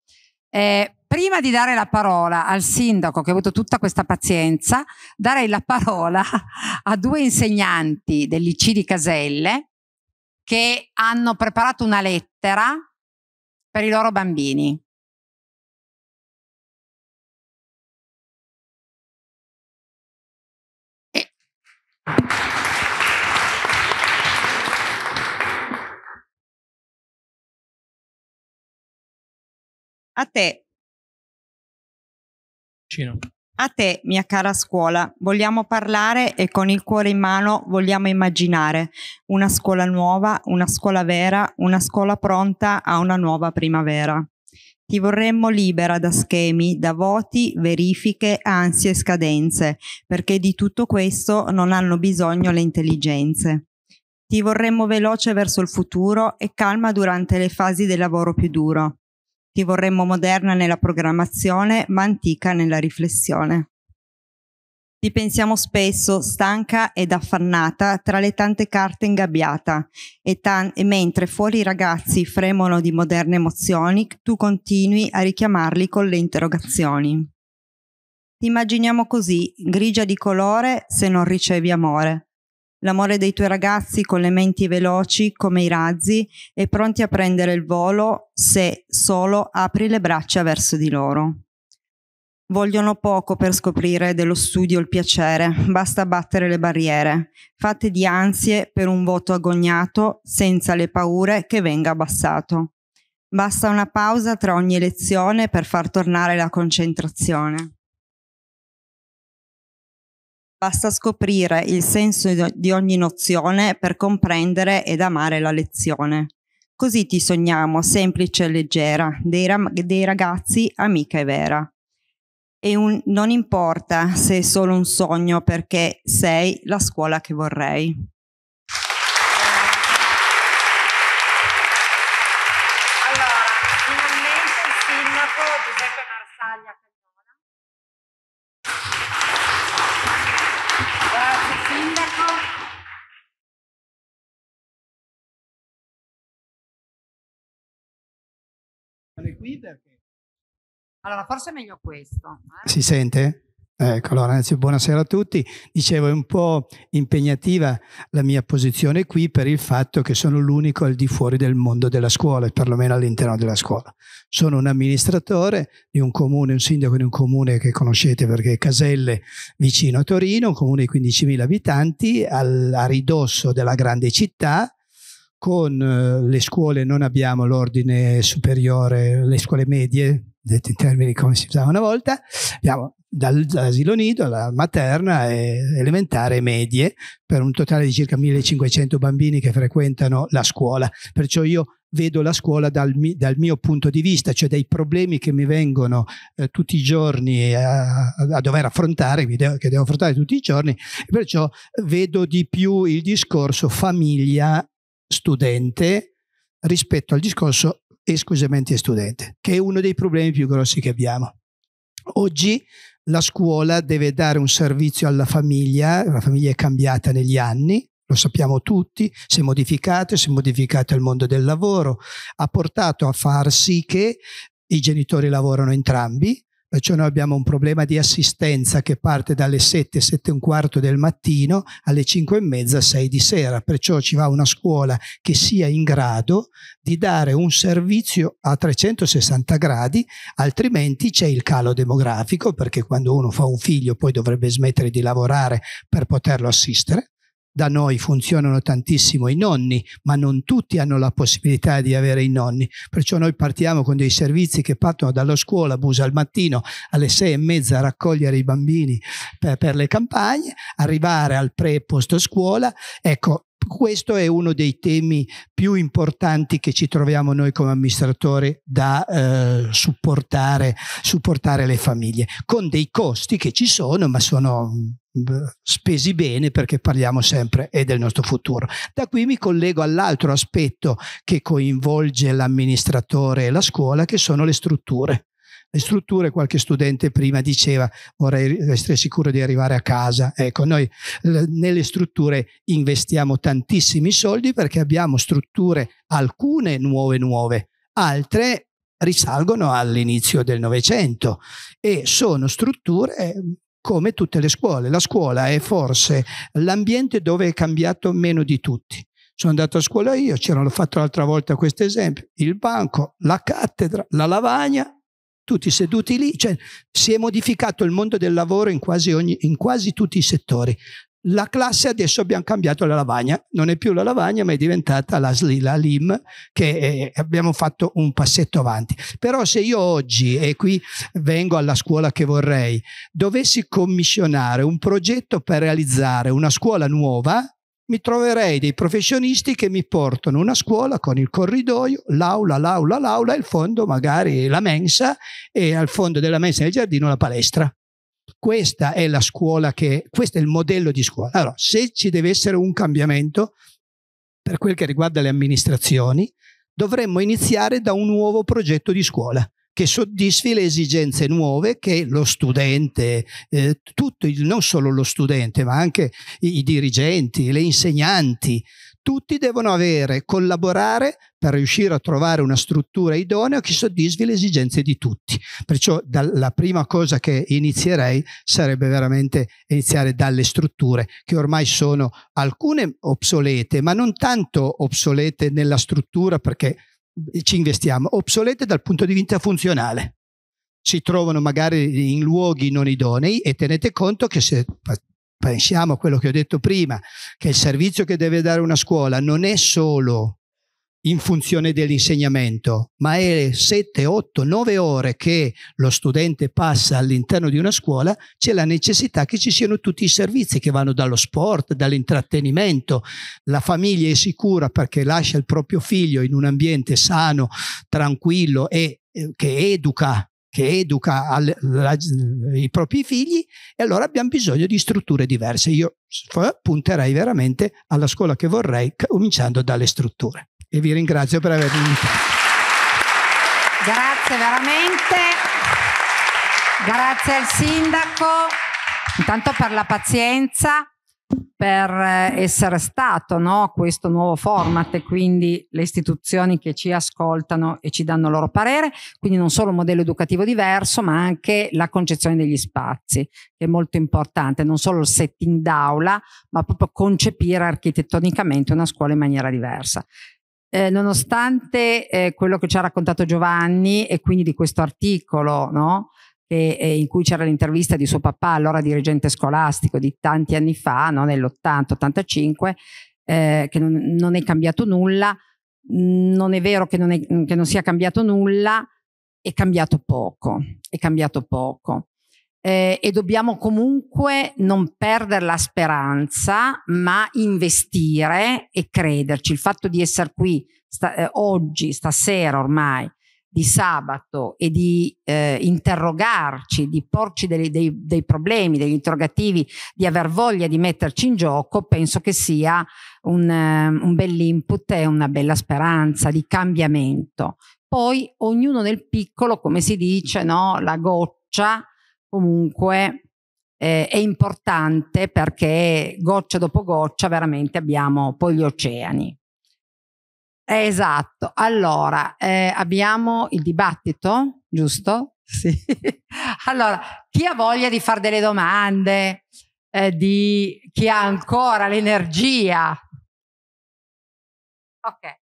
Speaker 1: Eh, prima di dare la parola al sindaco che ha avuto tutta questa pazienza, darei la parola a due insegnanti dell'IC di Caselle che hanno preparato una
Speaker 3: lettera per i loro bambini. E... Eh. A te. Cino.
Speaker 24: A te, mia cara scuola, vogliamo parlare e con il cuore in mano vogliamo immaginare una scuola nuova, una scuola vera, una scuola pronta a una nuova primavera. Ti vorremmo libera da schemi, da voti, verifiche, ansie e scadenze, perché di tutto questo non hanno bisogno le intelligenze. Ti vorremmo veloce verso il futuro e calma durante le fasi del lavoro più duro che vorremmo moderna nella programmazione ma antica nella riflessione. Ti pensiamo spesso stanca ed affannata tra le tante carte ingabbiata e, e, mentre fuori i ragazzi fremono di moderne emozioni, tu continui a richiamarli con le interrogazioni. Ti immaginiamo così, grigia di colore se non ricevi amore, l'amore dei tuoi ragazzi con le menti veloci come i razzi e pronti a prendere il volo se solo apri le braccia verso di loro. Vogliono poco per scoprire dello studio il piacere, basta battere le barriere, fatte di ansie per un voto agognato senza le paure che venga abbassato. Basta una pausa tra ogni lezione per far tornare la concentrazione. Basta scoprire il senso di ogni nozione per comprendere ed amare la lezione. Così ti sogniamo, semplice e leggera, dei, ra- dei ragazzi amica e vera. E un, non importa se è solo un sogno perché sei la scuola che vorrei.
Speaker 3: qui perché... Allora, forse è meglio questo.
Speaker 25: Eh? Si sente? Ecco, allora, anzi, buonasera a tutti. Dicevo, è un po' impegnativa la mia posizione qui per il fatto che sono l'unico al di fuori del mondo della scuola, perlomeno all'interno della scuola. Sono un amministratore di un comune, un sindaco di un comune che conoscete perché è Caselle, vicino a Torino, un comune di 15.000 abitanti, al, a ridosso della grande città, con eh, le scuole non abbiamo l'ordine superiore, le scuole medie, detto in termini come si usava una volta, abbiamo dall'asilo nido alla materna e elementare e medie per un totale di circa 1500 bambini che frequentano la scuola. Perciò io vedo la scuola dal, dal mio punto di vista, cioè dai problemi che mi vengono eh, tutti i giorni a, a dover affrontare, che devo, che devo affrontare tutti i giorni, perciò vedo di più il discorso famiglia studente rispetto al discorso esclusivamente studente, che è uno dei problemi più grossi che abbiamo. Oggi la scuola deve dare un servizio alla famiglia, la famiglia è cambiata negli anni, lo sappiamo tutti, si è modificato, si è modificato il mondo del lavoro, ha portato a far sì che i genitori lavorano entrambi, Perciò noi abbiamo un problema di assistenza che parte dalle 7, 7 e un quarto del mattino alle 5 e mezza, 6 di sera. Perciò ci va una scuola che sia in grado di dare un servizio a 360 gradi, altrimenti c'è il calo demografico, perché quando uno fa un figlio poi dovrebbe smettere di lavorare per poterlo assistere da noi funzionano tantissimo i nonni, ma non tutti hanno la possibilità di avere i nonni, perciò noi partiamo con dei servizi che partono dalla scuola, bus al mattino alle sei e mezza a raccogliere i bambini per, per le campagne, arrivare al pre e post scuola, ecco questo è uno dei temi più importanti che ci troviamo noi come amministratori da eh, supportare, supportare le famiglie, con dei costi che ci sono, ma sono spesi bene perché parliamo sempre e eh, del nostro futuro. Da qui mi collego all'altro aspetto che coinvolge l'amministratore e la scuola, che sono le strutture. Le strutture, qualche studente prima diceva vorrei essere sicuro di arrivare a casa. Ecco, noi nelle strutture investiamo tantissimi soldi perché abbiamo strutture, alcune nuove nuove, altre risalgono all'inizio del Novecento e sono strutture eh, come tutte le scuole. La scuola è forse l'ambiente dove è cambiato meno di tutti. Sono andato a scuola io, c'erano fatto l'altra volta questo esempio, il banco, la cattedra, la lavagna, tutti seduti lì, cioè si è modificato il mondo del lavoro in quasi, ogni, in quasi tutti i settori la classe adesso abbiamo cambiato la lavagna, non è più la lavagna ma è diventata la, SLI, la LIM che è, abbiamo fatto un passetto avanti. Però se io oggi, e qui vengo alla scuola che vorrei, dovessi commissionare un progetto per realizzare una scuola nuova, mi troverei dei professionisti che mi portano una scuola con il corridoio, l'aula, l'aula, l'aula, il fondo magari la mensa e al fondo della mensa nel giardino la palestra. Questa è la scuola che, questo è il modello di scuola. Allora, se ci deve essere un cambiamento per quel che riguarda le amministrazioni, dovremmo iniziare da un nuovo progetto di scuola che soddisfi le esigenze nuove che lo studente, eh, tutto, non solo lo studente, ma anche i, i dirigenti, le insegnanti, tutti devono avere, collaborare per riuscire a trovare una struttura idonea che soddisfi le esigenze di tutti. Perciò la prima cosa che inizierei sarebbe veramente iniziare dalle strutture, che ormai sono alcune obsolete, ma non tanto obsolete nella struttura perché eh, ci investiamo, obsolete dal punto di vista funzionale si trovano magari in luoghi non idonei e tenete conto che se pensiamo a quello che ho detto prima, che il servizio che deve dare una scuola non è solo in funzione dell'insegnamento, ma è 7, 8, 9 ore che lo studente passa all'interno di una scuola, c'è la necessità che ci siano tutti i servizi che vanno dallo sport, dall'intrattenimento. La famiglia è sicura perché lascia il proprio figlio in un ambiente sano, tranquillo e eh, che educa che educa al, la, i propri figli e allora abbiamo bisogno di strutture diverse. Io eh, punterei veramente alla scuola che vorrei, cominciando dalle strutture. E vi ringrazio per avermi invitato.
Speaker 1: Grazie veramente, grazie al sindaco, intanto per la pazienza per eh, essere stato no, questo nuovo format e quindi le istituzioni che ci ascoltano e ci danno il loro parere, quindi non solo un modello educativo diverso ma anche la concezione degli spazi che è molto importante, non solo il setting d'aula ma proprio concepire architettonicamente una scuola in maniera diversa. Eh, nonostante eh, quello che ci ha raccontato Giovanni e quindi di questo articolo, no? che, eh, in cui c'era l'intervista di suo papà, allora dirigente scolastico di tanti anni fa, no? nell'80-85, eh, che non, non, è cambiato nulla, non è vero che non, è, che non, sia cambiato nulla, è cambiato poco, è cambiato poco. Eh, e dobbiamo comunque non perdere la speranza, ma investire e crederci. Il fatto di essere qui sta, eh, oggi, stasera ormai, di sabato e di eh, interrogarci, di porci dei, dei, dei, problemi, degli interrogativi, di aver voglia di metterci in gioco, penso che sia un, eh, un bell'input e una bella speranza di cambiamento. Poi ognuno nel piccolo, come si dice, no? la goccia comunque eh, è importante perché goccia dopo goccia veramente abbiamo poi gli oceani esatto, allora eh, abbiamo il dibattito, giusto? Sì. allora, chi ha voglia di fare delle domande, eh, di chi ha ancora
Speaker 3: l'energia? Ok.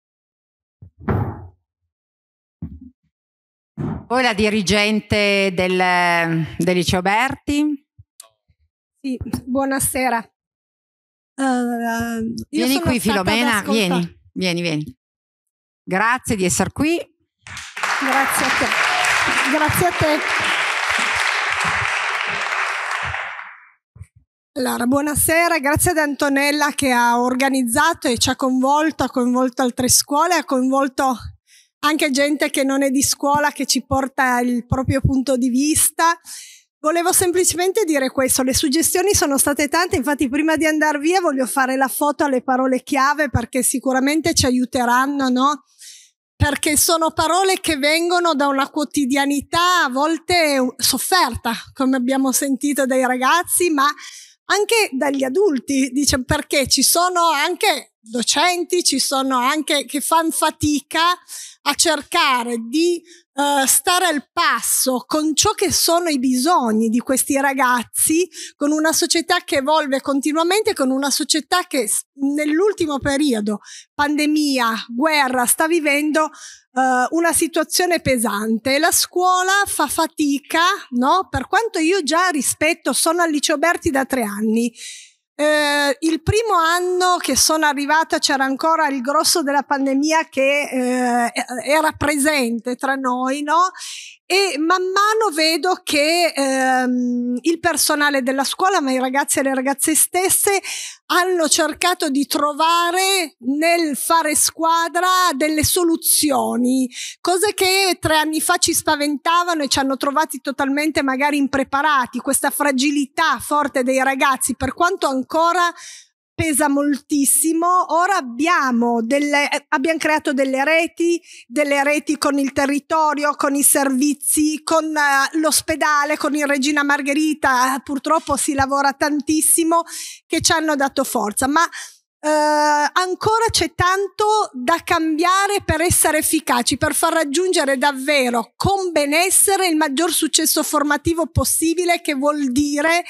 Speaker 3: Voi la dirigente del,
Speaker 1: del liceo Berti? Sì, buonasera.
Speaker 26: Uh, vieni qui Filomena, vieni,
Speaker 1: vieni, vieni. Grazie di essere qui.
Speaker 26: Grazie a te. Grazie a te. Allora, buonasera, grazie ad Antonella che ha organizzato e ci ha coinvolto, ha coinvolto altre scuole, ha coinvolto anche gente che non è di scuola, che ci porta il proprio punto di vista. Volevo semplicemente dire questo, le suggestioni sono state tante, infatti prima di andare via voglio fare la foto alle parole chiave perché sicuramente ci aiuteranno no? perché sono parole che vengono da una quotidianità a volte sofferta, come abbiamo sentito dai ragazzi, ma anche dagli adulti, dice perché ci sono anche docenti, ci sono anche che fanno fatica a cercare di eh, stare al passo con ciò che sono i bisogni di questi ragazzi, con una società che evolve continuamente, con una società che nell'ultimo periodo, pandemia, guerra, sta vivendo uh, una situazione pesante. La scuola fa fatica, no? Per quanto io già rispetto, sono al liceo Berti da tre anni eh, il primo anno che sono arrivata c'era ancora il grosso della pandemia che eh, era presente tra noi, no? E man mano vedo che ehm, il personale della scuola, ma i ragazzi e le ragazze stesse, hanno cercato di trovare nel fare squadra delle soluzioni, cose che tre anni fa ci spaventavano e ci hanno trovati totalmente magari impreparati, questa fragilità forte dei ragazzi, per quanto ancora pesa moltissimo. Ora abbiamo, delle, abbiamo creato delle reti, delle reti con il territorio, con i servizi, con uh, l'ospedale, con il Regina Margherita, purtroppo si lavora tantissimo, che ci hanno dato forza. Ma uh, ancora c'è tanto da cambiare per essere efficaci, per far raggiungere davvero con benessere il maggior successo formativo possibile, che vuol dire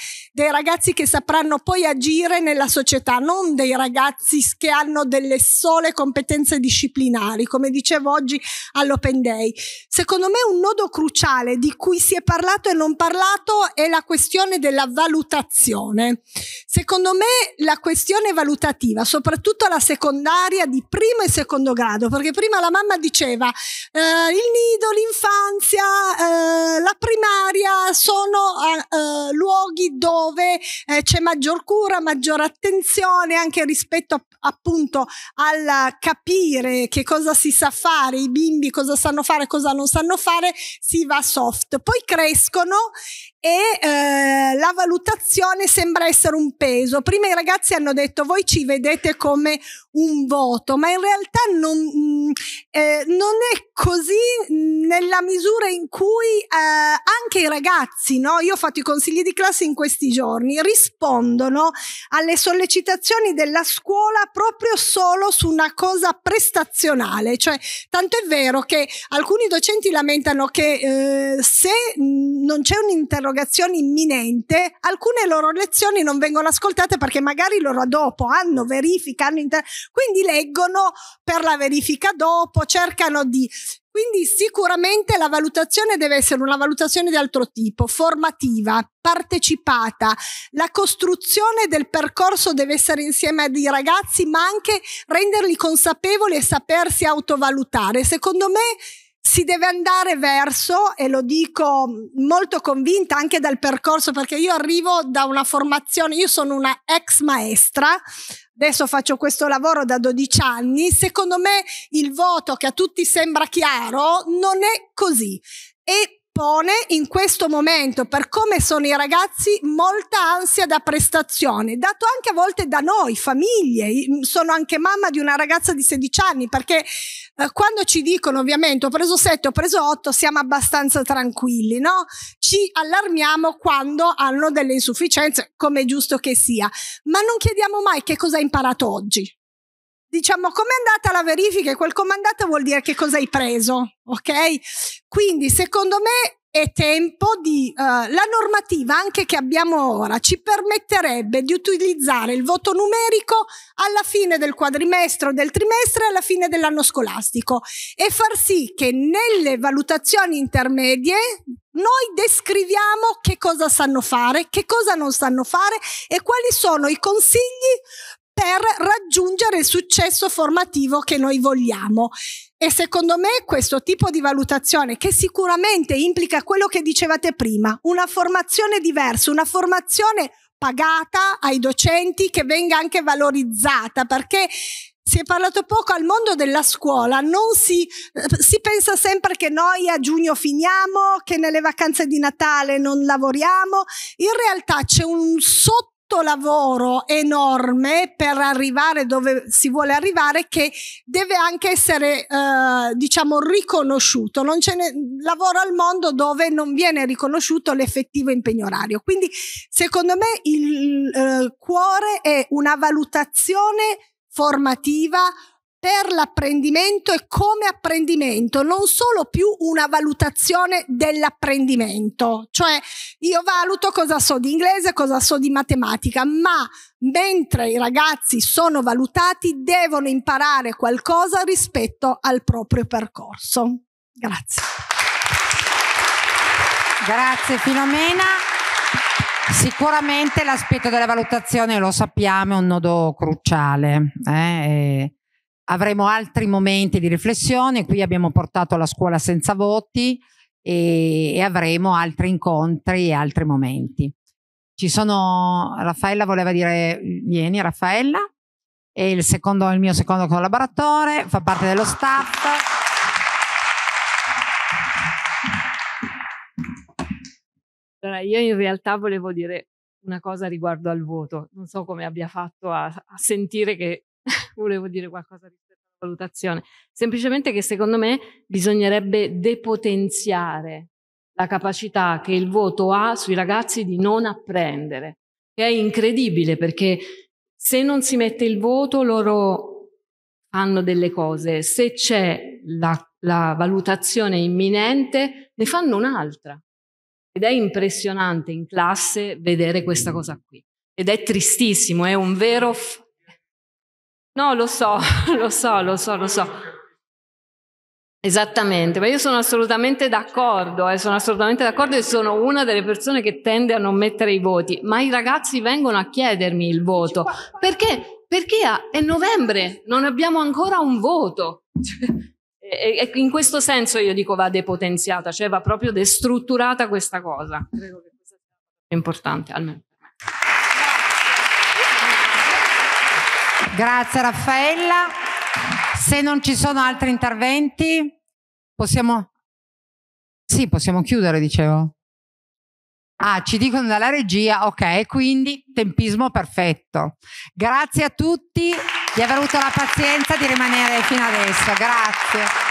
Speaker 26: dei ragazzi che sapranno poi agire nella società, non dei ragazzi che hanno delle sole competenze disciplinari, come dicevo oggi all'Open Day. Secondo me un nodo cruciale di cui si è parlato e non parlato è la questione della valutazione. Secondo me la questione valutativa, soprattutto la secondaria di primo e secondo grado, perché prima la mamma diceva eh, il nido, l'infanzia, eh, la primaria sono eh, luoghi dove dove eh, c'è maggior cura, maggior attenzione anche rispetto a, appunto al capire che cosa si sa fare, i bimbi cosa sanno fare, cosa non sanno fare, si va soft. Poi crescono e eh, la valutazione sembra essere un peso. Prima i ragazzi hanno detto voi ci vedete come un voto, ma in realtà non, mm, eh, non è così nella misura in cui eh, anche i ragazzi, no? io ho fatto i consigli di classe in questi giorni, rispondono alle sollecitazioni della scuola proprio solo su una cosa prestazionale, cioè tanto è vero che alcuni docenti lamentano che eh, se non c'è un interrogatorio interrogazione imminente, alcune loro lezioni non vengono ascoltate perché magari loro dopo hanno verifica, hanno inter- quindi leggono per la verifica dopo, cercano di... Quindi sicuramente la valutazione deve essere una valutazione di altro tipo, formativa, partecipata, la costruzione del percorso deve essere insieme ai ragazzi, ma anche renderli consapevoli e sapersi autovalutare. Secondo me si deve andare verso, e lo dico molto convinta anche dal percorso, perché io arrivo da una formazione, io sono una ex maestra, adesso faccio questo lavoro da 12 anni, secondo me il voto che a tutti sembra chiaro non è così. E pone in questo momento, per come sono i ragazzi, molta ansia da prestazione, dato anche a volte da noi, famiglie. Sono anche mamma di una ragazza di 16 anni, perché eh, quando ci dicono ovviamente ho preso 7, ho preso 8, siamo abbastanza tranquilli, no? Ci allarmiamo quando hanno delle insufficienze, come è giusto che sia, ma non chiediamo mai che cosa hai imparato oggi diciamo com'è andata la verifica e quel comandante vuol dire che cosa hai preso, ok? Quindi secondo me è tempo di uh, la normativa anche che abbiamo ora ci permetterebbe di utilizzare il voto numerico alla fine del quadrimestre del trimestre alla fine dell'anno scolastico e far sì che nelle valutazioni intermedie noi descriviamo che cosa sanno fare, che cosa non sanno fare e quali sono i consigli per raggiungere il successo formativo che noi vogliamo. E secondo me questo tipo di valutazione, che sicuramente implica quello che dicevate prima, una formazione diversa, una formazione pagata ai docenti che venga anche valorizzata, perché si è parlato poco al mondo della scuola, non si, eh, si, pensa sempre che noi a giugno finiamo, che nelle vacanze di Natale non lavoriamo, in realtà c'è un sotto tutto lavoro enorme per arrivare dove si vuole arrivare che deve anche essere eh, diciamo riconosciuto non c'è lavoro al mondo dove non viene riconosciuto l'effettivo impegno orario quindi secondo me il eh, cuore è una valutazione formativa per l'apprendimento e come apprendimento, non solo più una valutazione dell'apprendimento, cioè io valuto cosa so di inglese, cosa so di matematica, ma mentre i ragazzi sono valutati devono imparare qualcosa rispetto al proprio percorso.
Speaker 1: Grazie. Grazie Filomena. Sicuramente l'aspetto della valutazione, lo sappiamo, è un nodo cruciale. Eh? avremo altri momenti di riflessione, qui abbiamo portato la scuola senza voti e, e avremo altri incontri e altri momenti. Ci sono, Raffaella voleva dire, vieni Raffaella, è il, secondo, il mio secondo collaboratore, fa parte dello staff.
Speaker 27: Allora, io in realtà volevo dire una cosa riguardo al voto. Non so come abbia fatto a, a, sentire che volevo dire qualcosa rispetto alla valutazione, semplicemente che secondo me bisognerebbe depotenziare la capacità che il voto ha sui ragazzi di non apprendere, che è incredibile perché se non si mette il voto loro fanno delle cose, se c'è la, la valutazione imminente ne fanno un'altra. Ed è impressionante in classe vedere questa cosa qui. Ed è tristissimo, è un vero No, lo so, lo so, lo so, lo so. Esattamente, ma io sono assolutamente d'accordo, eh, sono assolutamente d'accordo e sono una delle persone che tende a non mettere i voti, ma i ragazzi vengono a chiedermi il voto. Perché? Perché è novembre, non abbiamo ancora un voto. E, e in questo senso io dico va depotenziata, cioè va proprio destrutturata questa cosa. Credo che questo sia importante almeno.
Speaker 1: Grazie Raffaella. Se non ci sono altri interventi, possiamo... Sì, possiamo chiudere, dicevo. Ah, ci dicono dalla regia, ok, quindi tempismo perfetto. Grazie a tutti
Speaker 3: di aver avuto la pazienza di rimanere fino adesso, grazie.